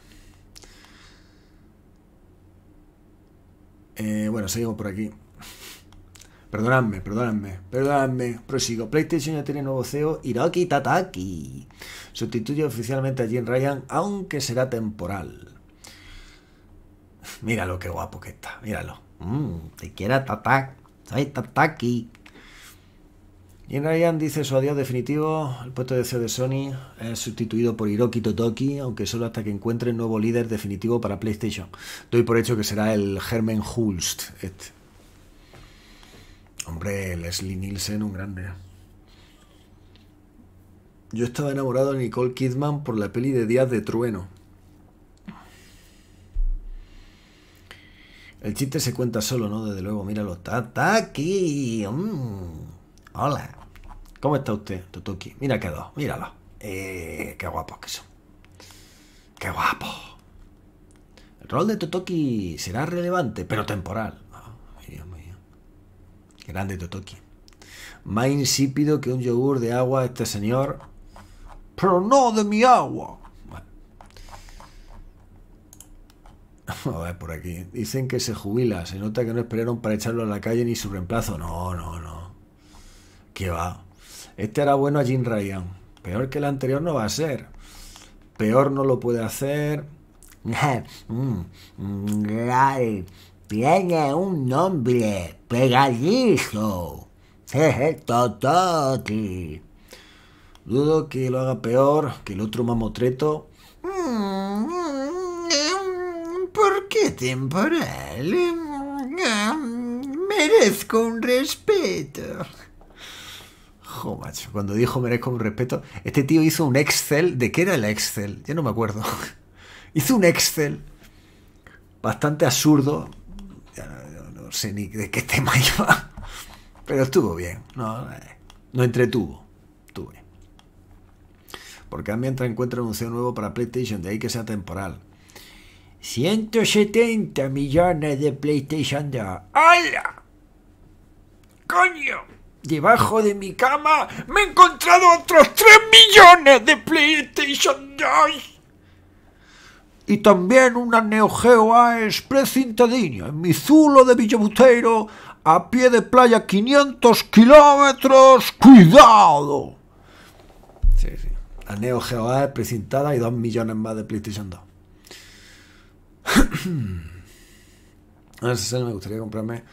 Eh, bueno, seguimos por aquí. Perdonadme, perdonadme, perdonadme. Prosigo. PlayStation ya tiene nuevo CEO, Hiroki Tataki. Sustituye oficialmente a Jim Ryan, aunque será temporal. Míralo, qué guapo que está. Míralo. Mm, te quiera Tataki. Soy Tataki en Ryan dice su adiós definitivo el puesto de CEO de Sony es sustituido por Hiroki Totoki, aunque solo hasta que encuentre nuevo líder definitivo para PlayStation. Doy por hecho que será el Herman Hulst. Este. Hombre, Leslie Nielsen, un grande. Yo estaba enamorado de Nicole Kidman por la peli de Días de Trueno. El chiste se cuenta solo, ¿no? Desde luego, míralo. Está aquí. Mm. Hola. ¿Cómo está usted, Totoki? Mira qué dos, míralo. Eh, qué guapos que son. Qué guapo. El rol de Totoki será relevante, pero temporal. Dios ah, Grande Totoki. Más insípido que un yogur de agua este señor. Pero no de mi agua. Bueno. Vamos a ver por aquí. Dicen que se jubila. Se nota que no esperaron para echarlo a la calle ni su reemplazo. No, no, no. ¿Qué va? Este era bueno a Jim Ryan. Peor que el anterior no va a ser. Peor no lo puede hacer. Mm, mm, tiene un nombre pegadizo. Tototi. Dudo que lo haga peor que el otro mamotreto. Mm, ¿Por qué temporal? Merezco un respeto macho. Cuando dijo merezco un respeto, este tío hizo un Excel. ¿De qué era el Excel? Ya no me acuerdo. hizo un Excel bastante absurdo. Ya no, sé ni de qué tema iba. Pero estuvo bien. No, entretuvo. Estuvo Porque a mientras entra encuentra anuncio nuevo para PlayStation, de ahí que sea temporal. 170 millones de PlayStation de ¡Hala! ¡Coño! Debajo de mi cama me he encontrado otros 3 millones de PlayStation 2. Y también una Neo Geo AES precintadinha en mi zulo de Villabuteiro, a pie de playa 500 kilómetros. ¡Cuidado! Sí, sí. La Neo Geo AES precintada y 2 millones más de PlayStation 2. a ver si me gustaría comprarme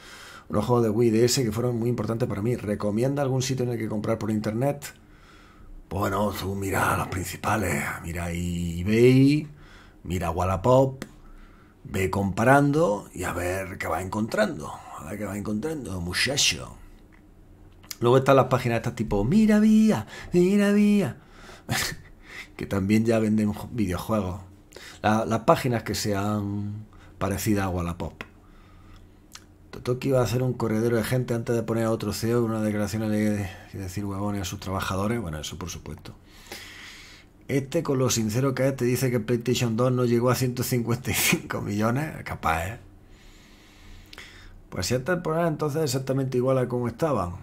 los juegos de Wii DS que fueron muy importantes para mí. ¿Recomienda algún sitio en el que comprar por internet? Bueno, tú mira los principales, mira eBay, mira Wallapop, ve comparando y a ver qué va encontrando, a ver qué va encontrando, muchacho. Luego están las páginas estas tipo, mira vía, mira vía, que también ya venden videojuegos. las páginas que sean parecidas a Wallapop. Tokio iba a hacer un corredero de gente antes de poner a otro CEO con una declaración de, decir huevones a sus trabajadores. Bueno, eso por supuesto. Este, con lo sincero que es, te dice que PlayStation 2 no llegó a 155 millones. Capaz, ¿eh? Pues el poner entonces exactamente igual a como estaban.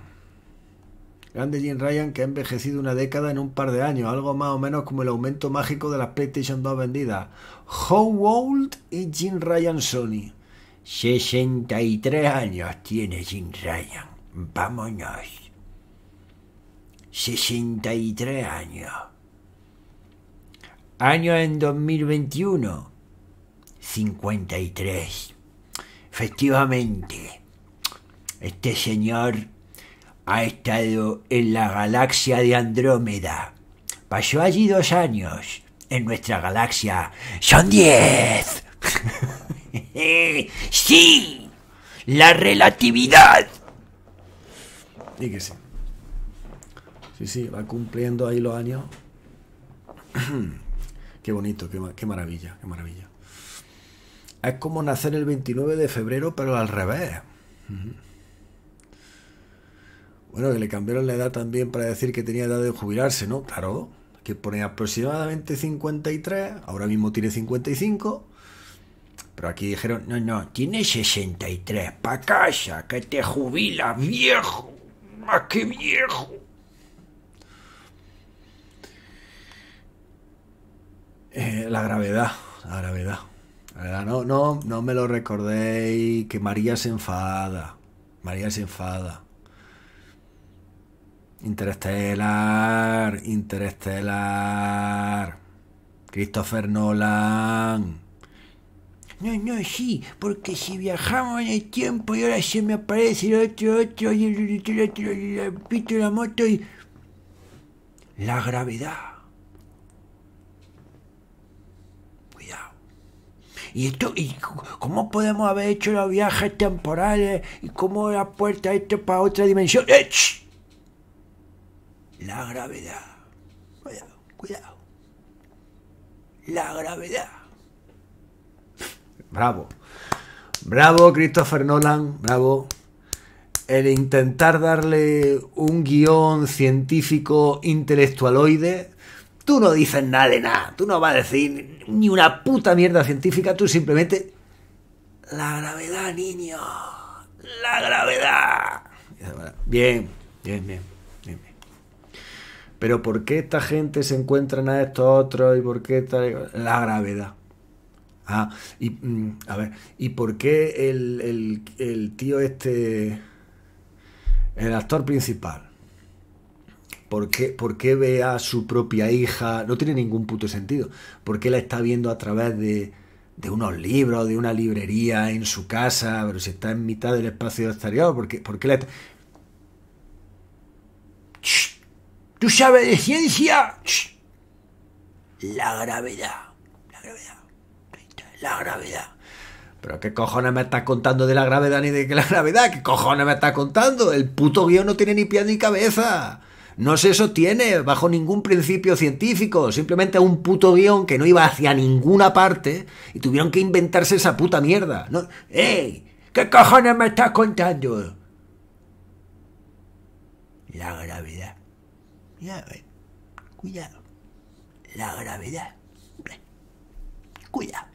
Grande Jim Ryan que ha envejecido una década en un par de años, algo más o menos como el aumento mágico de las PlayStation 2 vendidas. How old y Jim Ryan Sony? 63 años tiene Jim Ryan. Vámonos. 63 años. Año en 2021. 53. Efectivamente, este señor ha estado en la galaxia de Andrómeda. Pasó allí dos años. En nuestra galaxia son 10. sí, la relatividad. Y que sí. Sí, sí, va cumpliendo ahí los años. qué bonito, qué, qué maravilla, qué maravilla. Es como nacer el 29 de febrero, pero al revés. Bueno, que le cambiaron la edad también para decir que tenía edad de jubilarse, ¿no? Claro, que pone aproximadamente 53, ahora mismo tiene 55 pero aquí dijeron, no, no, tiene 63, pa' casa, que te jubilas, viejo, más que viejo. Eh, la gravedad, la gravedad. La verdad, no, no, no me lo recordéis, que María se enfada. María se enfada. Interestelar, Interestelar. Christopher Nolan. No, no, sí, porque si viajamos en el tiempo y ahora se me aparece el otro, otro, y el otro, el otro, el pito la moto y. La gravedad. y esto cómo podemos haber hecho los viajes temporales y cómo la puerta esto para otra dimensión eh, la gravedad cuidado cuidado la gravedad Bravo. Bravo, Christopher Nolan, bravo. El intentar darle un guión científico intelectualoide. Tú no dices nada de nada, tú no vas a decir ni una puta mierda científica, tú simplemente... La gravedad, niño. La gravedad. Bien, bien, bien. Pero ¿por qué esta gente se encuentra a estos otros y por qué tal? La gravedad. Ah, y mm, a ver, ¿y por qué el, tío este, el actor principal, ¿Por qué, ve a su propia hija? No tiene ningún puto sentido. ¿Por qué la está viendo a través de, unos libros, de una librería en su casa? Pero si está en mitad del espacio exterior, ¿por qué, por qué la está... ¿Tú sabes de ciencia? La gravedad. La gravedad la gravedad. ¿Pero qué cojones me estás contando de la gravedad ni de la gravedad? ¿Qué cojones me estás contando? El puto guión no tiene ni pie ni cabeza. No se sostiene bajo ningún principio científico, simplemente un puto guión que no iba hacia ninguna parte y tuvieron que inventarse esa puta mierda. No, ¡Ey! ¿Qué cojones me estás contando? La gravedad. Cuidado, Cuidado. La gravedad. Cuidado.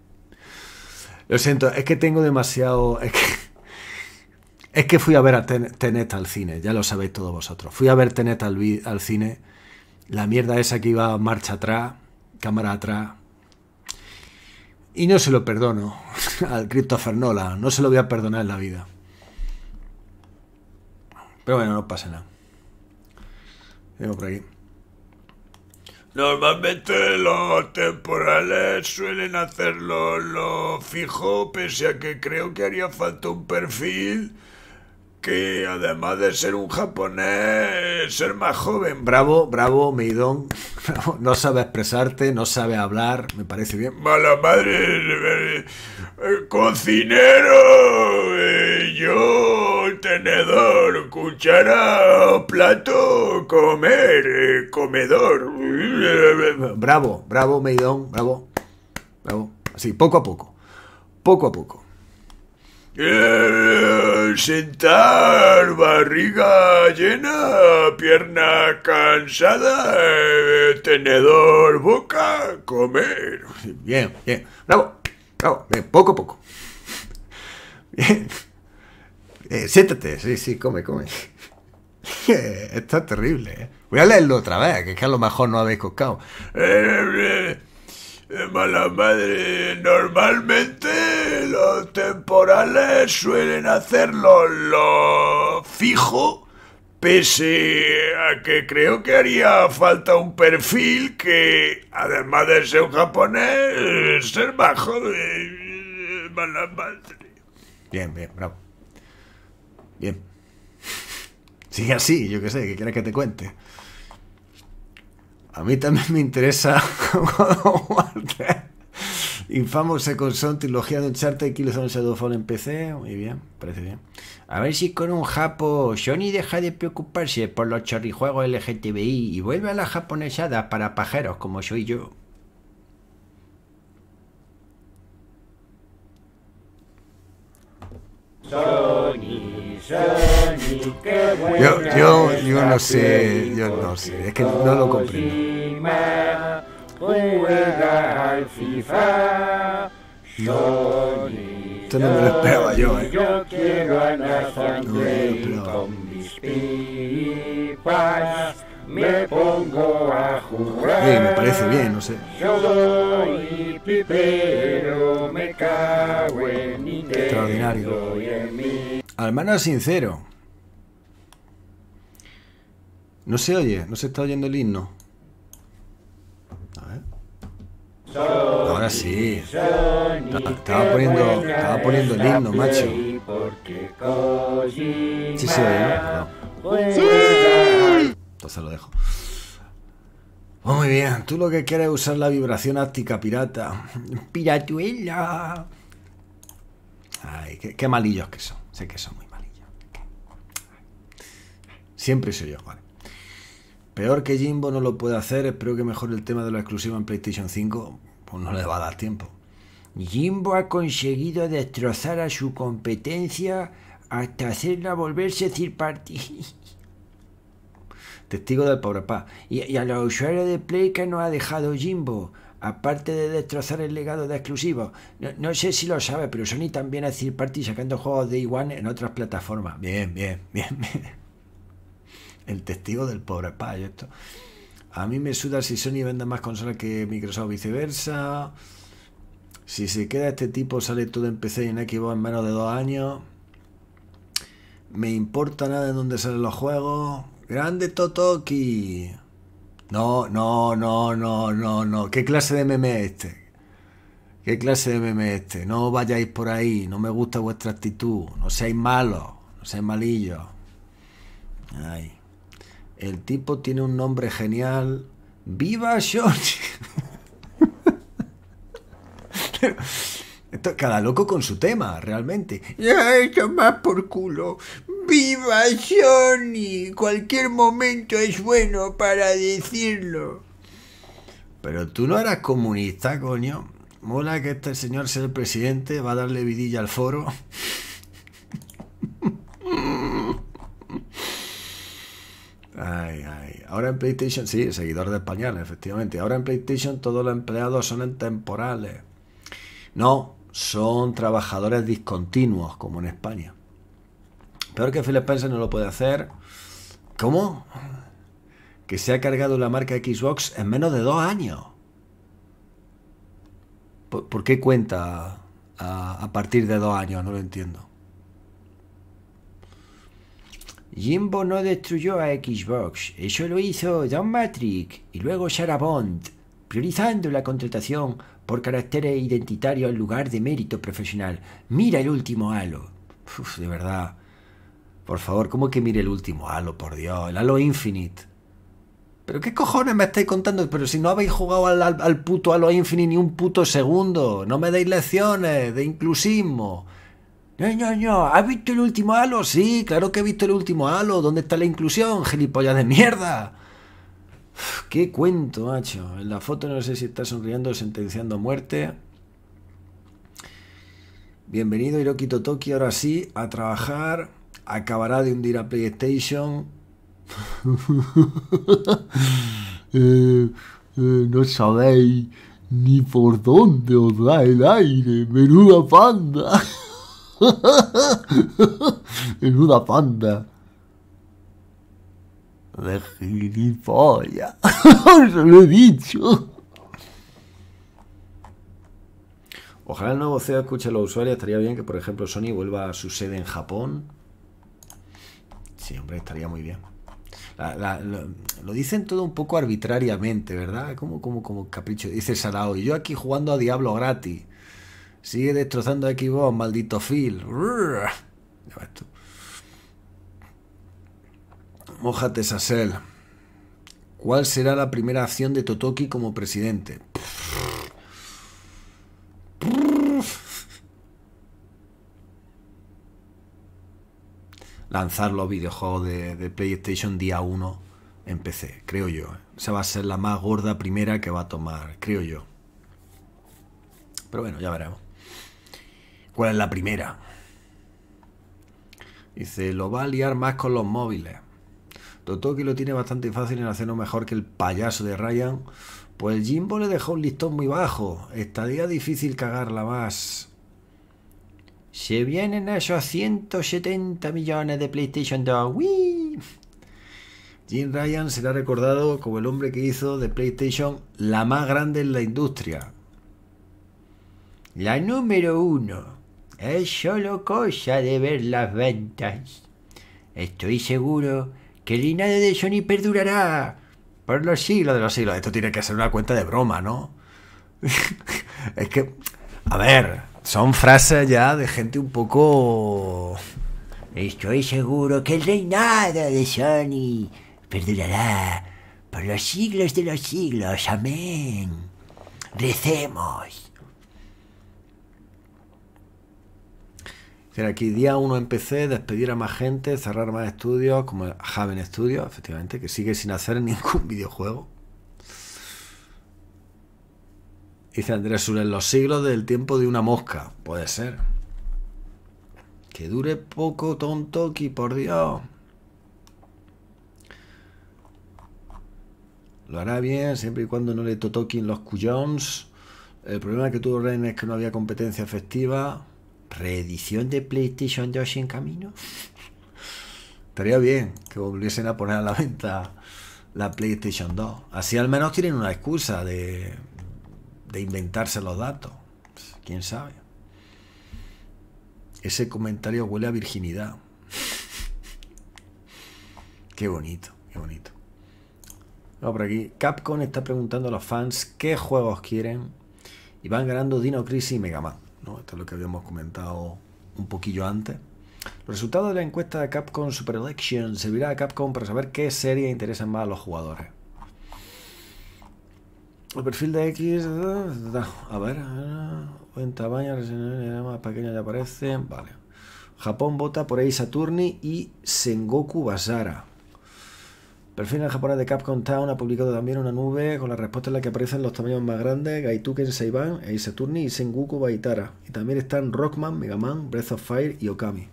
Lo siento, es que tengo demasiado. Es que, fui a ver a Tenet al cine, ya lo sabéis todos vosotros. Fui a ver Tenet al, cine. La mierda esa que iba marcha atrás, cámara atrás. Y no se lo perdono al Christopher no se lo voy a perdonar en la vida. Pero bueno, no pasa nada. Vengo por aquí. Normalmente los temporales suelen hacerlo lo fijo, pese a que creo que haría falta un perfil que además de ser un japonés, ser más joven. Bravo, bravo, Meidón. No sabe expresarte, no sabe hablar, me parece bien. Mala madre, eh, cocinero, eh, yo, tenedor, cuchara, plato, comer, eh, comedor. Bravo, bravo, Meidón, bravo, bravo. Así, poco a poco, poco a poco. Eh, sentar, barriga llena, pierna cansada, tenedor, boca, comer. Bien, bien. Bravo, bravo, poco a poco. Bien. Eh, siéntate, sí, sí, come, come. Eh, está terrible. Eh. Voy a leerlo otra vez, que es que a lo mejor no habéis eh de eh, mala madre. Normalmente los temporales suelen hacerlo lo fijo, pese a que creo que haría falta un perfil que, además de ser un japonés, ser bajo De mala madre. Bien, bien, bravo. Bien. Sigue así, yo qué sé, que quieres que te cuente? A mí también me interesa God of War 3. Infamous Second Son, trilogía de Uncharted, en PC. Muy bien, parece bien. A ver si con un japo Sony deja de preocuparse por los chorrijuegos LGTBI y vuelve a la japonesada para pajeros como soy yo. Sony, Sony, qué yo, yo, yo no sé, yo no sé, es que no lo comprendo. Juega Esto no me lo esperaba yo, eh. Yo quiero a la sangre no con mis pipas me pongo a jugar. me parece bien, no sé. Yo soy pipero, me cago en Nintendo Extraordinario. Y en mí. Al menos sincero. No se oye, no se está oyendo el himno. A ver. Ahora sí. Estaba poniendo, estaba poniendo el himno, macho. Sí se oye, ¿no? no. Entonces lo dejo. Oh, muy bien, tú lo que quieres es usar la vibración áptica pirata. ¡Piratuela! Ay, qué, malillos que son. Sé que son muy malillos. Siempre soy yo, vale. Peor que Jimbo no lo puede hacer. Espero que mejore el tema de la exclusiva en PlayStation 5. Pues no le va a dar tiempo. Jimbo ha conseguido destrozar a su competencia hasta hacerla volverse decir party. testigo del pobre Paz. Y, a los usuarios de Play que no ha dejado Jimbo, aparte de destrozar el legado de exclusivos. No, sé si lo sabe, pero Sony también ha parte y sacando juegos de igual en otras plataformas. Bien, bien, bien, bien. El testigo del pobre payo A mí me suda si Sony vende más consolas que Microsoft viceversa. Si se queda este tipo, sale todo en PC y en Xbox en menos de dos años. Me importa nada en dónde salen los juegos. Grande Totoki. No, no, no, no, no, no. ¿Qué clase de meme es este? ¿Qué clase de meme es este? No vayáis por ahí. No me gusta vuestra actitud. No seáis malos. No seáis malillos. Ay. El tipo tiene un nombre genial. ¡Viva George! cada loco con su tema, realmente. Ya, más por culo. ¡Viva Sony! Cualquier momento es bueno para decirlo. Pero tú no eras comunista, coño. Mola que este señor sea el presidente, va a darle vidilla al foro. Ahora en PlayStation, sí, seguidor de español, efectivamente. Ahora en PlayStation todos los empleados son en temporales. No, son trabajadores discontinuos, como en España. Peor que Phil Spencer no lo puede hacer. ¿Cómo? Que se ha cargado la marca Xbox en menos de dos años. ¿Por, qué cuenta a, partir de dos años? No lo entiendo. Jimbo no destruyó a Xbox, eso lo hizo John Matrix y luego Sarah Bond, priorizando la contratación por caracteres identitario en lugar de mérito profesional. Mira el último halo. de verdad. Por favor, ¿cómo que mire el último Halo, por Dios? El Halo Infinite. ¿Pero qué cojones me estáis contando? Pero si no habéis jugado al, puto Halo Infinite ni un puto segundo. No me deis lecciones de inclusismo. No, no, no. ¿Has visto el último halo? Sí, claro que he visto el último halo. ¿Dónde está la inclusión, gilipollas de mierda? qué cuento, macho. En la foto no sé si está sonriendo o sentenciando a muerte. Bienvenido, Hiroki Totoki, ahora sí, a trabajar acabará de hundir a PlayStation. Eh, eh, no sabéis ni por dónde os da el aire, menuda panda. menuda panda. De gilipollas. Os lo he dicho. Ojalá el nuevo CEO escuche a los usuarios. Estaría bien que, por ejemplo, Sony vuelva a su sede en Japón Sí, hombre, estaría muy bien. lo, dicen todo un poco arbitrariamente, ¿verdad? Como, como, como capricho. Dice Sarao, y yo aquí jugando a Diablo gratis. Sigue destrozando a Xbox, maldito Phil. Ya Mójate, Sassel. ¿Cuál será la primera acción de Totoki como presidente? lanzar los videojuegos de, PlayStation día 1 en PC, creo yo. Esa ¿eh? va a ser la más gorda primera que va a tomar, creo yo. Pero bueno, ya veremos. ¿Cuál es la primera? Dice, lo va a liar más con los móviles. Totoki lo tiene bastante fácil en hacerlo mejor que el payaso de Ryan. Pues Jimbo le dejó un listón muy bajo. Estaría difícil cagarla más. Se vienen esos 170 millones de PlayStation 2. ¡Wii! Jim Ryan será recordado como el hombre que hizo de PlayStation la más grande en la industria. La número uno. Es solo cosa de ver las ventas. Estoy seguro que el linaje de Sony perdurará por los siglos de los siglos. Esto tiene que ser una cuenta de broma, ¿no? es que, a ver, son frases ya de gente un poco... Estoy seguro que el reinado de Sony perdurará por los siglos de los siglos. Amén. Recemos. aquí día uno empecé, despedir a más gente, cerrar más estudios, como Haven Studios, efectivamente, que sigue sin hacer ningún videojuego. Dice Andrés Sur, los siglos del tiempo de una mosca. Puede ser. Que dure poco, tonto, que por Dios. Lo hará bien siempre y cuando no le toquen los cuyons. El problema que tuvo Ren es que no había competencia efectiva. Reedición de PlayStation 2 en camino. Estaría bien que volviesen a poner a la venta la PlayStation 2. Así al menos tienen una excusa de de inventarse los datos. Pues, ¿Quién sabe? Ese comentario huele a virginidad. Qué bonito, qué bonito. vamos por aquí. Capcom está preguntando a los fans qué juegos quieren. Y van ganando Dino Crisis y Mega Man. ¿no? Esto es lo que habíamos comentado un poquillo antes. Los resultados de la encuesta de Capcom Super Election servirá a Capcom para saber qué serie interesan más a los jugadores. El perfil de X. A ver, eh, en tamaño, más pequeño ya aparece. Vale. Japón vota por Ei y Sengoku Basara. Perfil en japonés de Capcom Town ha publicado también una nube con la respuesta en la que aparecen los tamaños más grandes: Gaituken Seiban, Ei y Sengoku Baitara. Y también están Rockman, Megaman, Breath of Fire y Okami.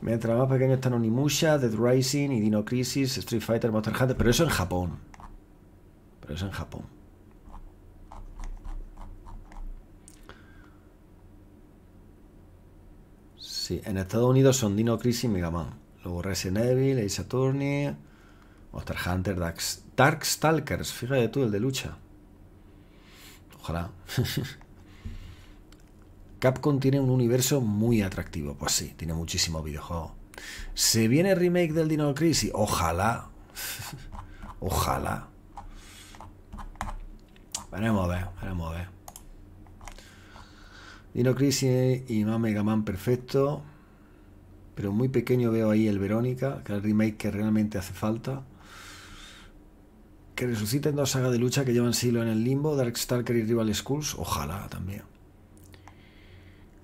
Mientras más pequeños están Onimusha, Dead Rising y Dino Crisis, Street Fighter, Monster Hunter, pero eso en Japón. Pero eso en Japón. Sí, en Estados Unidos son Dino Crisis y Mega Man. Luego Resident Evil, Ace Attorney, Monster Hunter, Dark, Darkstalkers. Fíjate tú, el de lucha. Ojalá. Capcom tiene un universo muy atractivo, pues sí, tiene muchísimos videojuegos. ¿Se viene remake del Dino Crisis? Ojalá. Ojalá. Veremos a ver, veremos a ver. Dino Crisis y más Mega Man perfecto. Pero muy pequeño veo ahí el Verónica, que es el remake que realmente hace falta. Que resuciten dos sagas de lucha que llevan silo en el limbo, Dark Darkstalker y Rival Schools. Ojalá también.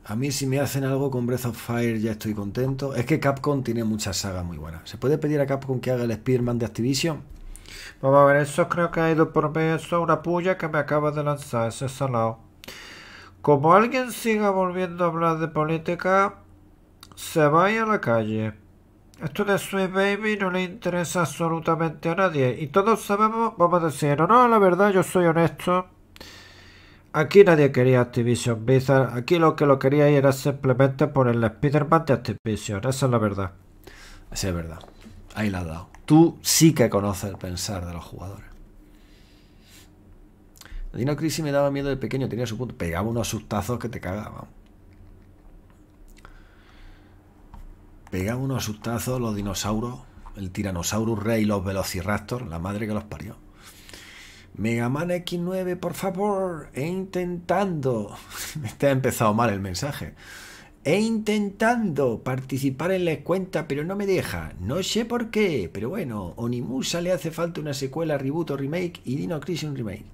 A mí si me hacen algo con Breath of Fire ya estoy contento. Es que Capcom tiene muchas sagas muy buenas. ¿Se puede pedir a Capcom que haga el Spearman de Activision? Vamos a ver, eso creo que ha ido por medio es una puya que me acaba de lanzar ese salado. Como alguien siga volviendo a hablar de política, se vaya a la calle. Esto de Sweet Baby no le interesa absolutamente a nadie. Y todos sabemos, vamos a decir, no, no, la verdad, yo soy honesto. Aquí nadie quería Activision Blizzard, aquí lo que lo quería era simplemente por el Spider-Man de Activision, esa es la verdad. Esa es verdad, ahí la has dado. Tú sí que conoces el pensar de los jugadores. La Dino me daba miedo de pequeño, tenía su punto. Pegaba unos sustazos que te cagaban. Pegaba unos sustazos los dinosaurios, el Tyrannosaurus Rey los Velociraptor, la madre que los parió. Megaman X9, por favor, e intentando. Este ha empezado mal el mensaje. E intentando participar en la cuenta, pero no me deja. No sé por qué, pero bueno, Onimusa le hace falta una secuela, reboot o remake y Dino Crisis un remake.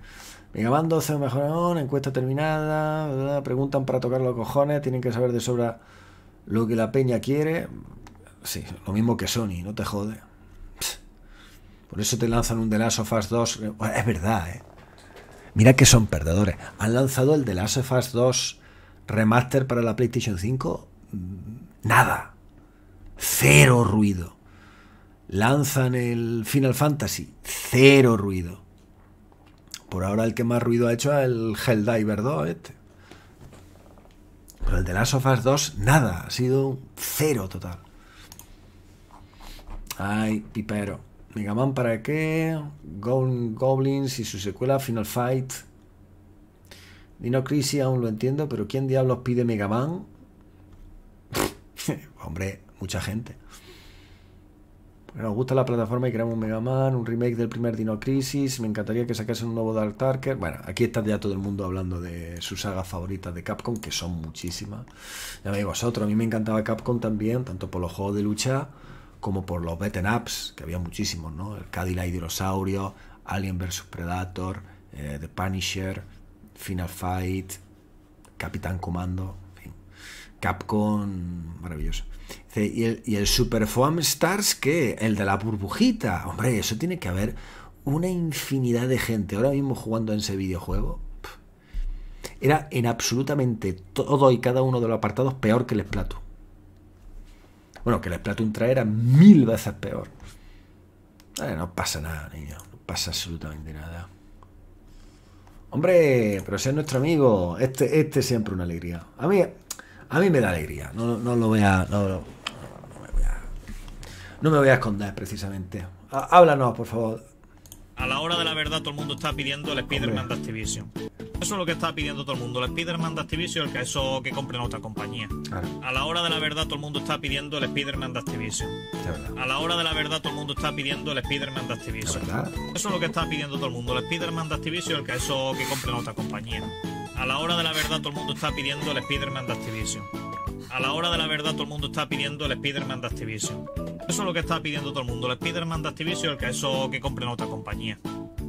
Megaman Man 12 aún, encuesta terminada, preguntan para tocar los cojones, tienen que saber de sobra lo que la peña quiere. Sí, lo mismo que Sony, no te jode. Por eso te lanzan un The Last of Us 2. Eh, es verdad, ¿eh? Mira que son perdedores. Han lanzado el The Last of Us 2 remaster para la PlayStation 5. Mm, nada. Cero ruido. Lanzan el Final Fantasy. Cero ruido. Por ahora el que más ruido ha hecho es el Helldiver 2 este. Pero el de Last of Us 2, nada. Ha sido cero total. Ay, pipero. ¿Megaman para qué, Goblins y su secuela Final Fight. Dino Crisis aún lo entiendo, pero ¿quién diablos pide Megaman? Hombre, mucha gente. nos gusta la plataforma y creamos un Mega un remake del primer Dino Crisis. Me encantaría que sacasen un nuevo Dark Tarker. Bueno, aquí está ya todo el mundo hablando de sus sagas favoritas de Capcom, que son muchísimas. Ya veis vosotros, a mí me encantaba Capcom también, tanto por los juegos de lucha como por los beaten ups, que había muchísimos, ¿no? El Cadillac y Alien vs Predator, eh, The Punisher, Final Fight, Capitán Comando, fin. Capcom, maravilloso. Y el, y Super Foam Stars, ¿qué? el de la burbujita, hombre, eso tiene que haber una infinidad de gente ahora mismo jugando en ese videojuego. Era en absolutamente todo y cada uno de los apartados peor que el Splatoon. Bueno, que el Splatoon 3 era mil veces peor. Eh, no pasa nada, niño. No pasa absolutamente nada. Hombre, pero si es nuestro amigo, este, este siempre una alegría. A mí, a mí me da alegría. No, lo voy voy a. No me voy a esconder precisamente. Háblanos, por favor a la hora de la verdad todo el mundo está pidiendo el Spider-Man de Activision. Eso es lo que está pidiendo todo el mundo. El Spider-Man de Activision, el que eso que compren otra compañía. A la hora de la verdad, todo el mundo está pidiendo el Spider-Man de Activision. a la hora de la verdad, todo el mundo está pidiendo el Spider-Man de Activision. eso es lo que está pidiendo todo el mundo. El Spider-Man de Activision, el que eso que compren otra compañía. A la hora de la verdad, todo el mundo está pidiendo el Spider-Man de Activision a la hora de la verdad todo el mundo está pidiendo el Spider-Man de Activision. Eso es lo que está pidiendo todo el mundo, el Spider-Man de Activision, el que eso que compren otra compañía.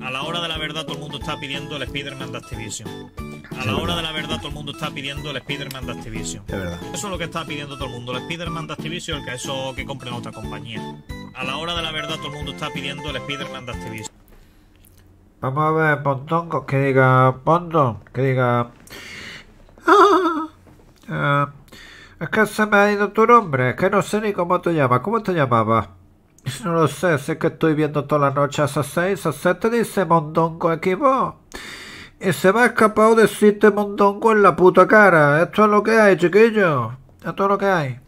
A la hora de la verdad todo el mundo está pidiendo el Spider-Man de Activision. A la hora de la verdad todo el mundo está pidiendo el Spider-Man de Activision. Es verdad. Eso es lo que está pidiendo todo el mundo, el Spider-Man de Activision, el que eso que compren otra compañía. A la hora de la verdad todo el mundo está pidiendo el Spider-Man de Activision. Vamos a ver, Pontón, que diga Pontón, que diga... Ah, ah. Es que se me ha ido tu nombre, Es que no sé ni cómo te llamas. ¿Cómo te llamabas? No lo sé, sé que estoy viendo toda la noche a seis. A te dice mondongo equipo. Y se me ha escapado decirte mondongo en la puta cara. Esto es lo que hay, chiquillo. Esto es lo que hay.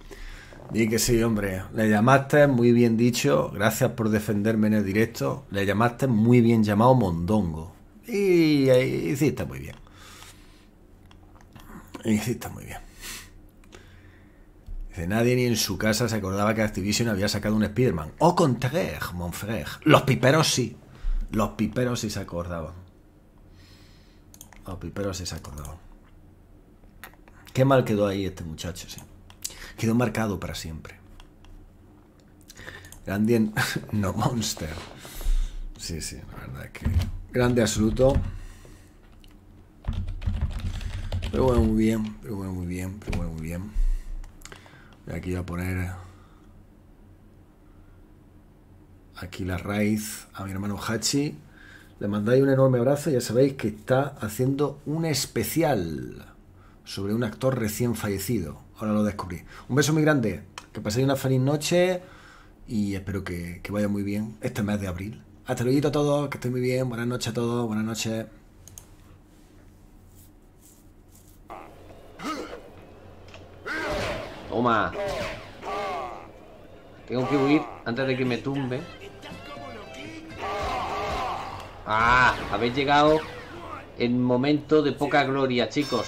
Y que sí, hombre. Le llamaste, muy bien dicho. Gracias por defenderme en el directo. Le llamaste muy bien llamado mondongo. Y, hiciste muy bien. Hiciste muy bien nadie ni en su casa se acordaba que Activision había sacado un Spider-Man. Au oh, contraire, mon frère. Los piperos sí. Los piperos sí se acordaban. Los piperos sí se acordaban. Qué mal quedó ahí este muchacho, sí. Quedó marcado para siempre. Grande no monster. Sí, sí, la verdad es que. Grande absoluto. Pero bueno, muy bien, pero bueno, muy bien, pero bueno, muy bien. Y aquí voy a poner aquí la raíz a mi hermano Hachi. Le mandáis un enorme abrazo. Ya sabéis que está haciendo un especial sobre un actor recién fallecido. Ahora lo descubrí. Un beso muy grande. Que paséis una feliz noche y espero que, vaya muy bien este mes de abril. Hasta luego a todos, que estén muy bien. Buenas noches a todos, buenas noches. Toma. Tengo que huir antes de que me tumbe. Ah, habéis llegado en momento de poca gloria, chicos.